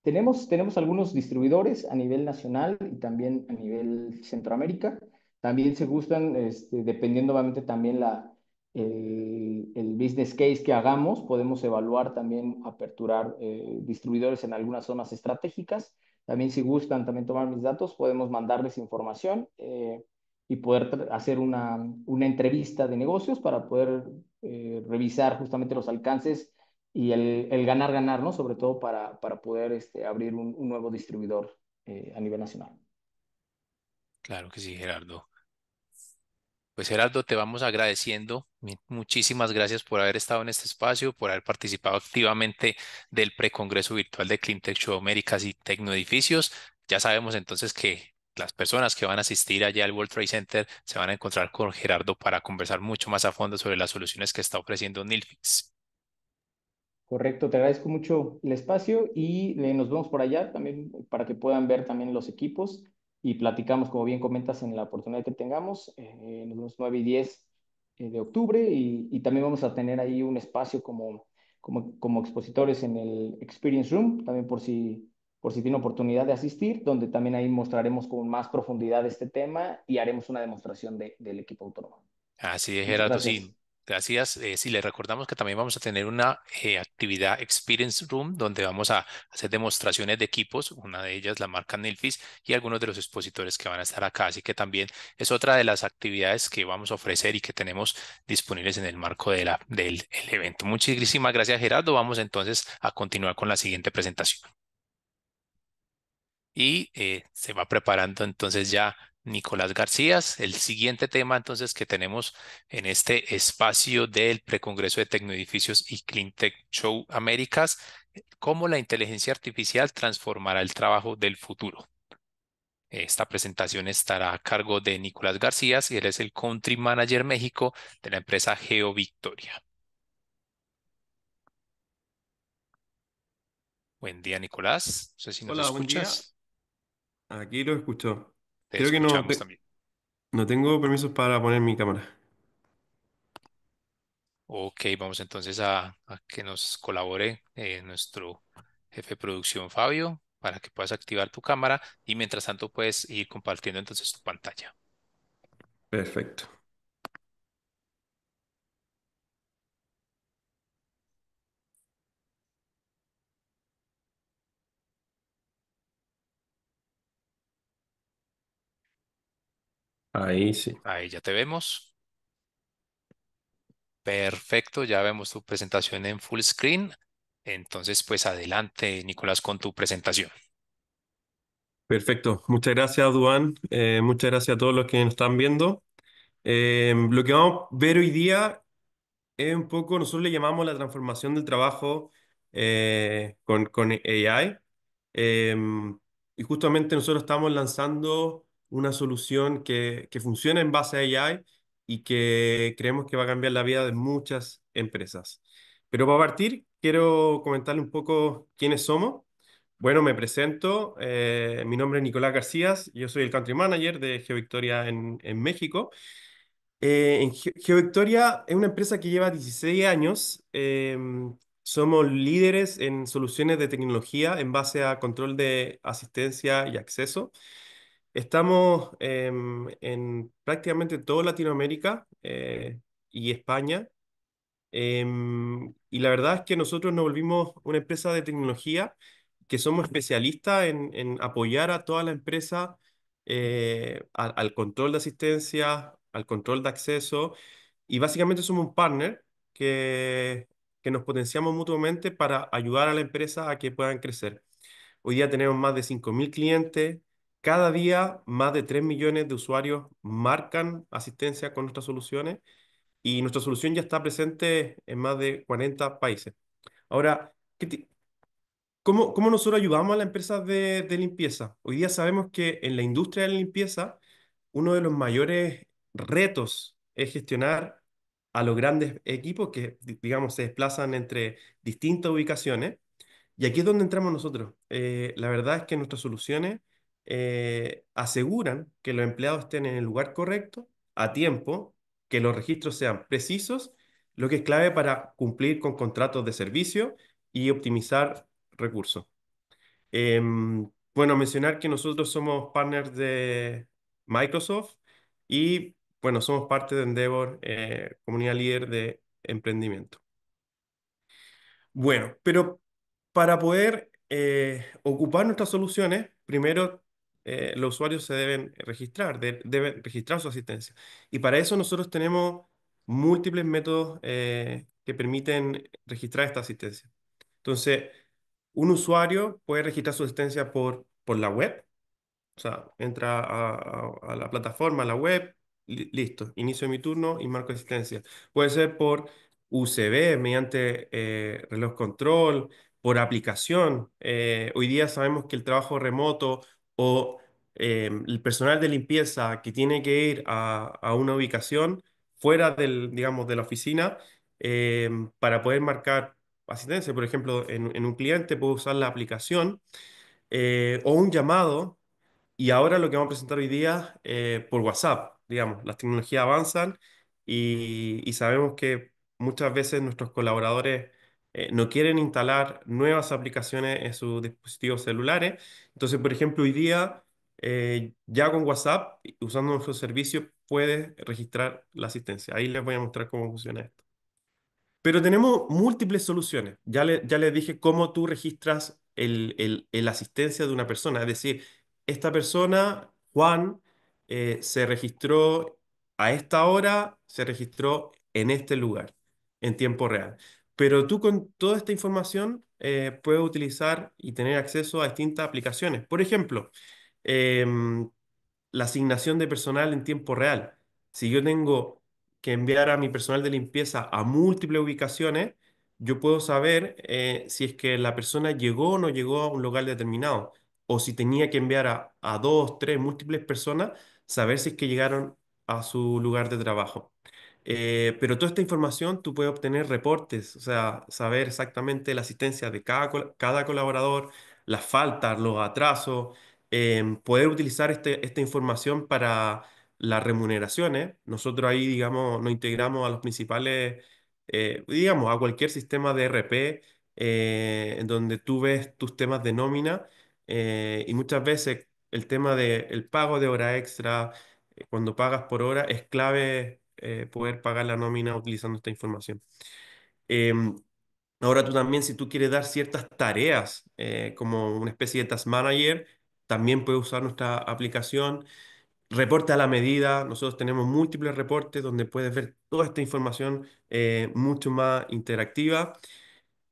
Tenemos, tenemos algunos distribuidores a nivel nacional y también a nivel Centroamérica. También se gustan, este, dependiendo obviamente también la, el, business case que hagamos, podemos evaluar también aperturar eh, distribuidores en algunas zonas estratégicas también si gustan también tomar mis datos, podemos mandarles información eh, y poder hacer una, entrevista de negocios para poder eh, revisar justamente los alcances y el ganar-ganar, ¿no? Sobre todo para, para poder este, abrir un, nuevo distribuidor eh, a nivel nacional. Claro que sí, Gerardo. Pues Gerardo, te vamos agradeciendo. Muchísimas gracias por haber estado en este espacio, por haber participado activamente del precongreso virtual de Tech Show Américas y Tecnoedificios. Ya sabemos entonces que las personas que van a asistir allá al World Trade Center se van a encontrar con Gerardo para conversar mucho más a fondo sobre las soluciones que está ofreciendo Nilfix. Correcto, te agradezco mucho el espacio y nos vemos por allá también para que puedan ver también los equipos y platicamos, como bien comentas, en la oportunidad que tengamos, eh, en los 9 y 10 eh, de octubre y, también vamos a tener ahí un espacio como, como, como, expositores en el Experience Room, también por si, por si tiene oportunidad de asistir, donde también ahí mostraremos con más profundidad este tema y haremos una demostración del equipo autónomo. Así es, Gerardo. Sí, Gracias. Eh, si le recordamos que también vamos a tener una eh, actividad Experience Room donde vamos a hacer demostraciones de equipos, una de ellas la marca Nilfis y algunos de los expositores que van a estar acá. Así que también es otra de las actividades que vamos a ofrecer y que tenemos disponibles en el marco de la, del evento. Muchísimas gracias Gerardo. Vamos entonces a continuar con la siguiente presentación. Y eh, se va preparando entonces ya Nicolás García. El siguiente tema entonces que tenemos en este espacio del Precongreso de Tecnoedificios y Cleantech Show Américas, cómo la inteligencia artificial transformará el trabajo del futuro. Esta presentación estará a cargo de Nicolás García y él es el Country Manager México de la empresa Geo Victoria. Buen día, Nicolás. No sé si nos escuchas. Aquí lo escucho que no, tengo permisos para poner mi cámara. Ok, vamos entonces a, que nos colabore eh, nuestro jefe de producción, Fabio, para que puedas activar tu cámara y mientras tanto puedes ir compartiendo entonces tu pantalla. Perfecto. Ahí sí. Ahí ya te vemos. Perfecto, ya vemos tu presentación en full screen. Entonces, pues adelante, Nicolás, con tu presentación. Perfecto. Muchas gracias, Duan. Eh, muchas gracias a todos los que nos están viendo. Eh, lo que vamos a ver hoy día es un poco, nosotros le llamamos la transformación del trabajo eh, con, con AI. y justamente nosotros estamos lanzando una solución que, funciona en base a AI y que creemos que va a cambiar la vida de muchas empresas. Pero para partir, quiero comentarle un poco quiénes somos. Bueno, me presento. Eh, mi nombre es Nicolás García. Yo soy el Country Manager de GeoVictoria en, en México. Eh, en GeoVictoria es una empresa que lleva 16 años. Eh, somos líderes en soluciones de tecnología en base a control de asistencia y acceso. Estamos em, en prácticamente toda Latinoamérica eh, y España. Em, y la verdad es que nosotros nos volvimos una empresa de tecnología que somos especialistas en, apoyar a toda la empresa eh, al, control de asistencia, al control de acceso. Y básicamente somos un partner que, que nos potenciamos mutuamente para ayudar a la empresa a que puedan crecer. Hoy día tenemos más de 5.000 clientes, cada día más de 3 millones de usuarios marcan asistencia con nuestras soluciones y nuestra solución ya está presente en más de 40 países. Ahora, ¿Cómo, ¿Cómo, nosotros ayudamos a las empresas de, limpieza? Hoy día sabemos que en la industria de la limpieza, uno de los mayores retos es gestionar a los grandes equipos que, digamos, se desplazan entre distintas ubicaciones. Y aquí es donde entramos nosotros. Eh, la verdad es que nuestras soluciones eh, aseguran que los empleados estén en el lugar correcto, a tiempo, que los registros sean precisos, lo que es clave para cumplir con contratos de servicio y optimizar recursos. Em, bueno, mencionar que nosotros somos partners de Microsoft y, bueno, somos parte de Endeavor, eh, comunidad líder de emprendimiento. Bueno, pero para poder eh, ocupar nuestras soluciones, primero eh, los usuarios se deben registrar, deben registrar su asistencia. Y para eso nosotros tenemos múltiples métodos eh, que permiten registrar esta asistencia. Entonces, un usuario puede registrar su asistencia por, por la web, o sea, entra a, la plataforma, a la web, listo, inicio mi turno y marco asistencia. Puede ser por UCB, mediante eh, reloj control, por aplicación. hoy día sabemos que el trabajo remoto o em, el personal de limpieza que tiene que ir a, una ubicación fuera del, digamos, de la oficina em, para poder marcar asistencia. Por ejemplo, en, un cliente puede usar la aplicación eh, o un llamado. Y ahora lo que vamos a presentar hoy día eh, por WhatsApp, digamos, las tecnologías avanzan y sabemos que muchas veces nuestros colaboradores eh, no quieren instalar nuevas aplicaciones en sus dispositivos celulares. Entonces, por ejemplo, hoy día eh, ya con WhatsApp, usando nuestro servicio, puedes registrar la asistencia. Ahí les voy a mostrar cómo funciona esto. Pero tenemos múltiples soluciones. Ya, le, ya les dije cómo tú registras el, asistencia de una persona. Es decir, esta persona, Juan, eh, se registró a esta hora, se registró en este lugar, en tiempo real. Pero tú con toda esta información eh, puedes utilizar y tener acceso a distintas aplicaciones. Por ejemplo, em, la asignación de personal en tiempo real. Si yo tengo que enviar a mi personal de limpieza a múltiples ubicaciones, yo puedo saber eh, si es que la persona llegó o no llegó a un lugar determinado, o si tenía que enviar a, a dos, tres, múltiples personas, saber si es que llegaron a su lugar de trabajo. Eh, pero toda esta información tú puedes obtener reportes, o sea, saber exactamente la asistencia de cada, cada colaborador, las faltas, los atrasos, em, poder utilizar este, esta información para las remuneraciones. Nosotros ahí, digamos, nos integramos a los principales, eh, digamos, a cualquier sistema de RP eh, en donde tú ves tus temas de nómina y muchas veces el tema del pago de hora extra, cuando pagas por hora, es clave eh, poder pagar la nómina utilizando esta información. Em, ahora tú también, si tú quieres dar ciertas tareas eh, como una especie de task manager, también puedes usar nuestra aplicación. Reporte a la medida, nosotros tenemos múltiples reportes donde puedes ver toda esta información eh, mucho más interactiva.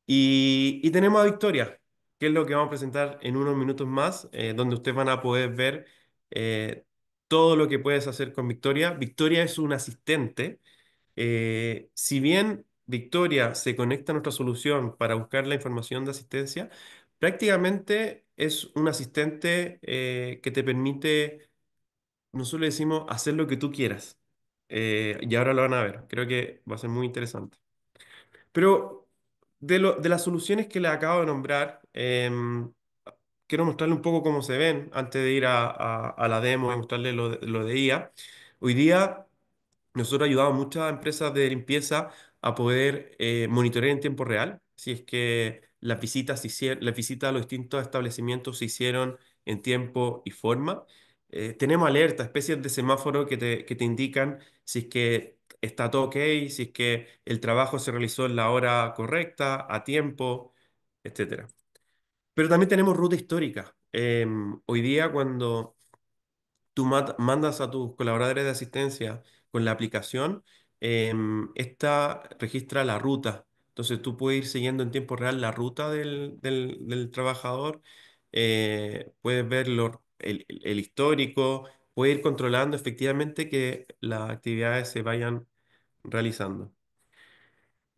Y, tenemos a Victoria, que es lo que vamos a presentar en unos minutos más, donde ustedes van a poder ver todo lo que puedes hacer con Victoria. Victoria es un asistente. Eh, si bien Victoria se conecta a nuestra solución para buscar la información de asistencia, prácticamente es un asistente eh, que te permite, nosotros le decimos, hacer lo que tú quieras. Eh, y ahora lo van a ver. Creo que va a ser muy interesante. Pero de, de las soluciones que le acabo de nombrar, em, quiero mostrarle un poco cómo se ven antes de ir a, la demo y mostrarle lo de, lo IA. Hoy día nosotros ayudamos a muchas empresas de limpieza a poder eh, monitorear en tiempo real si es que las visitas, la visita a los distintos establecimientos se hicieron en tiempo y forma. Eh, tenemos alertas, especies de semáforo que te, que te indican si es que está todo ok, si es que el trabajo se realizó en la hora correcta, a tiempo, etcétera. Pero también tenemos ruta histórica. Em, hoy día cuando tú mandas a tus colaboradores de asistencia con la aplicación, em, esta registra la ruta. Entonces tú puedes ir siguiendo en tiempo real la ruta del, trabajador, eh, puedes ver el, el, histórico, puedes ir controlando efectivamente que las actividades se vayan realizando.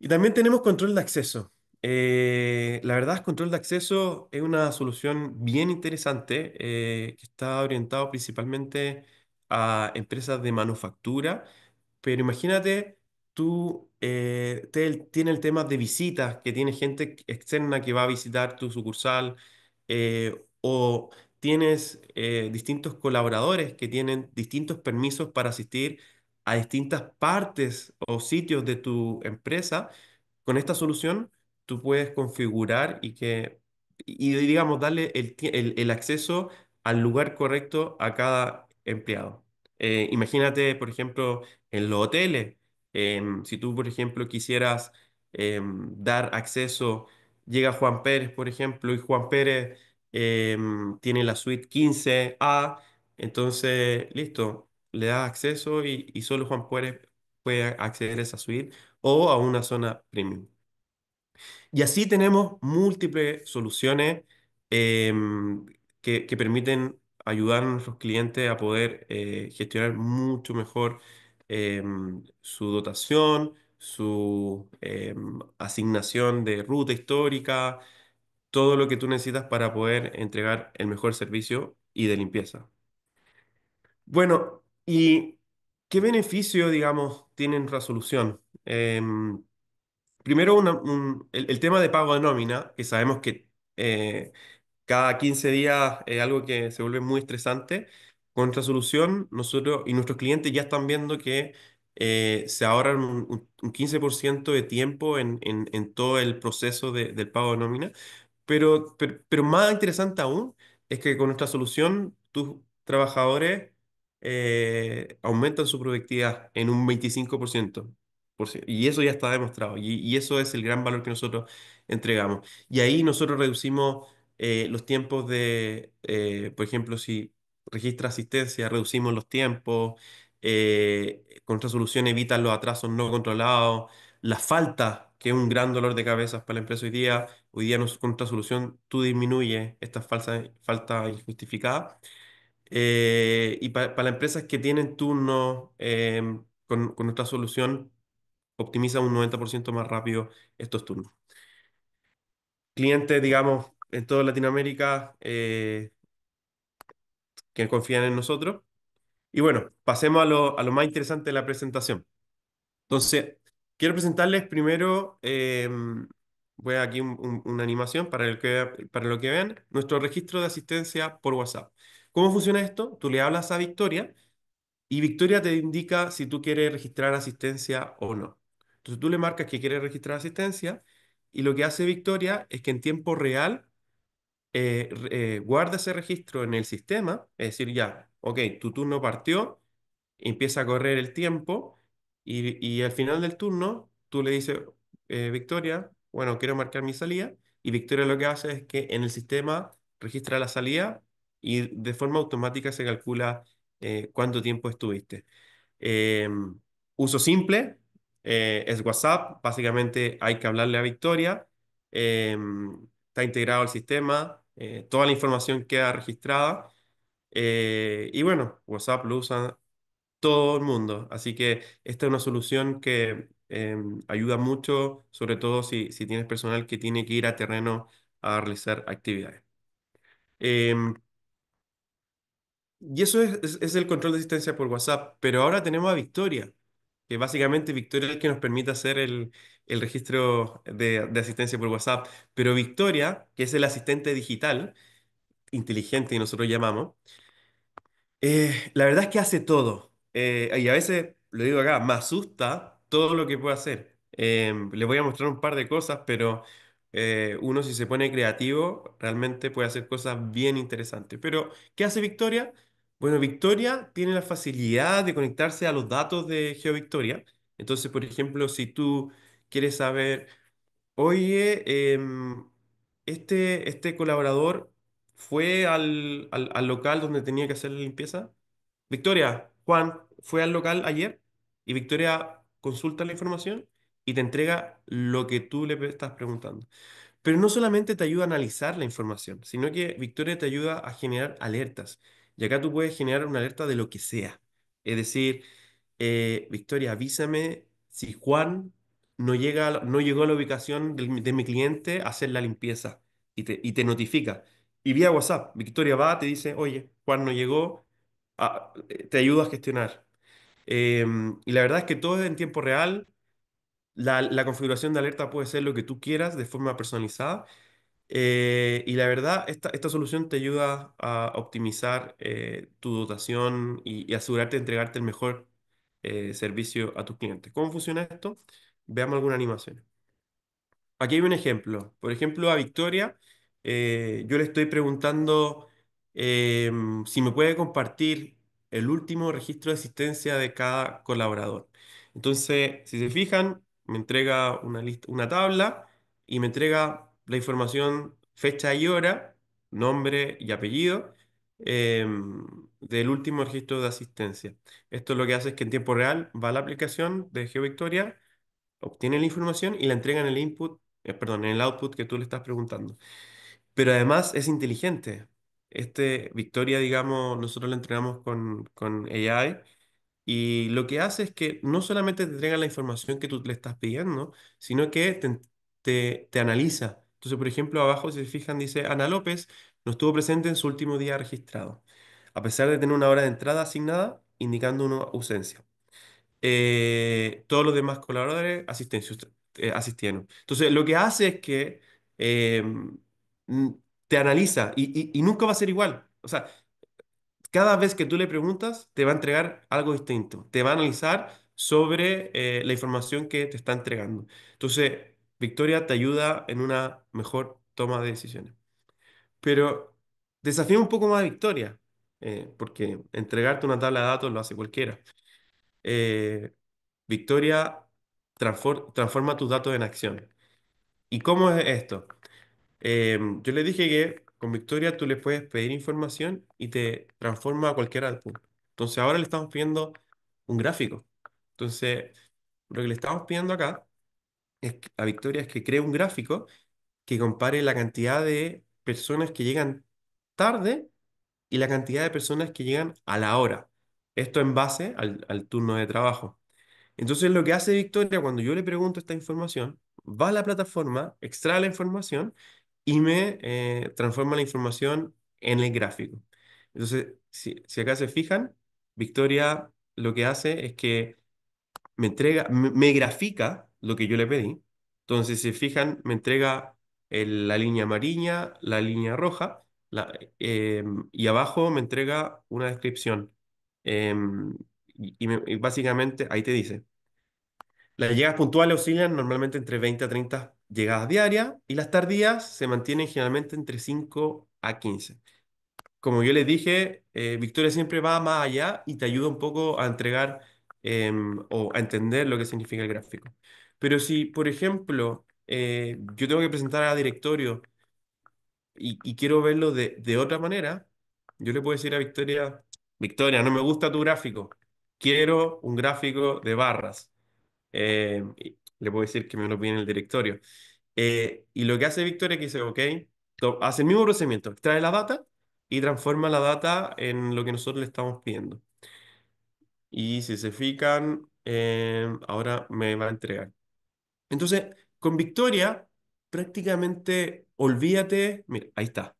Y también tenemos control de acceso. Eh, la verdad es control de acceso es una solución bien interesante eh, que está orientado principalmente a empresas de manufactura, pero imagínate tú eh, tienes tiene el tema de visitas, que tienes gente externa que va a visitar tu sucursal, o tienes distintos colaboradores que tienen distintos permisos para asistir a distintas partes o sitios de tu empresa. Con esta solución tú puedes configurar y que, y digamos, darle el, el, acceso al lugar correcto a cada empleado. Eh, imagínate, por ejemplo, en los hoteles, em, si tú, por ejemplo, quisieras em, dar acceso, llega Juan Pérez, por ejemplo, y Juan Pérez em, tiene la suite 15A, entonces, listo, le das acceso y, y solo Juan Pérez puede acceder a esa suite o a una zona premium. Y así tenemos múltiples soluciones em, que, permiten ayudar a nuestros clientes a poder eh, gestionar mucho mejor em, su dotación, su em, asignación de ruta histórica, todo lo que tú necesitas para poder entregar el mejor servicio y de limpieza. Bueno, ¿y qué beneficio, digamos, tienen resolución? primero el, tema de pago de nómina, que sabemos que eh, cada 15 días es algo que se vuelve muy estresante. Con nuestra solución, nosotros y nuestros clientes ya están viendo que eh, se ahorran un, 15% de tiempo en, todo el proceso del pago de nómina. Pero, pero, pero más interesante aún es que con nuestra solución tus trabajadores eh, aumentan su productividad en un 25% y eso ya está demostrado. Y, eso es el gran valor que nosotros entregamos. Y ahí nosotros reducimos eh, los tiempos de, eh, por ejemplo, si registra asistencia, reducimos los tiempos. con eh, con solución evitan los atrasos no controlados. La falta, que es un gran dolor de cabeza para la empresa hoy día. Hoy día con nuestra solución tú disminuyes estas falsas, faltas injustificadas. y para las empresas que tienen turno em, con, con nuestra solución, optimiza un 90% más rápido estos turnos. Clientes, digamos, en toda Latinoamérica eh, que confían en nosotros. Y bueno, pasemos a lo, más interesante de la presentación. Entonces, quiero presentarles primero, eh, voy a aquí una animación para, el para lo que vean, nuestro registro de asistencia por WhatsApp. ¿Cómo funciona esto? Tú le hablas a Victoria y Victoria te indica si tú quieres registrar asistencia o no. Entonces tú le marcas que quiere registrar asistencia y lo que hace Victoria es que en tiempo real eh, eh, guarda ese registro en el sistema, es decir, ya, ok, tu turno partió, empieza a correr el tiempo y, al final del turno tú le dices, eh, Victoria, bueno, quiero marcar mi salida y Victoria lo que hace es que en el sistema registra la salida y de forma automática se calcula cuánto tiempo estuviste. Em, uso simple, eh, es WhatsApp, básicamente hay que hablarle a Victoria, em, está integrado al sistema, eh, toda la información queda registrada eh, y bueno, WhatsApp lo usa todo el mundo, así que esta es una solución que em, ayuda mucho, sobre todo si, si tienes personal que tiene que ir a terreno a realizar actividades. Em, y eso es el control de asistencia por WhatsApp, pero ahora tenemos a Victoria que básicamente Victoria es el que nos permite hacer el, registro de, asistencia por WhatsApp, pero Victoria, que es el asistente digital, inteligente y nosotros llamamos, eh, la verdad es que hace todo. Eh, y a veces, lo digo acá, me asusta todo lo que puede hacer. Eh, les voy a mostrar un par de cosas, pero uno si se pone creativo, realmente puede hacer cosas bien interesantes. Pero, ¿qué hace Victoria? Bueno, Victoria tiene la facilidad de conectarse a los datos de GeoVictoria. Entonces, por ejemplo, si tú quieres saber, oye, em, este, este colaborador fue al local donde tenía que hacer la limpieza. Victoria, Juan fue al local ayer y Victoria consulta la información y te entrega lo que tú le estás preguntando. Pero no solamente te ayuda a analizar la información, sino que Victoria te ayuda a generar alertas. Y acá tú puedes generar una alerta de lo que sea. Es decir, eh, Victoria, avísame si Juan no, llega, no llegó a la ubicación de mi cliente a hacer la limpieza y te, notifica. Y vía WhatsApp, Victoria va, te dice, oye, Juan no llegó, ah, eh, te ayudo a gestionar. Em, y la verdad es que todo es en tiempo real. La, la configuración de alerta puede ser lo que tú quieras de forma personalizada eh, y la verdad, esta, esta solución te ayuda a optimizar eh, tu dotación y, asegurarte de entregarte el mejor eh, servicio a tus clientes. ¿Cómo funciona esto? Veamos alguna animación. Aquí hay un ejemplo. Por ejemplo, a Victoria, yo le estoy preguntando em, si me puede compartir el último registro de asistencia de cada colaborador. Entonces, si se fijan, me entrega una, lista, una tabla y me entrega la información fecha y hora, nombre y apellido em, del último registro de asistencia. Esto lo que hace es que en tiempo real va a la aplicación de GeoVictoria, obtiene la información y la entrega en el input, eh, perdón, el output que tú le estás preguntando. Pero además es inteligente. Este Victoria, digamos, nosotros la entrenamos con, con AI y lo que hace es que no solamente te entrega la información que tú le estás pidiendo, sino que te, te analiza entonces, por ejemplo, abajo, si se fijan, dice Ana López no estuvo presente en su último día registrado, a pesar de tener una hora de entrada asignada, indicando una ausencia. Eh, todos los demás colaboradores eh, asistieron. Entonces, lo que hace es que em, te analiza y, nunca va a ser igual. O sea, cada vez que tú le preguntas, te va a entregar algo distinto. Te va a analizar sobre eh, la información que te está entregando. Entonces, Victoria te ayuda en una mejor toma de decisiones. Pero desafía un poco más a Victoria, eh, porque entregarte una tabla de datos lo hace cualquiera. Eh, Victoria transforma tus datos en acción. ¿Y cómo es esto? Eh, yo le dije que con Victoria tú le puedes pedir información y te transforma a cualquier output. Entonces ahora le estamos pidiendo un gráfico. Entonces, lo que le estamos pidiendo acá a Victoria es que cree un gráfico que compare la cantidad de personas que llegan tarde y la cantidad de personas que llegan a la hora. Esto en base al, turno de trabajo. Entonces lo que hace Victoria cuando yo le pregunto esta información, va a la plataforma, extrae la información y me eh, transforma la información en el gráfico. Entonces, si, acá se fijan, Victoria lo que hace es que me entrega, me grafica lo que yo le pedí. Entonces, si se fijan, me entrega la línea amarilla, la línea roja, eh, y abajo me entrega una descripción. Eh, y, básicamente ahí te dice, las llegadas puntuales oscilan normalmente entre 20 a 30 llegadas diarias y las tardías se mantienen generalmente entre 5 a 15. Como yo les dije, eh, Victoria siempre va más allá y te ayuda un poco a entregar o a entender lo que significa el gráfico. Pero si, por ejemplo, eh, yo tengo que presentar a directorio y, quiero verlo de, otra manera, yo le puedo decir a Victoria, Victoria, no me gusta tu gráfico, quiero un gráfico de barras. Eh, le puedo decir que me lo pide en el directorio. Eh, y lo que hace Victoria es que dice, ok, hace el mismo procedimiento, extrae la data y transforma la data en lo que nosotros le estamos pidiendo. Y si se fijan, ahora me va a entregar. Entonces, con Victoria, prácticamente olvídate, mira, ahí está.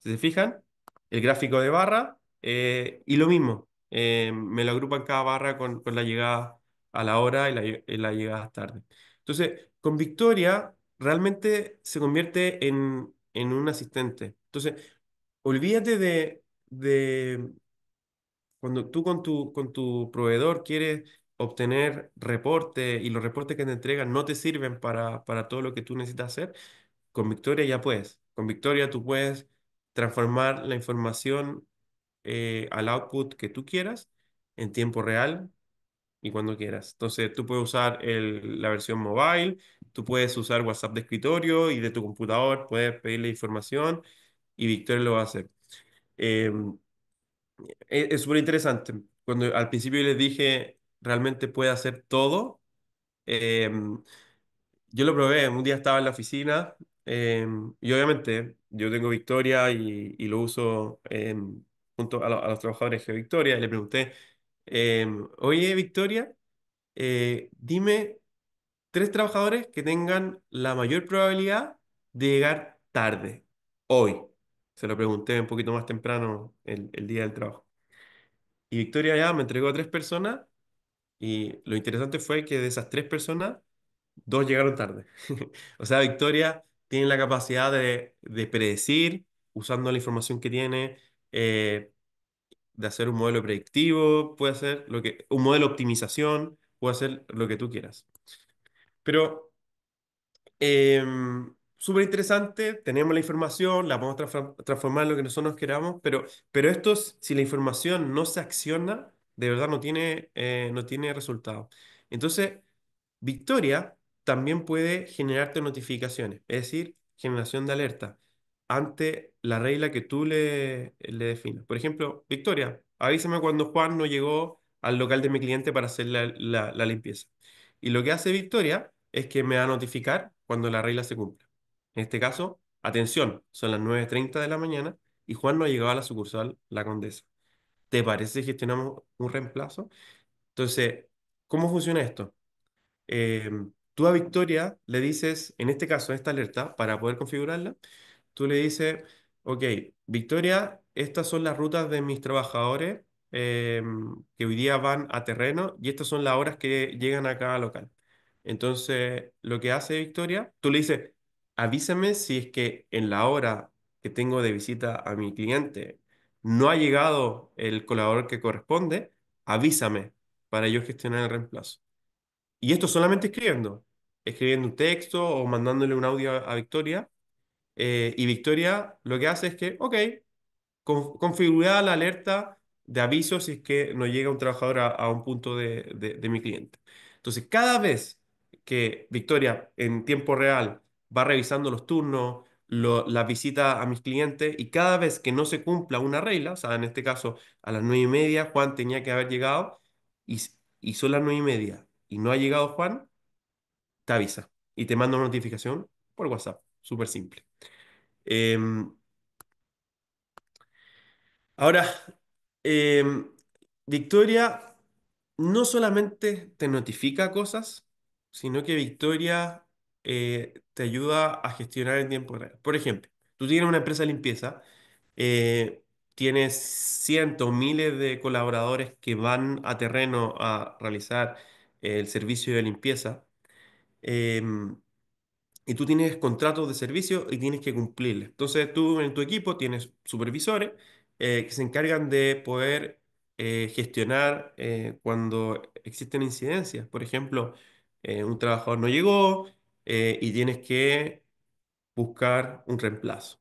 Si se fijan, el gráfico de barra eh, y lo mismo, eh, me lo agrupan cada barra con, la llegada a la hora y la, llegada tarde. Entonces, con Victoria realmente se convierte en, un asistente. Entonces, olvídate de, de, cuando tú con tu, con tu proveedor quieres obtener reporte y los reportes que te entregan no te sirven para, para todo lo que tú necesitas hacer, con Victoria ya puedes. Con Victoria tú puedes transformar la información eh, al output que tú quieras en tiempo real y cuando quieras. Entonces tú puedes usar la versión mobile, tú puedes usar WhatsApp de escritorio y de tu computador puedes pedirle información y Victoria lo va a hacer. Em, e, es súper interesante. Cuando al principio les dije realmente puede hacer todo. Em, yo lo probé, un día estaba en la oficina em, y obviamente yo tengo Victoria y, lo uso em, junto a, los trabajadores de Victoria y le pregunté, oye Victoria, eh, dime tres trabajadores que tengan la mayor probabilidad de llegar tarde, hoy. Se lo pregunté un poquito más temprano el, el día del trabajo. Y Victoria ya me entregó a tres personas y lo interesante fue que de esas tres personas, dos llegaron tarde. o sea, Victoria tiene la capacidad de, de predecir usando la información que tiene, eh, de hacer un modelo predictivo, puede hacer lo que, un modelo optimización, puede hacer lo que tú quieras. Pero em, súper interesante, tenemos la información, la podemos transformar en lo que nosotros queramos, pero, pero esto, si la información no se acciona, de verdad no tiene, eh, no tiene resultado. Entonces, Victoria también puede generarte notificaciones, es decir, generación de alerta ante la regla que tú le, le definas. Por ejemplo, Victoria, avísame cuando Juan no llegó al local de mi cliente para hacer la, la limpieza. Y lo que hace Victoria es que me va a notificar cuando la regla se cumpla. En este caso, atención, son las 9.30 de la mañana y Juan no ha llegado a la sucursal La Condesa. ¿Te parece si gestionamos un reemplazo? Entonces, ¿cómo funciona esto? Eh, tú a Victoria le dices, en este caso, esta alerta, para poder configurarla, tú le dices, ok, Victoria, estas son las rutas de mis trabajadores eh, que hoy día van a terreno y estas son las horas que llegan a cada local. Entonces, lo que hace Victoria, tú le dices, avísame si es que en la hora que tengo de visita a mi cliente no ha llegado el colaborador que corresponde, avísame para yo gestionar el reemplazo. Y esto solamente escribiendo, escribiendo un texto o mandándole un audio a, Victoria. Eh, y Victoria lo que hace es que, ok, configurada la alerta de aviso si es que no llega un trabajador a, un punto de, de mi cliente. Entonces, cada vez que Victoria en tiempo real va revisando los turnos, la visita a mis clientes y cada vez que no se cumpla una regla, o sea, en este caso a las nueve y media Juan tenía que haber llegado y, son las nueve y media y no ha llegado Juan, te avisa y te manda una notificación por WhatsApp, súper simple. Em, ahora, em, Victoria no solamente te notifica cosas, sino que Victoria eh, te ayuda a gestionar en tiempo real. Por ejemplo, tú tienes una empresa de limpieza, eh, tienes cientos, miles de colaboradores que van a terreno a realizar el servicio de limpieza. Em, y tú tienes contratos de servicio y tienes que cumplirles. Entonces tú en tu equipo tienes supervisores eh, que se encargan de poder eh, gestionar cuando existen incidencias. Por ejemplo, un trabajador no llegó, eh, y tienes que buscar un reemplazo.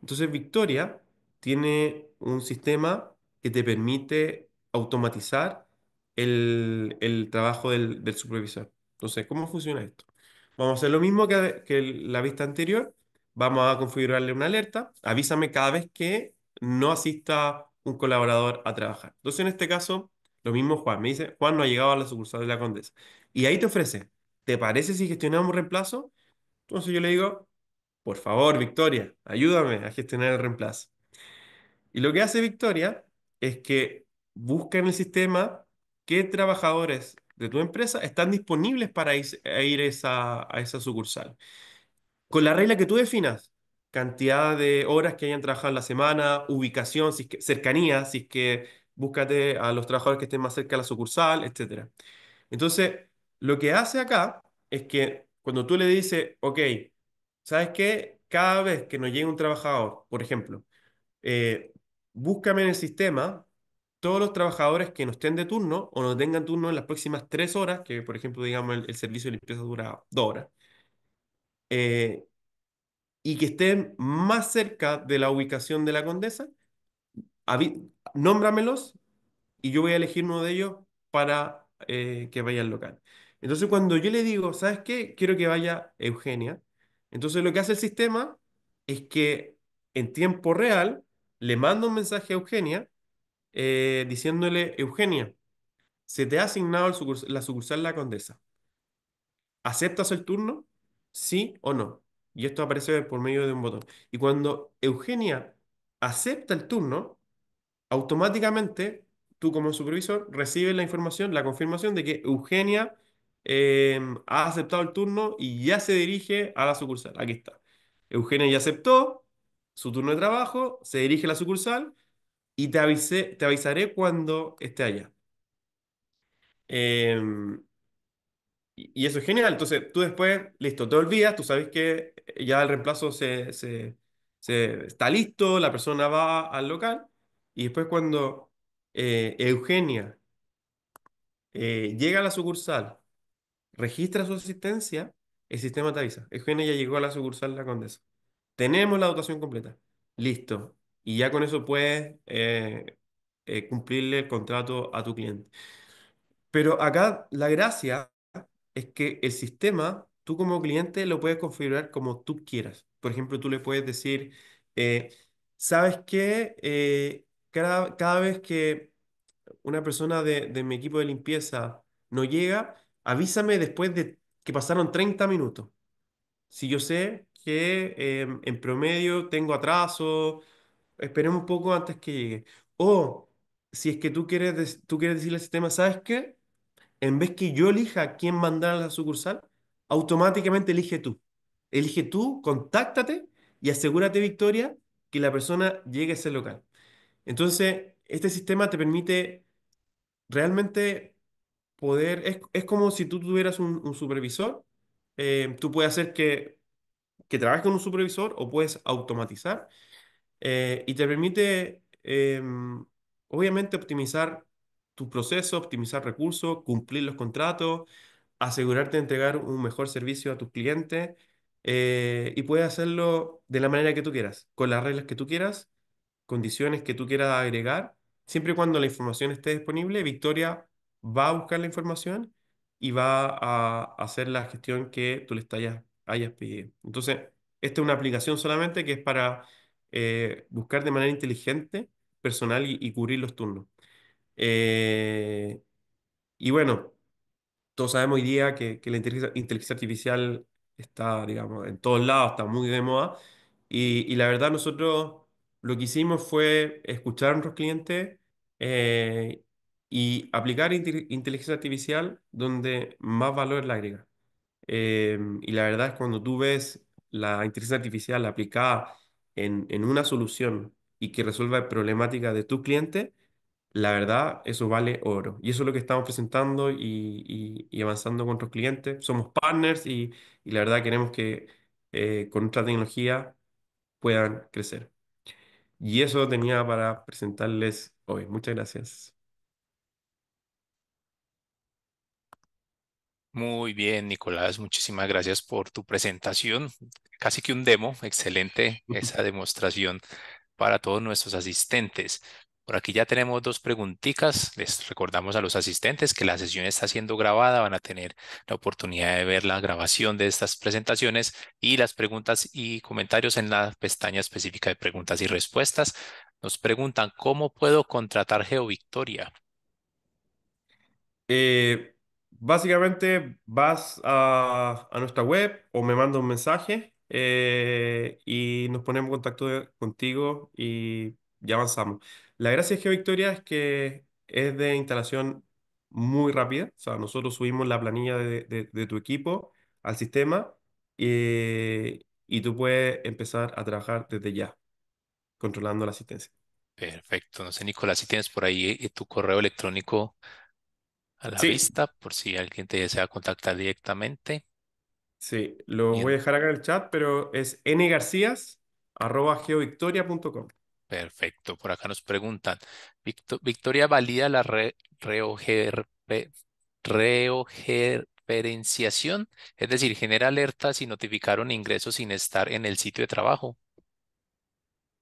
Entonces Victoria tiene un sistema que te permite automatizar el, trabajo del, del, supervisor. Entonces, ¿cómo funciona esto? Vamos a hacer lo mismo que, que la vista anterior. Vamos a configurarle una alerta. Avísame cada vez que no asista un colaborador a trabajar. Entonces, en este caso, lo mismo Juan. Me dice, Juan no ha llegado a la sucursal de la Condesa. Y ahí te ofrece ¿te parece si gestionamos un reemplazo? Entonces yo le digo, por favor, Victoria, ayúdame a gestionar el reemplazo. Y lo que hace Victoria es que busca en el sistema qué trabajadores de tu empresa están disponibles para ir a, esa, sucursal. Con la regla que tú definas, cantidad de horas que hayan trabajado en la semana, ubicación, si es que, cercanía, si es que búscate a los trabajadores que estén más cerca de la sucursal, etc. Entonces, lo que hace acá es que cuando tú le dices, ok, ¿sabes qué? Cada vez que nos llegue un trabajador, por ejemplo, eh, búscame en el sistema todos los trabajadores que no estén de turno o no tengan turno en las próximas tres horas, que por ejemplo, digamos, el, servicio de limpieza dura dos horas, eh, y que estén más cerca de la ubicación de la condesa, nómbramelos y yo voy a elegir uno de ellos para eh, que vaya al local. Entonces cuando yo le digo, ¿sabes qué? Quiero que vaya Eugenia. Entonces lo que hace el sistema es que en tiempo real le manda un mensaje a Eugenia eh, diciéndole, Eugenia, se te ha asignado la sucursal La Condesa. ¿Aceptas el turno? ¿Sí o no? Y esto aparece por medio de un botón. Y cuando Eugenia acepta el turno, automáticamente tú como supervisor recibes la información, la confirmación de que Eugenia Em, ha aceptado el turno y ya se dirige a la sucursal. Aquí está. Eugenia ya aceptó su turno de trabajo, se dirige a la sucursal y te, te avisaré cuando esté allá. Em, y eso es genial. Entonces, tú después, listo, te olvidas, tú sabes que ya el reemplazo se, está listo, la persona va al local y después cuando eh, Eugenia eh, llega a la sucursal registra su asistencia, el sistema te avisa. Eugenia ya llegó a la sucursal de la Condesa. Tenemos la dotación completa. Listo. Y ya con eso puedes eh, eh, cumplirle el contrato a tu cliente. Pero acá la gracia es que el sistema, tú como cliente lo puedes configurar como tú quieras. Por ejemplo, tú le puedes decir, eh, ¿sabes qué? Cada, vez que una persona de, de mi equipo de limpieza no llega, avísame después de que pasaron 30 minutos. Si yo sé que em, en promedio tengo atraso, esperemos un poco antes que llegue. O si es que tú quieres, tú quieres decirle al sistema, ¿sabes qué? En vez que yo elija quién mandar a la sucursal, automáticamente elige tú. Elige tú, contáctate y asegúrate, Victoria, que la persona llegue a ese local. Entonces, este sistema te permite realmente poder, es, como si tú tuvieras un, supervisor, eh, tú puedes hacer que, que trabajes con un supervisor o puedes automatizar eh, y te permite, eh, obviamente, optimizar tu proceso, optimizar recursos, cumplir los contratos, asegurarte de entregar un mejor servicio a tus clientes y puedes hacerlo de la manera que tú quieras, con las reglas que tú quieras, condiciones que tú quieras agregar, siempre y cuando la información esté disponible, Victoria va a buscar la información y va a hacer la gestión que tú le hayas, pedido. Entonces, esta es una aplicación solamente que es para eh, buscar de manera inteligente, personal y, cubrir los turnos. Eh, y bueno, todos sabemos hoy día que, que la inteligencia, artificial está, digamos, en todos lados, está muy de moda. Y, la verdad, nosotros lo que hicimos fue escuchar a nuestros clientes eh, y aplicar inteligencia artificial donde más valor le agrega. Em, y la verdad es cuando tú ves la inteligencia artificial aplicada en, en una solución y que resuelva problemáticas de tu cliente, la verdad, eso vale oro. Y eso es lo que estamos presentando y, y, avanzando con otros clientes. Somos partners y, y la verdad queremos que eh, con nuestra tecnología puedan crecer. Y eso tenía para presentarles hoy. Muchas gracias. Muy bien, Nicolás, muchísimas gracias por tu presentación. Casi que un demo, excelente esa demostración para todos nuestros asistentes. Por aquí ya tenemos dos preguntitas. Les recordamos a los asistentes que la sesión está siendo grabada. Van a tener la oportunidad de ver la grabación de estas presentaciones y las preguntas y comentarios en la pestaña específica de preguntas y respuestas. Nos preguntan, ¿cómo puedo contratar GeoVictoria? Eh, Básicamente vas a, nuestra web o me mandas un mensaje eh, y nos ponemos en contacto contigo y ya avanzamos. La gracia de Victoria es que es de instalación muy rápida. O sea, nosotros subimos la planilla de, tu equipo al sistema eh, y tú puedes empezar a trabajar desde ya, controlando la asistencia. Perfecto. No sé, Nicolás, si tienes por ahí eh, tu correo electrónico a la vista por si alguien te desea contactar directamente. Sí, lo voy a dejar acá en el chat, pero es ngarcías.geovictoria.com. Perfecto, por acá nos preguntan, ¿Victoria valida la re, Es decir, ¿genera alertas y notificaron ingreso sin estar en el sitio de trabajo?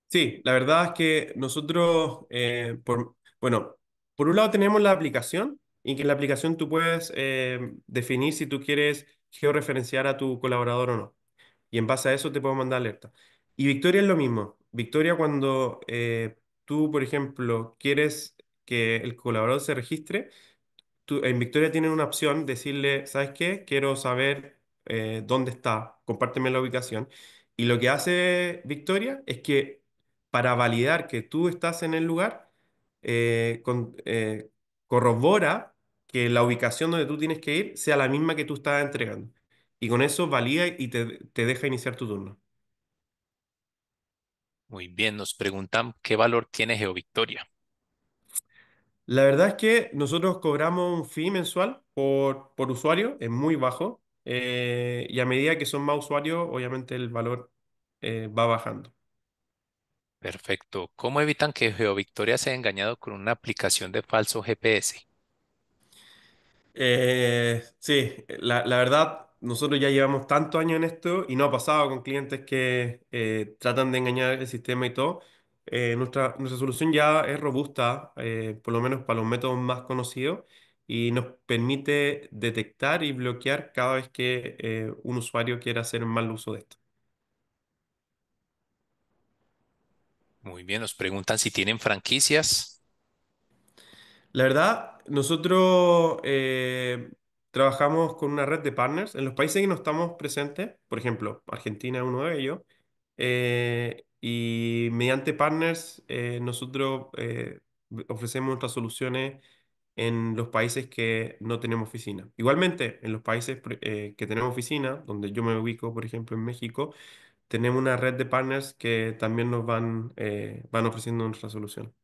Sí, la verdad es que nosotros, eh, por, bueno, por un lado tenemos la aplicación y que en la aplicación tú puedes eh, definir si tú quieres georreferenciar a tu colaborador o no. Y en base a eso te puedo mandar alerta. Y Victoria es lo mismo. Victoria cuando eh, tú, por ejemplo, quieres que el colaborador se registre, en Victoria tienen una opción, decirle, ¿sabes qué? Quiero saber eh, dónde está, compárteme la ubicación. Y lo que hace Victoria es que para validar que tú estás en el lugar, con, corrobora que la ubicación donde tú tienes que ir sea la misma que tú estás entregando. Y con eso valía y te, deja iniciar tu turno. Muy bien, nos preguntan qué valor tiene GeoVictoria. La verdad es que nosotros cobramos un fee mensual por, por usuario, es muy bajo, eh, y a medida que son más usuarios, obviamente el valor eh, va bajando. Perfecto. ¿Cómo evitan que GeoVictoria sea engañado con una aplicación de falso GPS? Eh, sí, la, la verdad, nosotros ya llevamos tantos años en esto y no ha pasado con clientes que eh, tratan de engañar el sistema y todo. Eh, nuestra, nuestra solución ya es robusta, por lo menos para los métodos más conocidos, y nos permite detectar y bloquear cada vez que un usuario quiera hacer mal uso de esto. Muy bien, nos preguntan si tienen franquicias. La verdad, nosotros eh, trabajamos con una red de partners. En los países que no estamos presentes, por ejemplo, Argentina es uno de ellos, eh, y mediante partners eh, nosotros ofrecemos nuestras soluciones en los países que no tenemos oficina. Igualmente, en los países que tenemos oficina, donde yo me ubico, por ejemplo, en México, tenemos una red de partners que también nos van, van ofreciendo nuestra solución.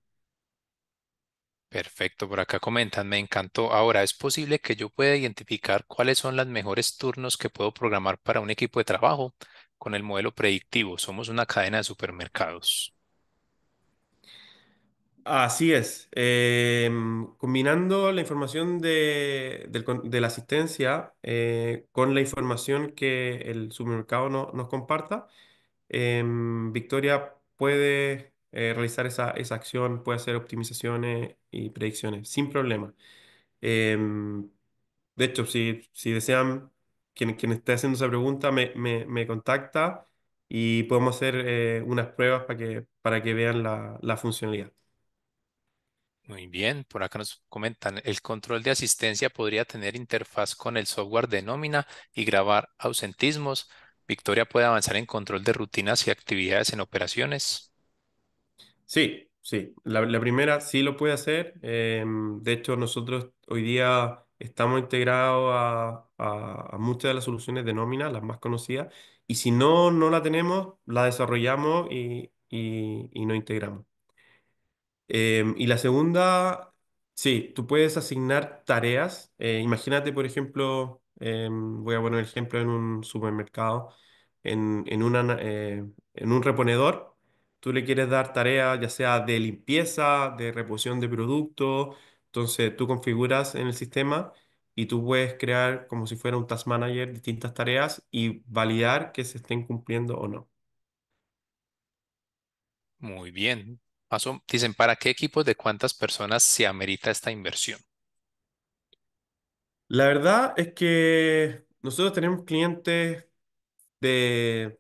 Perfecto, por acá comentan, me encantó. Ahora, ¿es posible que yo pueda identificar cuáles son los mejores turnos que puedo programar para un equipo de trabajo con el modelo predictivo? Somos una cadena de supermercados. Así es. Em, combinando la información de, la asistencia eh, con la información que el supermercado nos comparta, em, Victoria puede eh, realizar esa, acción, puede hacer optimizaciones y predicciones sin problema. Em, de hecho, si, desean, quien, esté haciendo esa pregunta me, contacta y podemos hacer eh, unas pruebas para que, para que vean la, la funcionalidad. Muy bien, por acá nos comentan, el control de asistencia podría tener interfaz con el software de nómina y grabar ausentismos. Victoria puede avanzar en control de rutinas y actividades en operaciones. Sí, sí. La, primera sí lo puede hacer. Em, de hecho, nosotros hoy día estamos integrados a, muchas de las soluciones de nómina, las más conocidas, y si no, no la tenemos, la desarrollamos y, y, nos integramos. Em, y la segunda, sí, tú puedes asignar tareas. Eh, imagínate, por ejemplo, em, voy a poner el ejemplo en un supermercado, en, en, eh, en un reponedor tú le quieres dar tareas ya sea de limpieza, de reposición de productos, entonces tú configuras en el sistema y tú puedes crear como si fuera un task manager distintas tareas y validar que se estén cumpliendo o no. Muy bien. Paso, dicen, ¿para qué equipos de cuántas personas se amerita esta inversión? La verdad es que nosotros tenemos clientes de,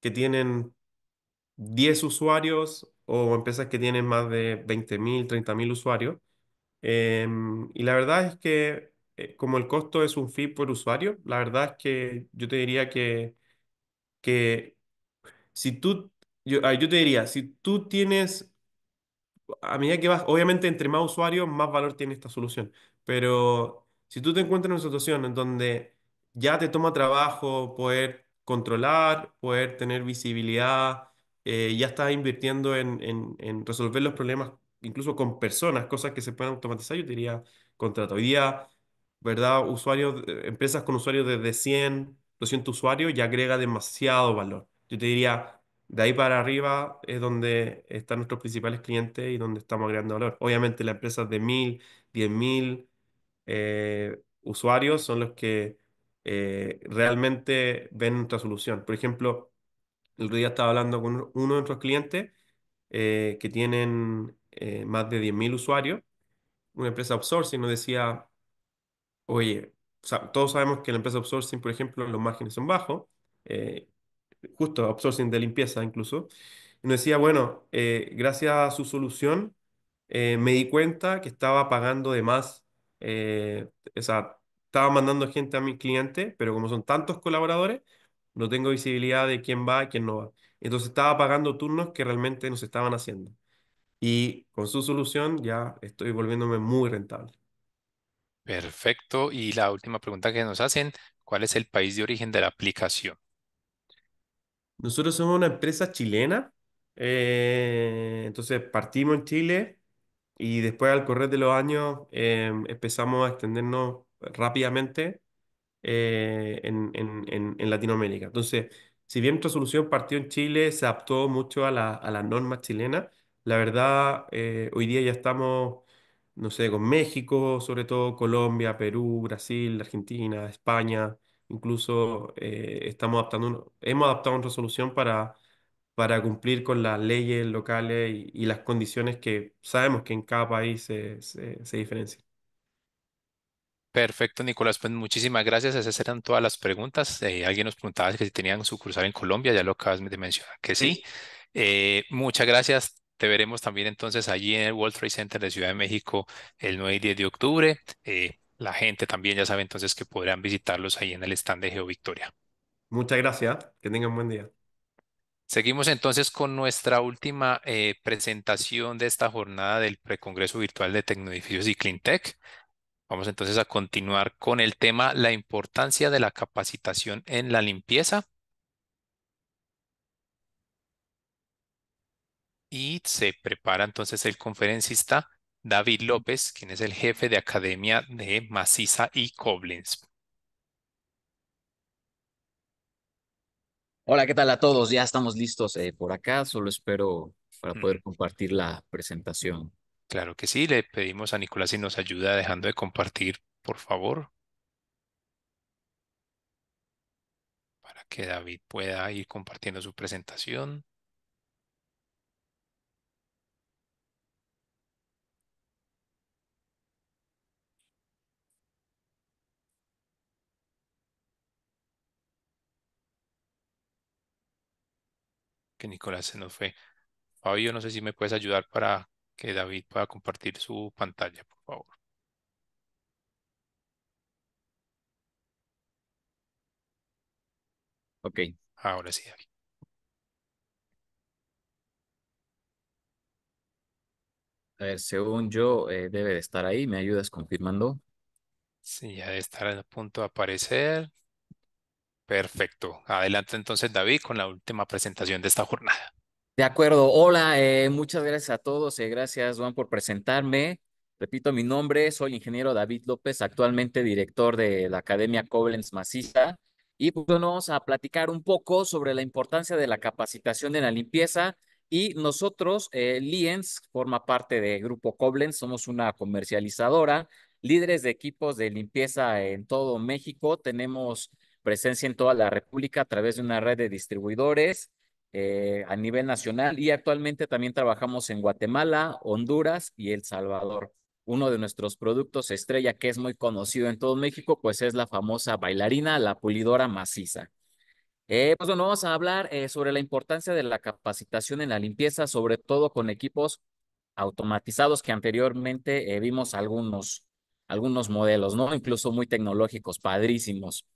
que tienen 10 usuarios o empresas que tienen más de 20.000, mil usuarios. Em, y la verdad es que eh, como el costo es un fee por usuario, la verdad es que yo te diría que, que si tú, yo, yo te diría, si tú tienes, a medida que vas, obviamente entre más usuarios, más valor tiene esta solución, pero si tú te encuentras en una situación en donde ya te toma trabajo poder controlar, poder tener visibilidad, eh, ya está invirtiendo en, resolver los problemas incluso con personas, cosas que se pueden automatizar, yo diría contrato. Hoy día, ¿verdad? Usuarios, eh, empresas con usuarios de 100, 200 usuarios ya agrega demasiado valor. Yo te diría, de ahí para arriba es donde están nuestros principales clientes y donde estamos agregando valor. Obviamente las empresas de 1000, 10000 eh, usuarios son los que realmente ven nuestra solución. Por ejemplo, el otro día estaba hablando con uno de nuestros clientes eh, que tienen eh, más de 10.000 usuarios, una empresa outsourcing, nos decía, oye, todos sabemos que la empresa outsourcing, por ejemplo, los márgenes son bajos, eh, justo outsourcing de limpieza incluso, y nos decía, bueno, gracias a su solución me di cuenta que estaba pagando de más, o sea, estaba mandando gente a mis clientes, pero como son tantos colaboradores, no tengo visibilidad de quién va, y quién no va. Entonces estaba pagando turnos que realmente no estaban haciendo. Y con su solución ya estoy volviéndome muy rentable. Perfecto. Y la última pregunta que nos hacen, ¿cuál es el país de origen de la aplicación? Nosotros somos una empresa chilena. Eh, entonces partimos en Chile y después al correr de los años eh, empezamos a extendernos rápidamente eh, en, en, en, Latinoamérica. Entonces, si bien Resolución partió en Chile, se adaptó mucho a, la, a las normas chilenas, la verdad, eh, hoy día ya estamos, no sé, con México, sobre todo Colombia, Perú, Brasil, Argentina, España, incluso eh, estamos adaptando, hemos adaptado una solución para, para cumplir con las leyes locales y, las condiciones que sabemos que en cada país se diferencian. Perfecto, Nicolás. Pues muchísimas gracias. Esas eran todas las preguntas. Eh, alguien nos preguntaba que si tenían sucursal en Colombia, ya lo acabas de mencionar que sí. Eh, muchas gracias. Te veremos también entonces allí en el World Trade Center de Ciudad de México el 9 y 10 de octubre. Eh, la gente también ya sabe entonces que podrán visitarlos ahí en el stand de GeoVictoria. Muchas gracias. Que tengan buen día. Seguimos entonces con nuestra última presentación de esta jornada del Precongreso Virtual de Tecnodificios y CleanTech. Vamos entonces a continuar con el tema, la importancia de la capacitación en la limpieza. Y se prepara entonces el conferencista David López, quien es el jefe de Academia de Maciza y Koblenz. Hola, ¿qué tal a todos? Ya estamos listos eh, por acá, solo espero para poder compartir la presentación. Claro que sí, le pedimos a Nicolás si nos ayuda dejando de compartir, por favor. Para que David pueda ir compartiendo su presentación. Que Nicolás se nos fue. Fabio, no sé si me puedes ayudar para que David pueda compartir su pantalla, por favor. Ok. Ahora sí, David. A ver, según yo, eh, debe de estar ahí. ¿Me ayudas confirmando? Sí, ya debe estar a punto de aparecer. Perfecto. Adelante entonces, David, con la última presentación de esta jornada. De acuerdo, hola, eh, muchas gracias a todos, y eh, gracias Juan por presentarme. Repito mi nombre, soy ingeniero David López, actualmente director de la Academia Koblenz Maciza. Y pues, vamos a platicar un poco sobre la importancia de la capacitación en la limpieza. Y nosotros, eh, Lienz, forma parte de Grupo Koblenz, somos una comercializadora, líderes de equipos de limpieza en todo México. Tenemos presencia en toda la República a través de una red de distribuidores eh, a nivel nacional y actualmente también trabajamos en Guatemala, Honduras y El Salvador. Uno de nuestros productos estrella que es muy conocido en todo México, pues es la famosa bailarina, la pulidora maciza. Eh, pues bueno, vamos a hablar eh, sobre la importancia de la capacitación en la limpieza, sobre todo con equipos automatizados que anteriormente vimos algunos, algunos modelos, ¿no? Incluso muy tecnológicos, padrísimos.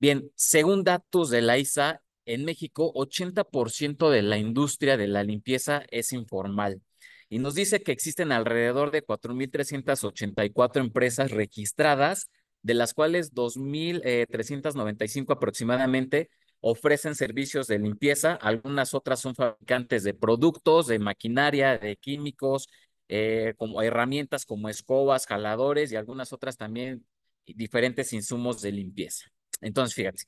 Bien, según datos de la ISA, en México 80% de la industria de la limpieza es informal y nos dice que existen alrededor de 4.384 empresas registradas, de las cuales 2.395 eh, aproximadamente ofrecen servicios de limpieza, algunas otras son fabricantes de productos, de maquinaria, de químicos, eh, como herramientas como escobas, jaladores y algunas otras también diferentes insumos de limpieza. Entonces, fíjate,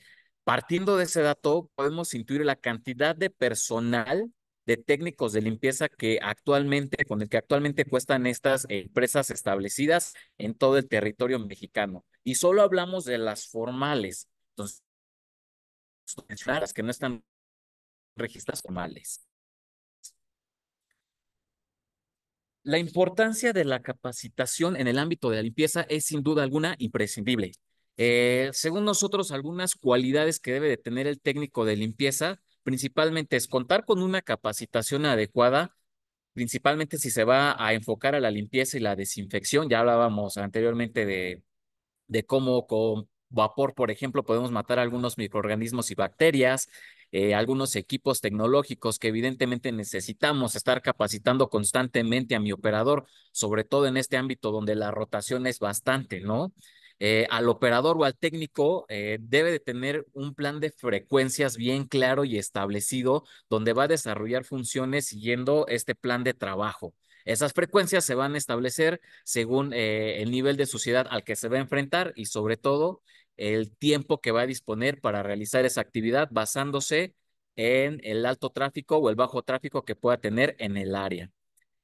Partiendo de ese dato, podemos intuir la cantidad de personal de técnicos de limpieza que actualmente, con el que actualmente cuestan estas empresas establecidas en todo el territorio mexicano. Y solo hablamos de las formales, entonces, las que no están registradas formales. La importancia de la capacitación en el ámbito de la limpieza es sin duda alguna imprescindible. Eh, según nosotros, algunas cualidades que debe de tener el técnico de limpieza, principalmente es contar con una capacitación adecuada, principalmente si se va a enfocar a la limpieza y la desinfección. Ya hablábamos anteriormente de, de cómo con vapor, por ejemplo, podemos matar algunos microorganismos y bacterias, eh, algunos equipos tecnológicos que evidentemente necesitamos estar capacitando constantemente a mi operador, sobre todo en este ámbito donde la rotación es bastante, ¿no? Eh, al operador o al técnico eh, debe de tener un plan de frecuencias bien claro y establecido donde va a desarrollar funciones siguiendo este plan de trabajo. Esas frecuencias se van a establecer según eh, el nivel de suciedad al que se va a enfrentar y sobre todo el tiempo que va a disponer para realizar esa actividad basándose en el alto tráfico o el bajo tráfico que pueda tener en el área.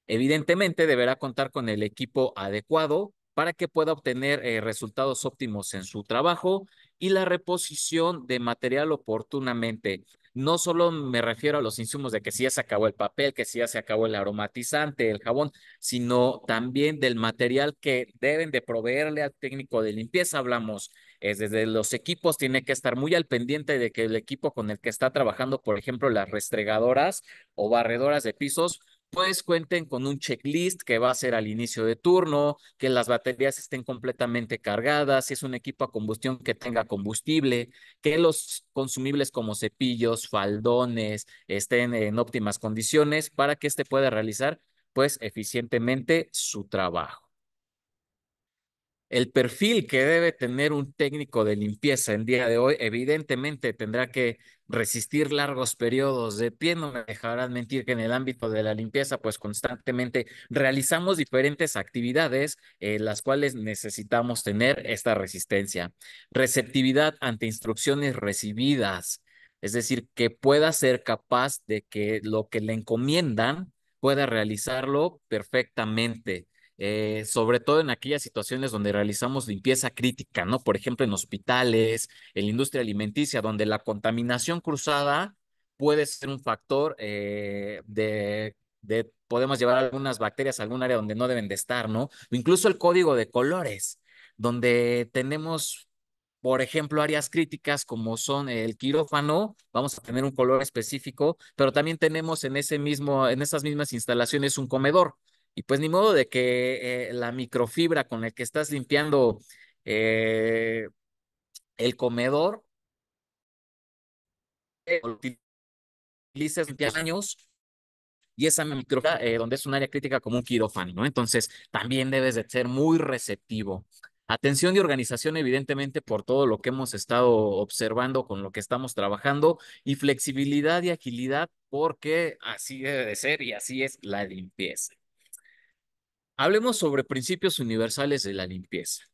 Evidentemente deberá contar con el equipo adecuado para que pueda obtener eh, resultados óptimos en su trabajo y la reposición de material oportunamente. No solo me refiero a los insumos de que si ya se acabó el papel, que si ya se acabó el aromatizante, el jabón, sino también del material que deben de proveerle al técnico de limpieza. Hablamos es desde los equipos, tiene que estar muy al pendiente de que el equipo con el que está trabajando, por ejemplo, las restregadoras o barredoras de pisos, pues cuenten con un checklist que va a ser al inicio de turno, que las baterías estén completamente cargadas, si es un equipo a combustión que tenga combustible, que los consumibles como cepillos, faldones estén en óptimas condiciones para que éste pueda realizar pues eficientemente su trabajo. El perfil que debe tener un técnico de limpieza en día de hoy, evidentemente tendrá que resistir largos periodos de pie. No me dejarán mentir que en el ámbito de la limpieza, pues constantemente realizamos diferentes actividades, en eh, las cuales necesitamos tener esta resistencia. Receptividad ante instrucciones recibidas, es decir, que pueda ser capaz de que lo que le encomiendan pueda realizarlo perfectamente eh, sobre todo en aquellas situaciones donde realizamos limpieza crítica, ¿no? Por ejemplo, en hospitales, en la industria alimenticia, donde la contaminación cruzada puede ser un factor eh, de, de, podemos llevar algunas bacterias a algún área donde no deben de estar, ¿no? incluso el código de colores, donde tenemos por ejemplo, áreas críticas como son el quirófano, vamos a tener un color específico, pero también tenemos en ese mismo, en esas mismas instalaciones un comedor, y pues ni modo de que eh, la microfibra con la que estás limpiando eh, el comedor, eh, utilices años y esa microfibra, donde es un área crítica como un quirófano, ¿no? Entonces también debes de ser muy receptivo. Atención y organización, evidentemente, por todo lo que hemos estado observando, con lo que estamos trabajando, y flexibilidad y agilidad, porque así debe de ser y así es la limpieza. Hablemos sobre principios universales de la limpieza.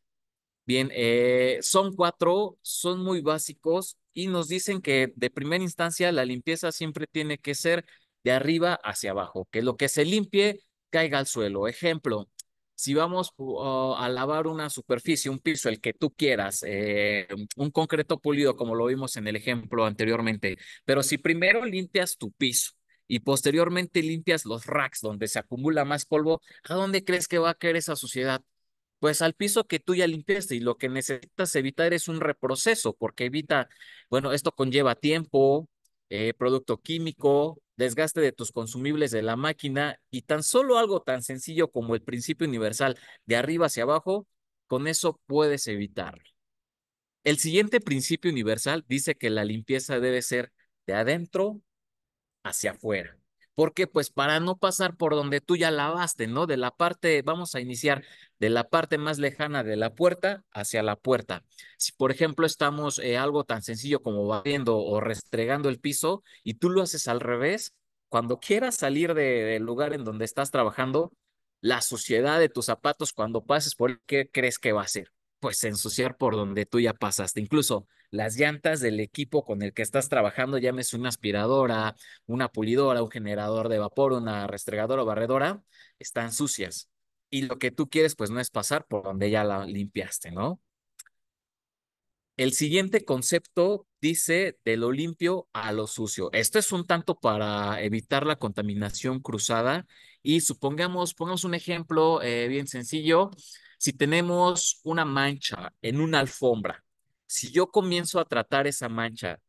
Bien, eh, son cuatro, son muy básicos y nos dicen que de primera instancia la limpieza siempre tiene que ser de arriba hacia abajo, que lo que se limpie caiga al suelo. Ejemplo, si vamos oh, a lavar una superficie, un piso, el que tú quieras, eh, un concreto pulido, como lo vimos en el ejemplo anteriormente, pero si primero limpias tu piso y posteriormente limpias los racks donde se acumula más polvo, ¿a dónde crees que va a caer esa suciedad? Pues al piso que tú ya limpiaste y lo que necesitas evitar es un reproceso porque evita, bueno, esto conlleva tiempo, eh, producto químico, desgaste de tus consumibles de la máquina y tan solo algo tan sencillo como el principio universal de arriba hacia abajo, con eso puedes evitarlo. El siguiente principio universal dice que la limpieza debe ser de adentro hacia afuera. ¿Por qué? Pues para no pasar por donde tú ya lavaste, ¿no? De la parte, vamos a iniciar de la parte más lejana de la puerta hacia la puerta. Si, por ejemplo, estamos eh, algo tan sencillo como barriendo o restregando el piso y tú lo haces al revés, cuando quieras salir del lugar en donde estás trabajando, la suciedad de tus zapatos cuando pases por ¿qué crees que va a ser? Pues ensuciar por donde tú ya pasaste. Incluso las llantas del equipo con el que estás trabajando, llámese una aspiradora, una pulidora, un generador de vapor, una restregadora o barredora, están sucias. Y lo que tú quieres, pues no es pasar por donde ya la limpiaste, ¿no? El siguiente concepto dice de lo limpio a lo sucio. Esto es un tanto para evitar la contaminación cruzada y supongamos, pongamos un ejemplo eh, bien sencillo, si tenemos una mancha en una alfombra, si yo comienzo a tratar esa mancha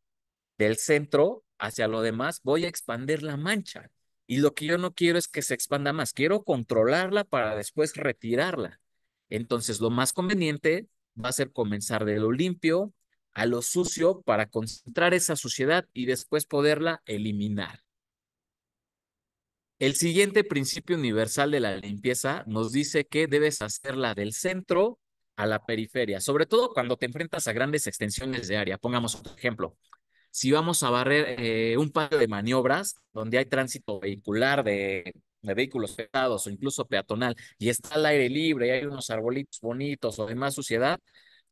del centro hacia lo demás, voy a expandir la mancha. Y lo que yo no quiero es que se expanda más, quiero controlarla para después retirarla. Entonces, lo más conveniente va a ser comenzar de lo limpio a lo sucio para concentrar esa suciedad y después poderla eliminar. El siguiente principio universal de la limpieza nos dice que debes hacerla del centro a la periferia, sobre todo cuando te enfrentas a grandes extensiones de área. Pongamos un ejemplo. Si vamos a barrer eh, un par de maniobras donde hay tránsito vehicular de, vehículos pesados o incluso peatonal y está al aire libre y hay unos arbolitos bonitos o demás suciedad,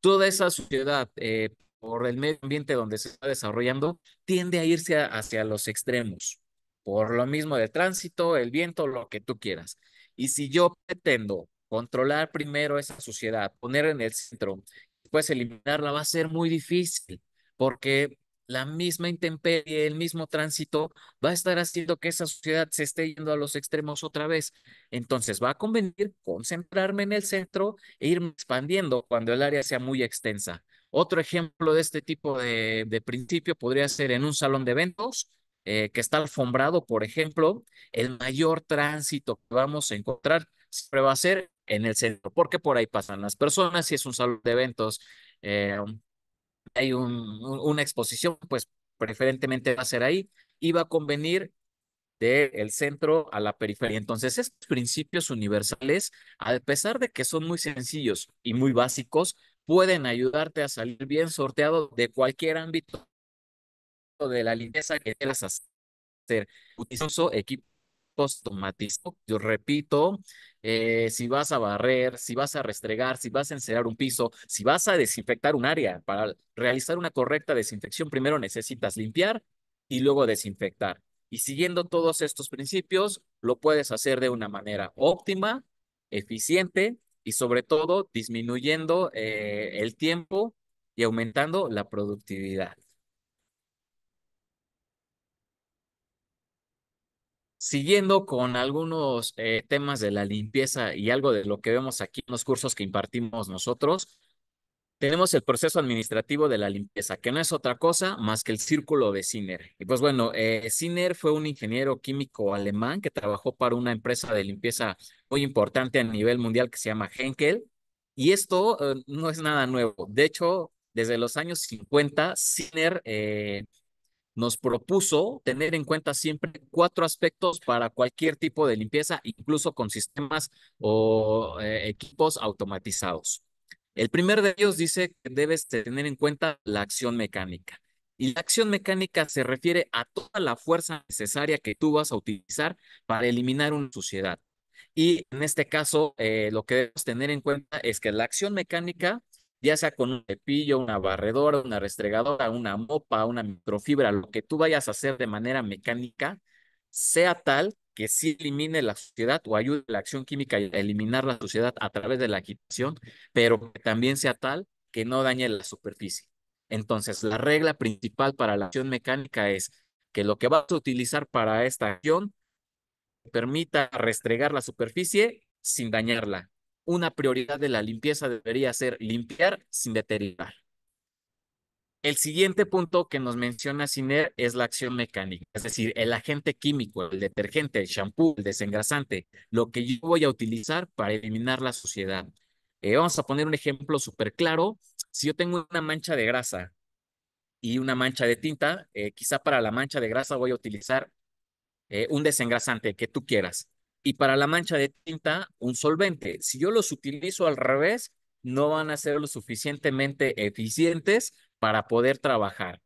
toda esa suciedad eh, por el medio ambiente donde se está desarrollando tiende a irse hacia los extremos. Por lo mismo de tránsito, el viento, lo que tú quieras. Y si yo pretendo Controlar primero esa sociedad, poner en el centro, después pues eliminarla va a ser muy difícil porque la misma intemperie, el mismo tránsito va a estar haciendo que esa sociedad se esté yendo a los extremos otra vez. Entonces va a convenir concentrarme en el centro e irme expandiendo cuando el área sea muy extensa. Otro ejemplo de este tipo de, de principio podría ser en un salón de eventos eh, que está alfombrado, por ejemplo, el mayor tránsito que vamos a encontrar siempre va a ser en el centro, porque por ahí pasan las personas, si es un salón de eventos, eh, hay una exposición, pues preferentemente va a ser ahí, y va a convenir del centro a la periferia. Entonces, estos principios universales, a pesar de que son muy sencillos y muy básicos, pueden ayudarte a salir bien sorteado de cualquier ámbito de la limpieza que quieras hacer. Utilizo equipo automatizado. Yo repito, eh, si vas a barrer, si vas a restregar, si vas a encerar un piso, si vas a desinfectar un área, para realizar una correcta desinfección, primero necesitas limpiar y luego desinfectar. Y siguiendo todos estos principios, lo puedes hacer de una manera óptima, eficiente y sobre todo disminuyendo eh, el tiempo y aumentando la productividad. Siguiendo con algunos eh, temas de la limpieza y algo de lo que vemos aquí en los cursos que impartimos nosotros, tenemos el proceso administrativo de la limpieza, que no es otra cosa más que el círculo de Sinner. Y pues bueno, eh, Sinner fue un ingeniero químico alemán que trabajó para una empresa de limpieza muy importante a nivel mundial que se llama Henkel. Y esto eh, no es nada nuevo. De hecho, desde los años 50, Sinner nos propuso tener en cuenta siempre cuatro aspectos para cualquier tipo de limpieza, incluso con sistemas o eh, equipos automatizados. El primer de ellos dice que debes tener en cuenta la acción mecánica. Y la acción mecánica se refiere a toda la fuerza necesaria que tú vas a utilizar para eliminar una suciedad. Y en este caso, eh, lo que debes tener en cuenta es que la acción mecánica ya sea con un cepillo, una barredora, una restregadora, una mopa, una microfibra, lo que tú vayas a hacer de manera mecánica, sea tal que sí elimine la suciedad o ayude la acción química a eliminar la suciedad a través de la agitación, pero que también sea tal que no dañe la superficie. Entonces, la regla principal para la acción mecánica es que lo que vas a utilizar para esta acción permita restregar la superficie sin dañarla, una prioridad de la limpieza debería ser limpiar sin deteriorar. El siguiente punto que nos menciona Ciner es la acción mecánica, es decir, el agente químico, el detergente, el shampoo, el desengrasante, lo que yo voy a utilizar para eliminar la suciedad. Eh, vamos a poner un ejemplo súper claro. Si yo tengo una mancha de grasa y una mancha de tinta, eh, quizá para la mancha de grasa voy a utilizar eh, un desengrasante que tú quieras y para la mancha de tinta un solvente. Si yo los utilizo al revés, no van a ser lo suficientemente eficientes para poder trabajar.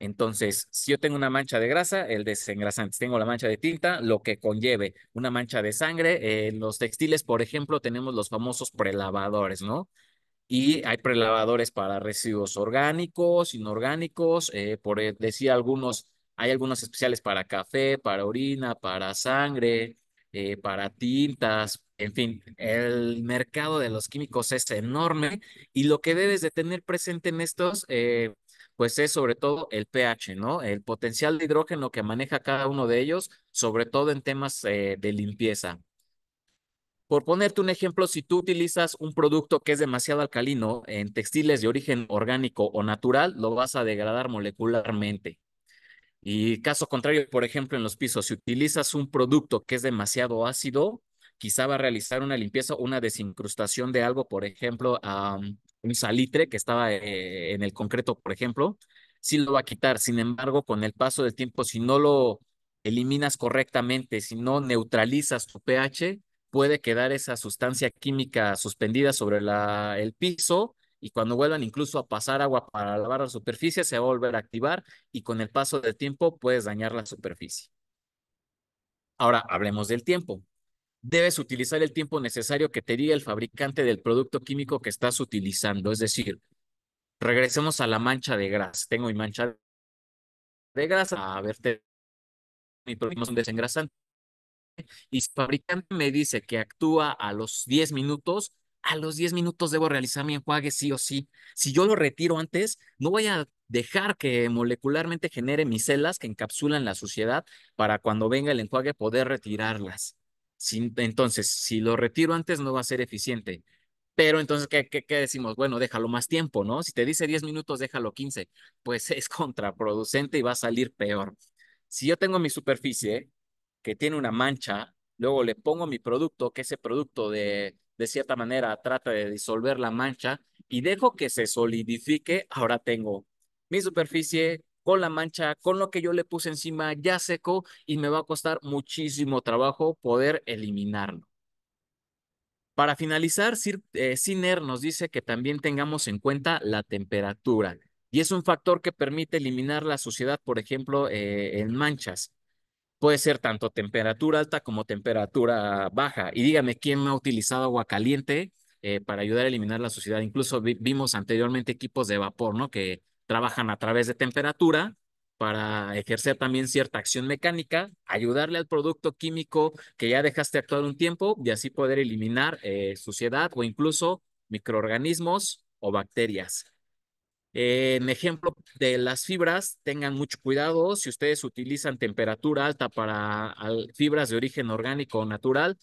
Entonces, si yo tengo una mancha de grasa, el desengrasante, si tengo la mancha de tinta, lo que conlleve una mancha de sangre, en los textiles, por ejemplo, tenemos los famosos prelavadores, ¿no? Y hay prelavadores para residuos orgánicos, inorgánicos, eh, por decir algunos, hay algunos especiales para café, para orina, para sangre, eh, para tintas, en fin, el mercado de los químicos es enorme y lo que debes de tener presente en estos, eh, pues es sobre todo el pH, ¿no? El potencial de hidrógeno que maneja cada uno de ellos, sobre todo en temas eh, de limpieza. Por ponerte un ejemplo, si tú utilizas un producto que es demasiado alcalino en textiles de origen orgánico o natural, lo vas a degradar molecularmente. Y caso contrario, por ejemplo, en los pisos, si utilizas un producto que es demasiado ácido, quizá va a realizar una limpieza, una desincrustación de algo, por ejemplo, mm, un salitre que estaba eh, en el concreto, por ejemplo, sí lo va a quitar. Sin embargo, con el paso del tiempo, si no lo eliminas correctamente, si no neutralizas tu pH, puede quedar esa sustancia química suspendida sobre el piso y cuando vuelvan incluso a pasar agua para lavar la superficie, se va a volver a activar y con el paso del tiempo puedes dañar la superficie. Ahora hablemos del tiempo. Debes utilizar el tiempo necesario que te diga el fabricante del producto químico que estás utilizando. Es decir, regresemos a la mancha de grasa. Tengo mi mancha de grasa. A verte mi producto un desengrasante. Y si el fabricante me dice que actúa a los 10 minutos, a los 10 minutos debo realizar mi enjuague sí o sí. Si yo lo retiro antes, no voy a dejar que molecularmente genere micelas que encapsulan la suciedad para cuando venga el enjuague poder retirarlas. entonces, si lo retiro antes, no va a ser eficiente. Pero entonces, ¿qué, qué, decimos? Bueno, déjalo más tiempo, ¿no? Si te dice 10 minutos, déjalo 15. Pues es contraproducente y va a salir peor. Si yo tengo mi superficie que tiene una mancha, luego le pongo mi producto, que ese producto de de cierta manera trata de disolver la mancha y dejo que se solidifique, ahora tengo mi superficie con la mancha, con lo que yo le puse encima ya seco y me va a costar muchísimo trabajo poder eliminarlo. Para finalizar, Ciner eh, nos dice que también tengamos en cuenta la temperatura y es un factor que permite eliminar la suciedad, por ejemplo, eh, en manchas. Puede ser tanto temperatura alta como temperatura baja. Y dígame, ¿quién me ha utilizado agua caliente eh, para ayudar a eliminar la suciedad? Incluso vimos anteriormente equipos de vapor, ¿no? Que trabajan a través de temperatura para ejercer también cierta acción mecánica, ayudarle al producto químico que ya dejaste actuar un tiempo y así poder eliminar eh, suciedad o incluso microorganismos o bacterias. Eh, en ejemplo de las fibras, tengan mucho cuidado. Si ustedes utilizan temperatura alta para fibras de origen orgánico o natural,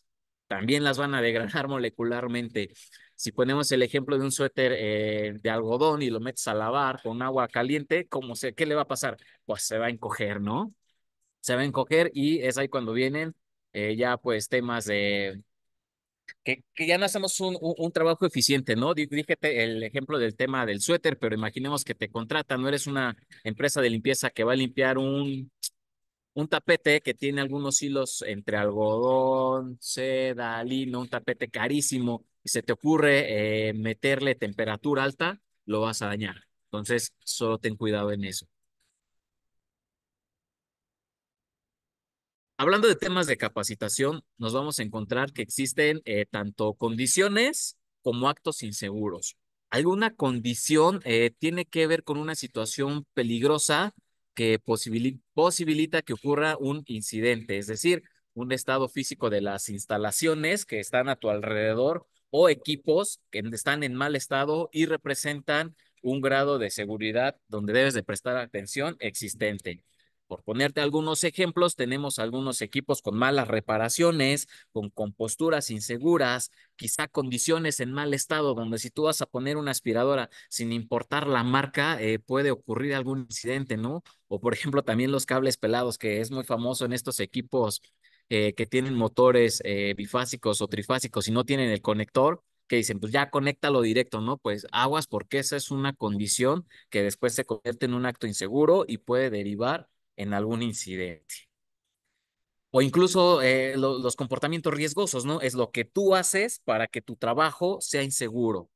también las van a degradar molecularmente. Si ponemos el ejemplo de un suéter eh, de algodón y lo metes a lavar con agua caliente, ¿cómo sé ¿qué le va a pasar? Pues se va a encoger, ¿no? Se va a encoger y es ahí cuando vienen eh, ya pues temas de que, ya no hacemos un, un, trabajo eficiente, ¿no? Dígete el ejemplo del tema del suéter, pero imaginemos que te contratan, no eres una empresa de limpieza que va a limpiar un, un tapete que tiene algunos hilos entre algodón, seda, lino, un tapete carísimo, y se te ocurre eh, meterle temperatura alta, lo vas a dañar. Entonces, solo ten cuidado en eso. Hablando de temas de capacitación, nos vamos a encontrar que existen eh, tanto condiciones como actos inseguros. Alguna condición eh, tiene que ver con una situación peligrosa que posibilita que ocurra un incidente, es decir, un estado físico de las instalaciones que están a tu alrededor o equipos que están en mal estado y representan un grado de seguridad donde debes de prestar atención existente. Por ponerte algunos ejemplos, tenemos algunos equipos con malas reparaciones, con, posturas inseguras, quizá condiciones en mal estado, donde si tú vas a poner una aspiradora sin importar la marca, eh, puede ocurrir algún incidente, ¿no? O por ejemplo, también los cables pelados, que es muy famoso en estos equipos eh, que tienen motores eh, bifásicos o trifásicos y no tienen el conector, que dicen, pues ya conéctalo directo, ¿no? Pues aguas, porque esa es una condición que después se convierte en un acto inseguro y puede derivar en algún incidente. O incluso eh, los comportamientos riesgosos, ¿no? Es lo que tú haces para que tu trabajo sea inseguro.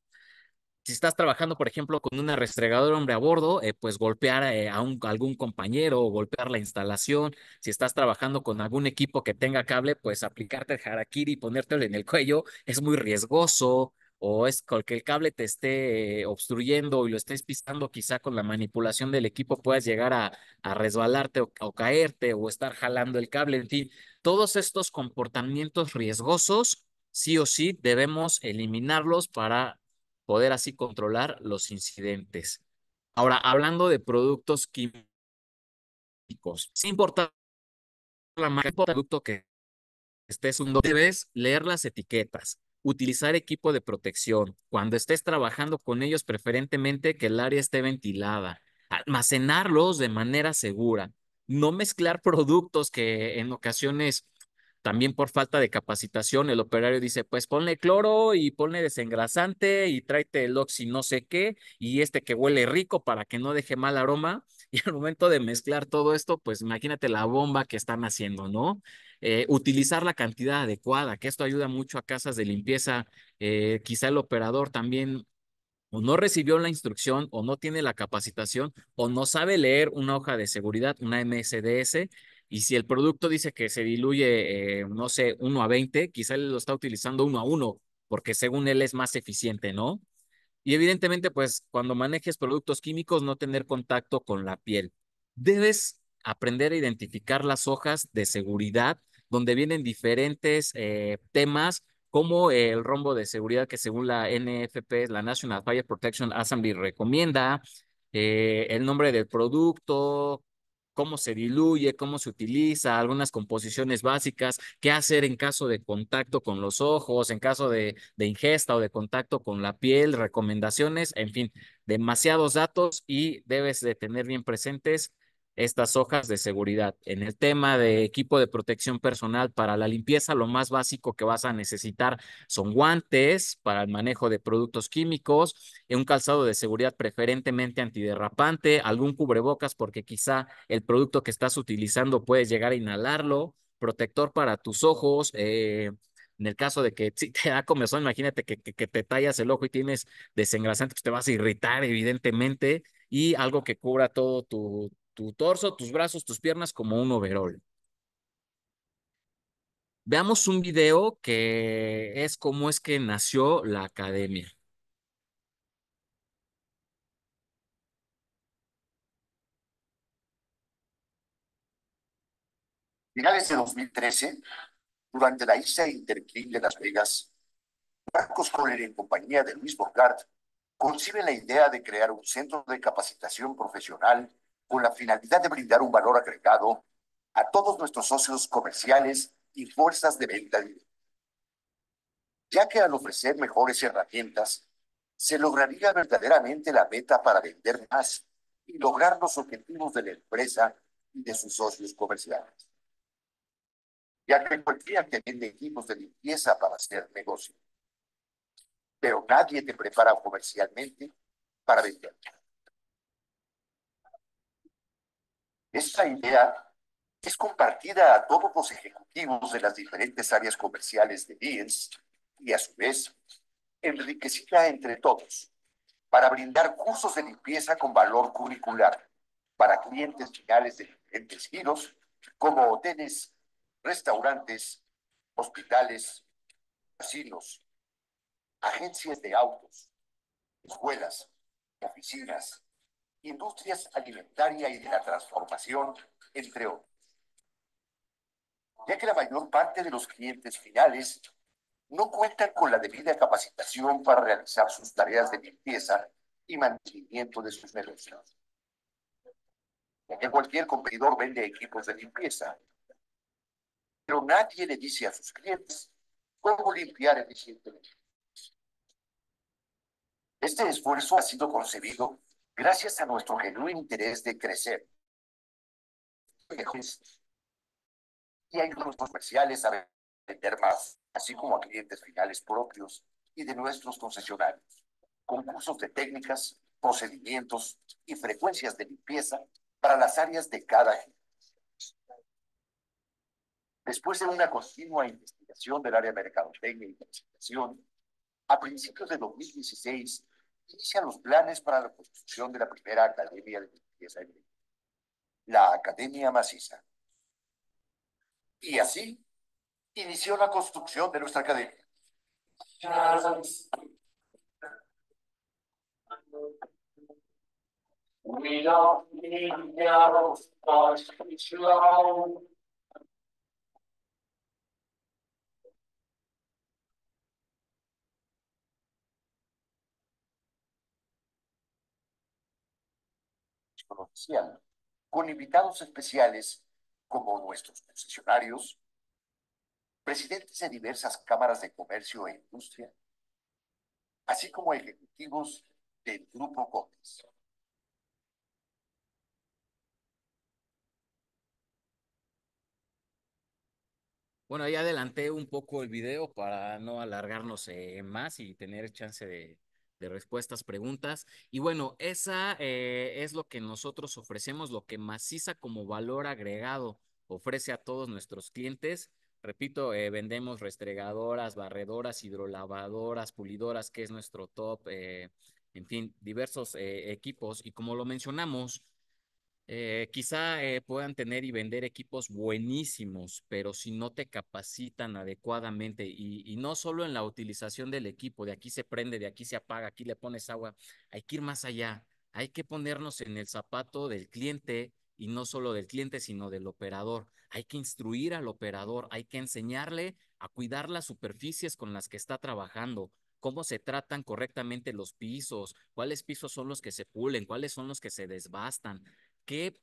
Si estás trabajando, por ejemplo, con una restregadora hombre a bordo, eh, pues golpear eh, a, un, algún compañero o golpear la instalación. Si estás trabajando con algún equipo que tenga cable, pues aplicarte el harakiri y ponértelo en el cuello es muy riesgoso o es que el cable te esté obstruyendo y lo estés pisando, quizá con la manipulación del equipo puedas llegar a, a resbalarte o, caerte o estar jalando el cable, en fin, todos estos comportamientos riesgosos, sí o sí, debemos eliminarlos para poder así controlar los incidentes. Ahora, hablando de productos químicos, es importante la marca, producto que estés un debes leer las etiquetas utilizar equipo de protección. Cuando estés trabajando con ellos, preferentemente que el área esté ventilada. Almacenarlos de manera segura. No mezclar productos que en ocasiones, también por falta de capacitación, el operario dice, pues ponle cloro y ponle desengrasante y tráete el oxi no sé qué y este que huele rico para que no deje mal aroma. Y al momento de mezclar todo esto, pues imagínate la bomba que están haciendo, ¿no? Eh, utilizar la cantidad adecuada, que esto ayuda mucho a casas de limpieza. Eh, quizá el operador también o no recibió la instrucción o no tiene la capacitación o no sabe leer una hoja de seguridad, una MSDS. Y si el producto dice que se diluye, eh, no sé, 1 a 20, quizá él lo está utilizando 1 a 1, porque según él es más eficiente, ¿no? Y evidentemente, pues cuando manejes productos químicos, no tener contacto con la piel. Debes aprender a identificar las hojas de seguridad donde vienen diferentes eh, temas como el rombo de seguridad que según la NFP, la National Fire Protection Assembly, recomienda, eh, el nombre del producto, cómo se diluye, cómo se utiliza, algunas composiciones básicas, qué hacer en caso de contacto con los ojos, en caso de, ingesta o de contacto con la piel, recomendaciones, en fin, demasiados datos y debes de tener bien presentes estas hojas de seguridad. En el tema de equipo de protección personal para la limpieza, lo más básico que vas a necesitar son guantes para el manejo de productos químicos, un calzado de seguridad preferentemente antiderrapante, algún cubrebocas porque quizá el producto que estás utilizando puedes llegar a inhalarlo, protector para tus ojos, eh, en el caso de que si te da comezón, imagínate que, que, te tallas el ojo y tienes desengrasante, pues te vas a irritar, evidentemente, y algo que cubra todo tu, tu torso, tus brazos, tus piernas como un overol. Veamos un video que es cómo es que nació la academia. Finales de 2013, durante la ISA Interclin de Las Vegas, Marcos Coller en compañía de Luis Borgard conciben la idea de crear un centro de capacitación profesional con la finalidad de brindar un valor agregado a todos nuestros socios comerciales y fuerzas de venta ya que al ofrecer mejores herramientas, se lograría verdaderamente la meta para vender más y lograr los objetivos de la empresa y de sus socios comerciales. Ya que cualquiera que vende equipos de limpieza para hacer negocio, pero nadie te prepara comercialmente para vender. Esta idea es compartida a todos los ejecutivos de las diferentes áreas comerciales de BIENS y a su vez enriquecida entre todos para brindar cursos de limpieza con valor curricular para clientes finales de diferentes giros como hoteles, restaurantes, hospitales, asilos, agencias de autos, escuelas, oficinas, industrias alimentaria y de la transformación, entre otros. Ya que la mayor parte de los clientes finales no cuentan con la debida capacitación para realizar sus tareas de limpieza y mantenimiento de sus negocios. Ya que cualquier competidor vende equipos de limpieza, pero nadie le dice a sus clientes cómo limpiar eficientemente. Este esfuerzo ha sido concebido gracias a nuestro genuino interés de crecer. Y hay grupos comerciales a vender más, así como a clientes finales propios y de nuestros concesionarios. Concursos de técnicas, procedimientos y frecuencias de limpieza para las áreas de cada generación. Después de una continua investigación del área de mercadotecnia y investigación, a principios de 2016 Inicia los planes para la construcción de la primera academia de la Academia Maciza. Y así inició la construcción de nuestra academia. oficial, con invitados especiales como nuestros concesionarios, presidentes de diversas cámaras de comercio e industria, así como ejecutivos del Grupo COTES. Bueno, ahí adelanté un poco el video para no alargarnos eh, más y tener chance de, de respuestas, preguntas. Y bueno, esa eh, es lo que nosotros ofrecemos, lo que Maciza como valor agregado ofrece a todos nuestros clientes. Repito, eh, vendemos restregadoras, barredoras, hidrolavadoras, pulidoras, que es nuestro top, eh, en fin, diversos equipos. Y como lo mencionamos, eh, quizá eh, puedan tener y vender equipos buenísimos, pero si no te capacitan adecuadamente y, y, no solo en la utilización del equipo, de aquí se prende, de aquí se apaga, aquí le pones agua, hay que ir más allá, hay que ponernos en el zapato del cliente y no solo del cliente, sino del operador. Hay que instruir al operador, hay que enseñarle a cuidar las superficies con las que está trabajando, cómo se tratan correctamente los pisos, cuáles pisos son los que se pulen, cuáles son los que se desbastan.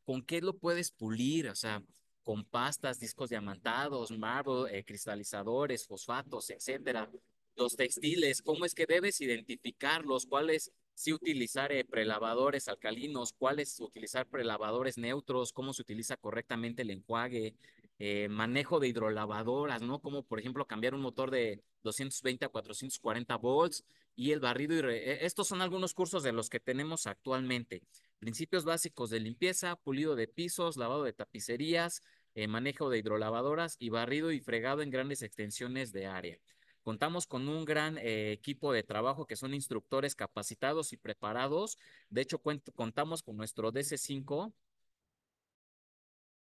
¿con qué lo puedes pulir? O sea, con pastas, discos diamantados, marble, eh, cristalizadores, fosfatos, etcétera. Los textiles, ¿cómo es que debes identificarlos? ¿Cuáles si utilizar eh, prelavadores alcalinos? ¿Cuáles utilizar prelavadores neutros? ¿Cómo se utiliza correctamente el enjuague? Eh, manejo de hidrolavadoras, ¿no? Como por ejemplo cambiar un motor de 220 a 440 volts y el barrido. Y e, Estos son algunos cursos de los que tenemos actualmente. Principios básicos de limpieza, pulido de pisos, lavado de tapicerías, eh, manejo de hidrolavadoras y barrido y fregado en grandes extensiones de área. Contamos con un gran eh, equipo de trabajo que son instructores capacitados y preparados. De hecho, contamos con nuestro DC5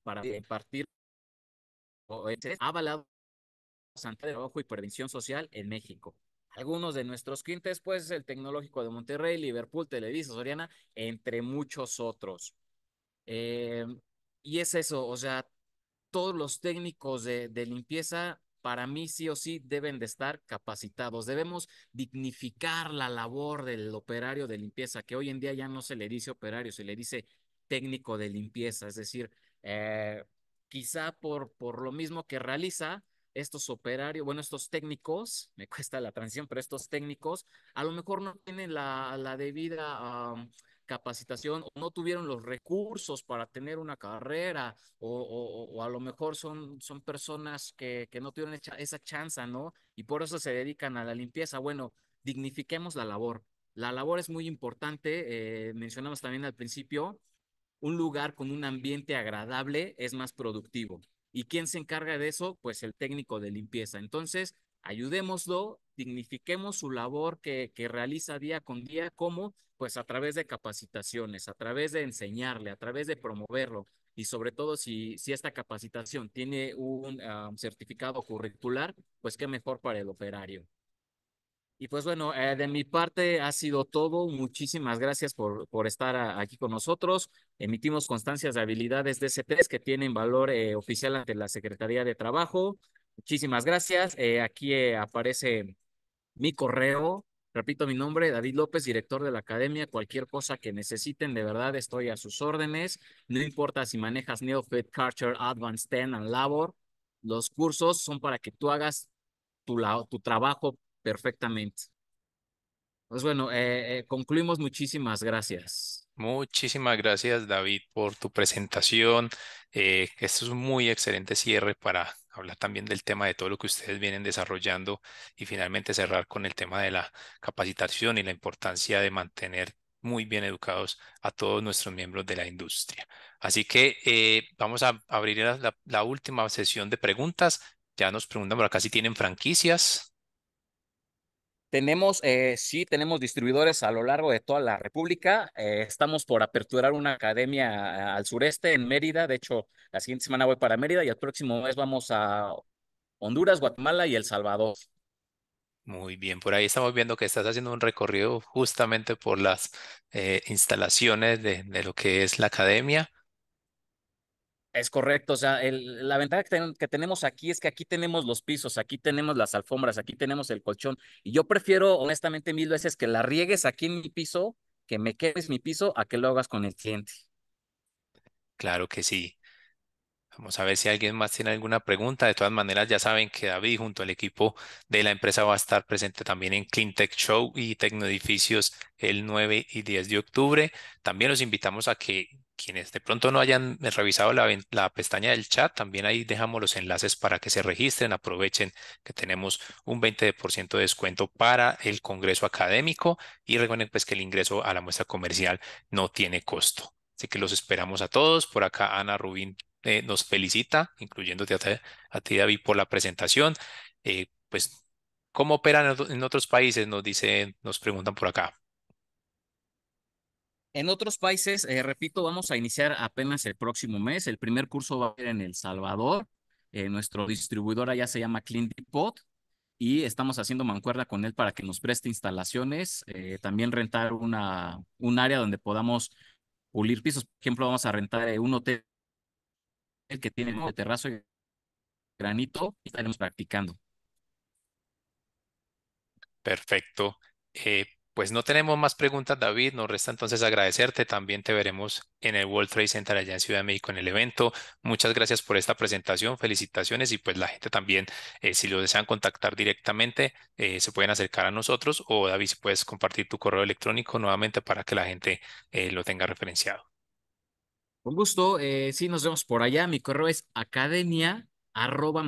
para compartir impartir eh, avalado de trabajo y prevención social en México algunos de nuestros clientes, pues el Tecnológico de Monterrey, Liverpool, Televisa, Soriana, entre muchos otros. Eh, y es eso, o sea, todos los técnicos de, de limpieza para mí sí o sí deben de estar capacitados. Debemos dignificar la labor del operario de limpieza, que hoy en día ya no se le dice operario, se le dice técnico de limpieza, es decir, eh, quizá por, por lo mismo que realiza, estos operarios, bueno, estos técnicos, me cuesta la transición, pero estos técnicos a lo mejor no tienen la, debida capacitación o no tuvieron los recursos para tener una carrera o, a lo mejor son, son personas que, que no tuvieron esa, esa chance, ¿no? Y por eso se dedican a la limpieza. Bueno, dignifiquemos la labor. La labor es muy importante, eh, mencionamos también al principio, un lugar con un ambiente agradable es más productivo. ¿Y quién se encarga de eso? Pues el técnico de limpieza. Entonces, ayudémoslo, dignifiquemos su labor que, que realiza día con día, ¿cómo? pues a través de capacitaciones, a través de enseñarle, a través de promoverlo y sobre todo si, si esta capacitación tiene un ah, certificado curricular, pues qué mejor para el operario. Y pues bueno, eh, de mi parte ha sido todo. Muchísimas gracias por, por estar aquí con nosotros. Emitimos constancias de habilidades DCTs que tienen valor eh, oficial ante la Secretaría de Trabajo. Muchísimas gracias. Eh, aquí aparece mi correo. Repito mi nombre, David López, director de la academia. Cualquier cosa que necesiten, de verdad estoy a sus órdenes. No importa si manejas Neofit, Carter Advanced TEN, and Labor. Los cursos son para que tú hagas tu, tu trabajo Perfectamente. Pues bueno, eh, eh, concluimos. Muchísimas gracias. Muchísimas gracias, David, por tu presentación. Eh, esto es un muy excelente cierre para hablar también del tema de todo lo que ustedes vienen desarrollando y finalmente cerrar con el tema de la capacitación y la importancia de mantener muy bien educados a todos nuestros miembros de la industria. Así que vamos a abrir la, la, última sesión de preguntas. Ya nos preguntan por acá si tienen franquicias. Tenemos, eh, sí, tenemos distribuidores a lo largo de toda la República. Eh, estamos por aperturar una academia al sureste, en Mérida. De hecho, la siguiente semana voy para Mérida y el próximo mes vamos a Honduras, Guatemala y El Salvador. Muy bien, por ahí estamos viendo que estás haciendo un recorrido justamente por las eh, instalaciones de lo que es la academia. Es correcto, o sea, la ventaja que, tenemos aquí es que aquí tenemos los pisos, aquí tenemos las alfombras, aquí tenemos el colchón. Y yo prefiero, honestamente, mil veces que la riegues aquí en mi piso, que me quedes mi piso, a que lo hagas con el cliente. Claro que sí. Vamos a ver si alguien más tiene alguna pregunta. De todas maneras, ya saben que David junto al equipo de la empresa va a estar presente también en CleanTech Show y Tecnoedificios el 9 y 10 de octubre. También los invitamos a que quienes de pronto no hayan revisado la, pestaña del chat, también ahí dejamos los enlaces para que se registren, aprovechen que tenemos un 20% de descuento para el Congreso Académico y recuerden pues que el ingreso a la muestra comercial no tiene costo. Así que los esperamos a todos. Por acá Ana Rubín eh, nos felicita, incluyéndote a, ti David por la presentación. Eh, pues, ¿cómo operan en otros países? Nos dicen, nos preguntan por acá. En otros países, eh, repito, vamos a iniciar apenas el próximo mes. El primer curso va a ser en El Salvador. Eh, nuestro distribuidor allá se llama Clean Depot y estamos haciendo mancuerda con él para que nos preste instalaciones, eh, también rentar una, un área donde podamos pulir pisos. Por ejemplo, vamos a rentar un hotel que tiene un terrazo y granito y estaremos practicando. Perfecto. Pues no tenemos más preguntas, David. Nos resta entonces agradecerte. También te veremos en el World Trade Center allá en Ciudad de México en el evento. Muchas gracias por esta presentación. Felicitaciones y pues la gente también, eh, si lo desean contactar directamente, eh, se pueden acercar a nosotros o David, si puedes compartir tu correo electrónico nuevamente para que la gente eh, lo tenga referenciado. Con gusto. sí, nos vemos por allá. Mi correo es academia arroba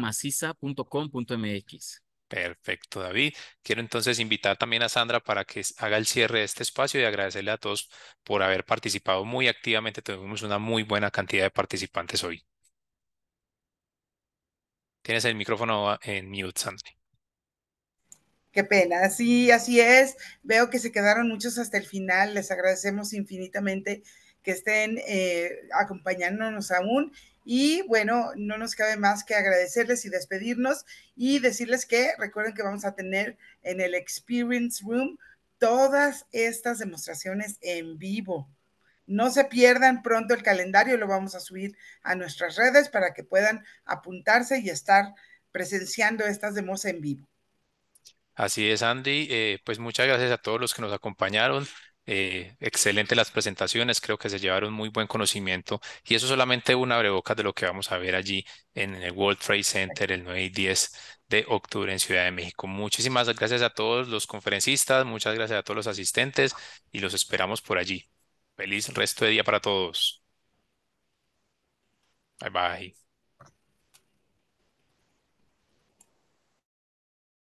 Perfecto, David. Quiero entonces invitar también a Sandra para que haga el cierre de este espacio y agradecerle a todos por haber participado muy activamente. Tuvimos una muy buena cantidad de participantes hoy. Tienes el micrófono ah, en mute, Sandra. Qué pena, sí, así es. Veo que se quedaron muchos hasta el final. Les agradecemos infinitamente que estén eh, acompañándonos aún y bueno, no nos cabe más que agradecerles y despedirnos y decirles que recuerden que vamos a tener en el Experience Room todas estas demostraciones en vivo. No se pierdan pronto el calendario, lo vamos a subir a nuestras redes para que puedan apuntarse y estar presenciando estas demos en vivo. Así es, Andy. Eh, pues muchas gracias a todos los que nos acompañaron. Eh, excelente las presentaciones, creo que se llevaron muy buen conocimiento y eso solamente una breboca de lo que vamos a ver allí en el World Trade Center el 9 y 10 de octubre en Ciudad de México. Muchísimas gracias a todos los conferencistas, muchas gracias a todos los asistentes y los esperamos por allí. Feliz resto de día para todos. Bye bye.